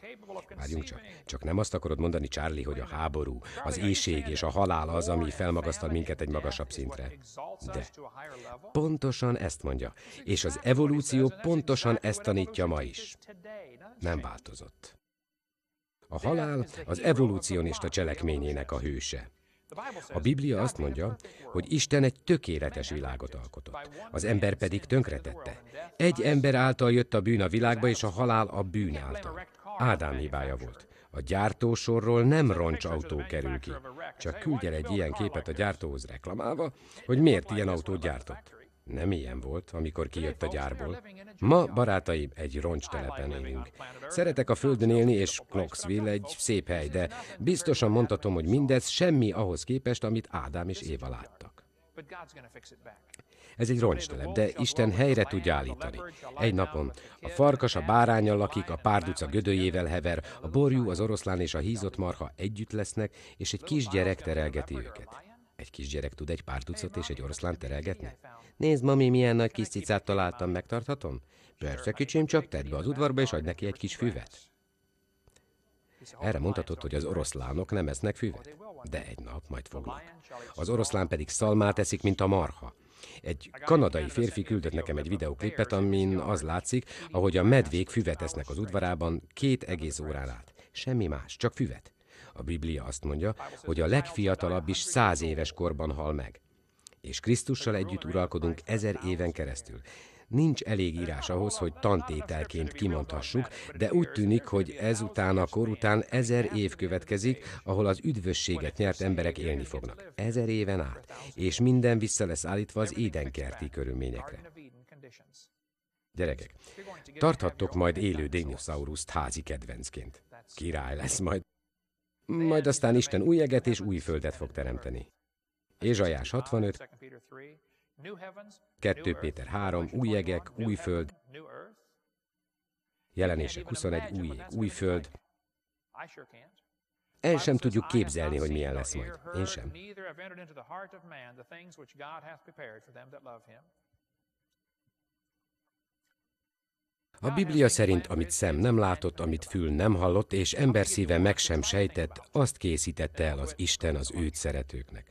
Várjunk csak, csak nem azt akarod mondani, Charlie, hogy a háború, az éjség és a halál az, ami felmagasztal minket egy magasabb szintre. De pontosan ezt mondja, és az evolúció pontosan ezt tanítja ma is. Nem változott. A halál az evolúcionista cselekményének a hőse. A Biblia azt mondja, hogy Isten egy tökéletes világot alkotott, az ember pedig tönkretette. Egy ember által jött a bűn a világba, és a halál a bűn által. Ádám hibája volt. A gyártósorról nem autó kerül ki. Csak küldj el egy ilyen képet a gyártóhoz reklamálva, hogy miért ilyen autót gyártott nem ilyen volt, amikor kijött a gyárból. Ma, barátaim, egy telepen élünk. Szeretek a földön élni, és Knoxville egy szép hely, de biztosan mondhatom, hogy mindez semmi ahhoz képest, amit Ádám és Éva láttak. Ez egy roncstelep, de Isten helyre tudja állítani. Egy napon a farkas a bárányal lakik, a párduca gödőjével hever, a borjú, az oroszlán és a hízott marha együtt lesznek, és egy kisgyerek terelgeti őket. Egy kisgyerek tud egy pár tucat és egy oroszlán terelgetni? Nézd, mami, milyen nagy kis cicát találtam, megtarthatom? Persze, kicsim, csak tedd be az udvarba, és adj neki egy kis füvet. Erre mondhatod, hogy az oroszlánok nem esznek füvet, de egy nap majd fognak. Az oroszlán pedig szalmát eszik, mint a marha. Egy kanadai férfi küldött nekem egy videoklipet, amin az látszik, ahogy a medvék füvet esznek az udvarában két egész órán át. Semmi más, csak füvet. A Biblia azt mondja, hogy a legfiatalabb is száz éves korban hal meg. És Krisztussal együtt uralkodunk ezer éven keresztül. Nincs elég írás ahhoz, hogy tantételként kimondhassuk, de úgy tűnik, hogy ezután a kor után ezer év következik, ahol az üdvösséget nyert emberek élni fognak. Ezer éven át, és minden vissza lesz állítva az édenkerti körülményekre. Gyerekek, tarthattok majd élő dinoszauruszt házi kedvencként. Király lesz majd. Majd aztán Isten új eget és új földet fog teremteni. Ézsajás 65, 2 Péter 3, új egek, új föld, jelenések 21, új ég, új föld. El sem tudjuk képzelni, hogy milyen lesz majd. Én sem. A Biblia szerint, amit szem nem látott, amit fül nem hallott, és ember szíve meg sem sejtett, azt készítette el az Isten az őt szeretőknek.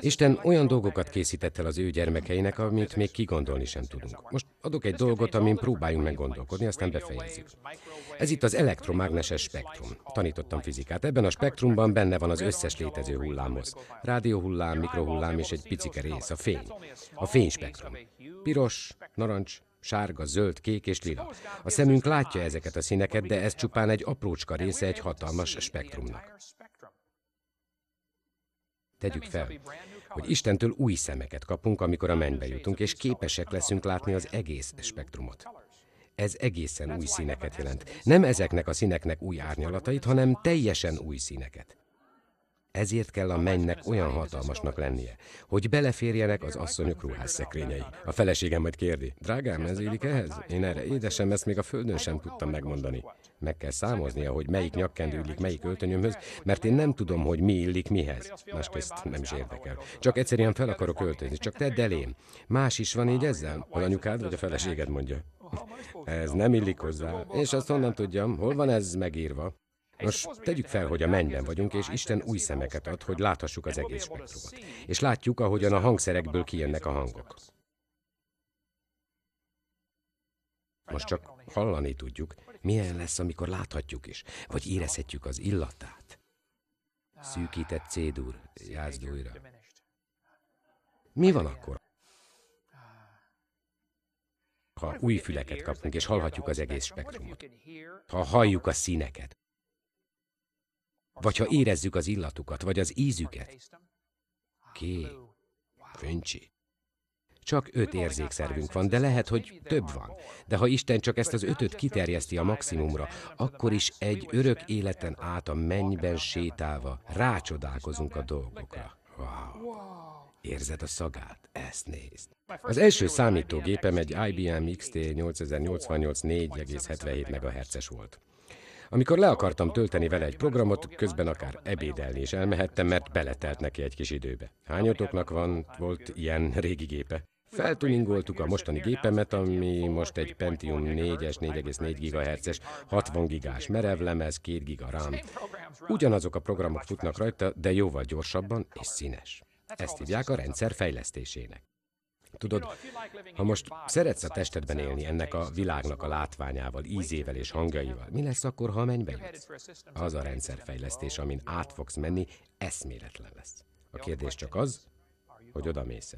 Isten olyan dolgokat készített el az ő gyermekeinek, amit még kigondolni sem tudunk. Most adok egy dolgot, amin próbáljunk meg gondolkodni, aztán befejezzük. Ez itt az elektromágneses spektrum. Tanítottam fizikát. Ebben a spektrumban benne van az összes létező hullámhoz. Rádióhullám, mikrohullám és egy picike rész, a fény. A fény spektrum. Piros, narancs, sárga, zöld, kék és lila. A szemünk látja ezeket a színeket, de ez csupán egy aprócska része egy hatalmas spektrumnak. Tegyük fel, hogy Istentől új szemeket kapunk, amikor a mennybe jutunk, és képesek leszünk látni az egész spektrumot. Ez egészen új színeket jelent. Nem ezeknek a színeknek új árnyalatait, hanem teljesen új színeket. Ezért kell a mennynek olyan hatalmasnak lennie, hogy beleférjenek az asszonyok ruhás szekrényei. A feleségem majd kérdi, drágám, ez élik ehhez? Én erre édesem, ezt még a földön sem tudtam megmondani. Meg kell számoznia, hogy melyik nyakkendő illik melyik öltönyömhöz, mert én nem tudom, hogy mi illik mihez. Másközt nem is érdekel. Csak egyszerűen fel akarok öltözni, csak tedd elém. Más is van így ezzel? A anyukád vagy a feleséged mondja. Ez nem illik hozzá, és azt honnan tudjam, hol van ez megírva? Nos, tegyük fel, hogy a mennyben vagyunk, és Isten új szemeket ad, hogy láthassuk az egész spektrumot. És látjuk, ahogyan a hangszerekből kijönnek a hangok. Most csak hallani tudjuk, milyen lesz, amikor láthatjuk is, vagy érezhetjük az illatát. Szűkített cédúr, jázd újra. Mi van akkor, ha új füleket kapunk, és hallhatjuk az egész spektrumot? Ha halljuk a színeket, vagy ha érezzük az illatukat, vagy az ízüket. Ké, Fincsi. Csak öt érzékszervünk van, de lehet, hogy több van. De ha Isten csak ezt az ötöt kiterjeszti a maximumra, akkor is egy örök életen át a mennyben sétálva rácsodálkozunk a dolgokra. Wow. Érzed a szagát? Ezt nézd. Az első számítógépem egy IBM XT 8088 4,77 MHz-es volt. Amikor le akartam tölteni vele egy programot, közben akár ebédelni is elmehettem, mert beletelt neki egy kis időbe. Hányotoknak van, volt ilyen régi gépe? Feltuningoltuk a mostani gépemet, ami most egy Pentium 4-es, 4,4 GHz-es, 60 gigás merevlemez, 2 giga RAM. Ugyanazok a programok futnak rajta, de jóval gyorsabban és színes. Ezt hívják a rendszer fejlesztésének. Tudod, ha most szeretsz a testedben élni ennek a világnak a látványával, ízével és hangjaival, mi lesz akkor, ha menj mennybe Az a rendszerfejlesztés, amin át fogsz menni, eszméletlen lesz. A kérdés csak az, hogy oda mész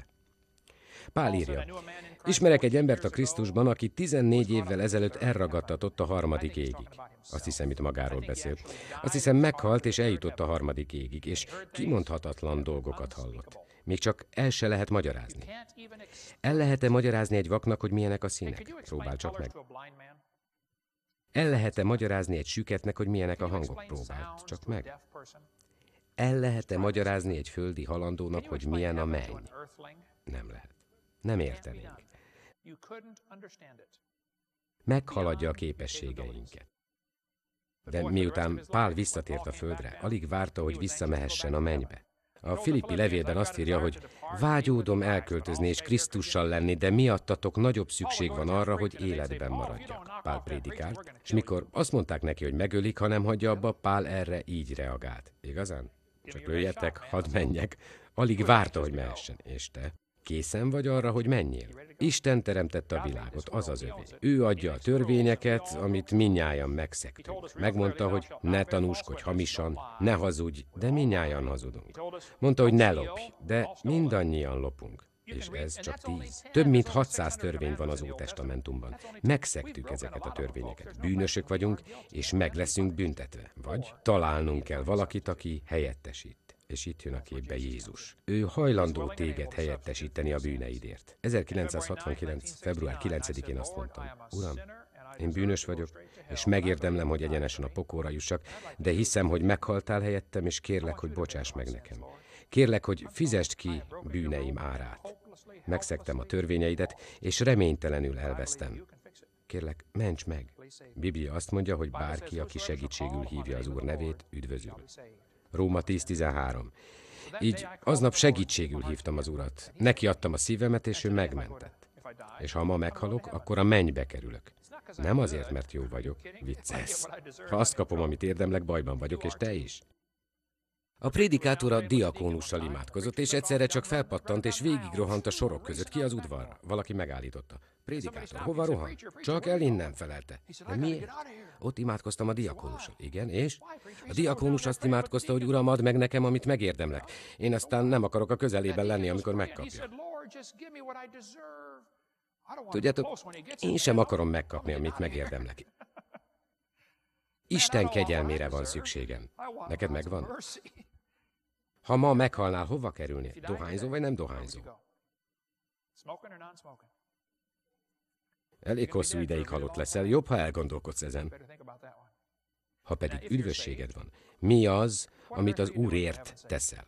Pál írja, ismerek egy embert a Krisztusban, aki 14 évvel ezelőtt elragadtatott a harmadik égig. Azt hiszem, itt magáról beszél. Azt hiszem, meghalt és eljutott a harmadik égig, és kimondhatatlan dolgokat hallott. Még csak el se lehet magyarázni. El lehet-e magyarázni egy vaknak, hogy milyenek a színek? Próbál csak meg. El lehet-e magyarázni egy süketnek, hogy milyenek a hangok? Próbál csak meg. El lehet-e magyarázni egy földi halandónak, hogy milyen a menny? Nem lehet. Nem értenénk. Meghaladja a képességeinket. De miután Pál visszatért a földre, alig várta, hogy visszamehessen a mennybe. A Filippi levélben azt írja, hogy vágyódom elköltözni és Krisztussal lenni, de miattatok nagyobb szükség van arra, hogy életben maradjak. Pál prédikált, és mikor azt mondták neki, hogy megölik, ha nem hagyja abba, Pál erre így reagált. Igazán? Csak lőjetek, hadd menjek. Alig várta, hogy mehessen. És te? Készen vagy arra, hogy menjél? Isten teremtette a világot, az az övé. Ő adja a törvényeket, amit minnyáján megszektünk. Megmondta, hogy ne tanúskodj hamisan, ne hazudj, de minnyáján hazudunk. Mondta, hogy ne lopj, de mindannyian lopunk és ez csak tíz. Több mint 600 törvény van az Ótestamentumban. Megszektük ezeket a törvényeket. Bűnösök vagyunk, és meg leszünk büntetve. Vagy találnunk kell valakit, aki helyettesít és itt jön a képbe Jézus. Ő hajlandó téged helyettesíteni a bűneidért. 1969. február 9-én azt mondtam, Uram, én bűnös vagyok, és megérdemlem, hogy egyenesen a pokóra jussak, de hiszem, hogy meghaltál helyettem, és kérlek, hogy bocsáss meg nekem. Kérlek, hogy fizest ki bűneim árát. Megszegtem a törvényeidet, és reménytelenül elvesztem. Kérlek, ments meg. Biblia azt mondja, hogy bárki, aki segítségül hívja az Úr nevét, üdvözül. Róma 10.13. Így aznap segítségül hívtam az urat. Neki adtam a szívemet, és ő megmentett. És ha ma meghalok, akkor a mennybe kerülök. Nem azért, mert jó vagyok, viccelsz. Ha azt kapom, amit érdemlek, bajban vagyok, és te is. A prédikátor a diakónussal imádkozott, és egyszerre csak felpattant, és végigrohant a sorok között ki az udvarra. Valaki megállította. Prédikátor, Hova rohan? Csak el innen felelte. De miért? Ott imádkoztam a diakónussal. Igen, és? A diakónus azt imádkozta, hogy uram, add meg nekem, amit megérdemlek. Én aztán nem akarok a közelében lenni, amikor megkapja. Tudjátok, én sem akarom megkapni, amit megérdemlek. Isten kegyelmére van szükségem. Neked megvan? Ha ma meghalnál, hova kerülnél? Dohányzó vagy nem dohányzó? Smoking or non-smoking? Elég hosszú ideig halott leszel, jobb, ha elgondolkodsz ezen. Ha pedig üdvösséged van, mi az, amit az Úrért teszel?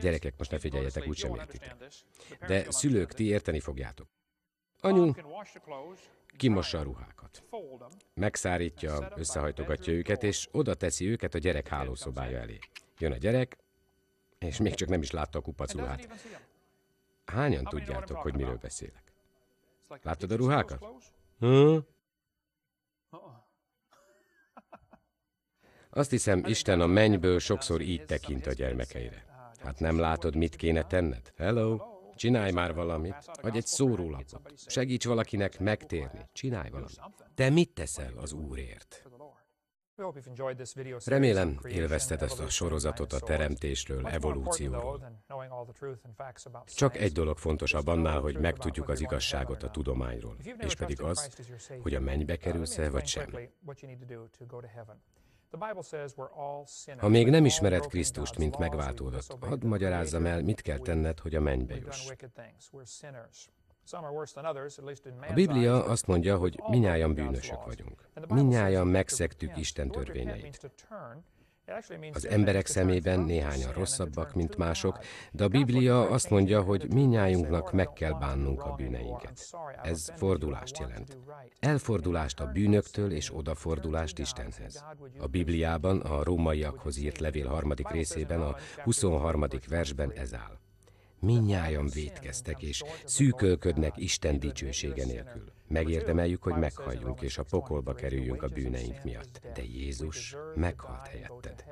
Gyerekek, most ne figyeljetek, úgysem értitek. Hát De szülők, ti érteni fogjátok. Anyu kimossa a ruhákat. Megszárítja, összehajtogatja őket, és oda teszi őket a gyerek hálószobája elé. Jön a gyerek, és még csak nem is látta a ruhát. Hányan tudjátok, hogy miről beszélek? Láttad a ruhákat? Hm? Azt hiszem, Isten a mennyből sokszor így tekint a gyermekeire. Ah, hát nem látod, mit kéne tenned? Hello? Csinálj már valamit, vagy egy szórólapot. Segíts valakinek megtérni. Csinálj valamit. Te mit teszel az Úrért? Remélem, élvezted ezt a sorozatot a teremtésről, evolúcióról. Csak egy dolog fontos annál, hogy megtudjuk az igazságot a tudományról, és pedig az, hogy a mennybe kerülsz-e vagy sem. Ha még nem ismered Krisztust, mint megváltódott, hadd magyarázzam el, mit kell tenned, hogy a mennybe juss. A Biblia azt mondja, hogy minnyáján bűnösök vagyunk. Minnyáján megszektük Isten törvényeit. Az emberek szemében néhányan rosszabbak, mint mások, de a Biblia azt mondja, hogy minnyájunknak meg kell bánnunk a bűneinket. Ez fordulást jelent. Elfordulást a bűnöktől és odafordulást Istenhez. A Bibliában, a rómaiakhoz írt levél harmadik részében, a 23. versben ez áll. Minnyájan védkeztek és szűkölködnek Isten dicsősége nélkül. Megérdemeljük, hogy meghalljunk és a pokolba kerüljünk a bűneink miatt. De Jézus meghalt helyetted.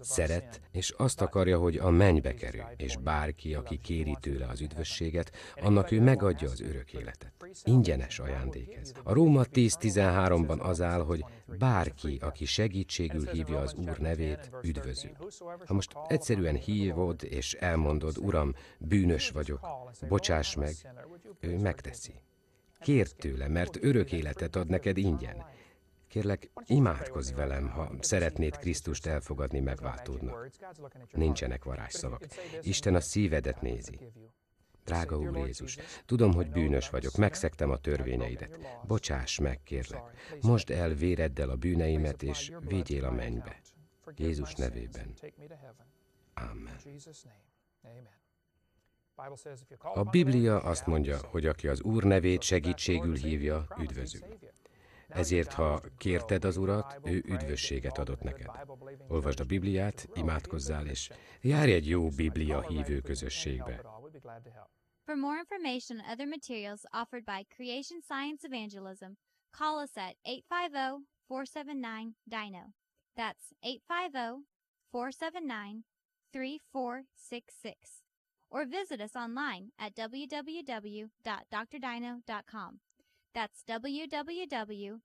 Szeret, és azt akarja, hogy a mennybe kerül, és bárki, aki kéri tőle az üdvösséget, annak ő megadja az örök életet. Ingyenes ajándék ez. A Róma 10.13-ban az áll, hogy Bárki, aki segítségül hívja az Úr nevét, üdvözül. Ha most egyszerűen hívod és elmondod, Uram, bűnös vagyok, bocsáss meg, ő megteszi. Kérd tőle, mert örök életet ad neked ingyen. Kérlek, imádkozz velem, ha szeretnéd Krisztust elfogadni megváltódnak. Nincsenek varázsszavak. Isten a szívedet nézi. Drága Úr Jézus, tudom, hogy bűnös vagyok, megszektem a törvényeidet. Bocsáss meg, kérlek. Most el véreddel a bűneimet, és vigyél a mennybe. Jézus nevében. Amen. A Biblia azt mondja, hogy aki az Úr nevét segítségül hívja, üdvözül. Ezért, ha kérted az Urat, ő üdvösséget adott neked. Olvasd a Bibliát, imádkozzál, és járj egy jó Biblia hívő közösségbe. For more information on other materials offered by Creation Science Evangelism, call us at 850 479 DINO. That's 850 479 3466. Or visit us online at www.drdino.com. That's www.drdino.com.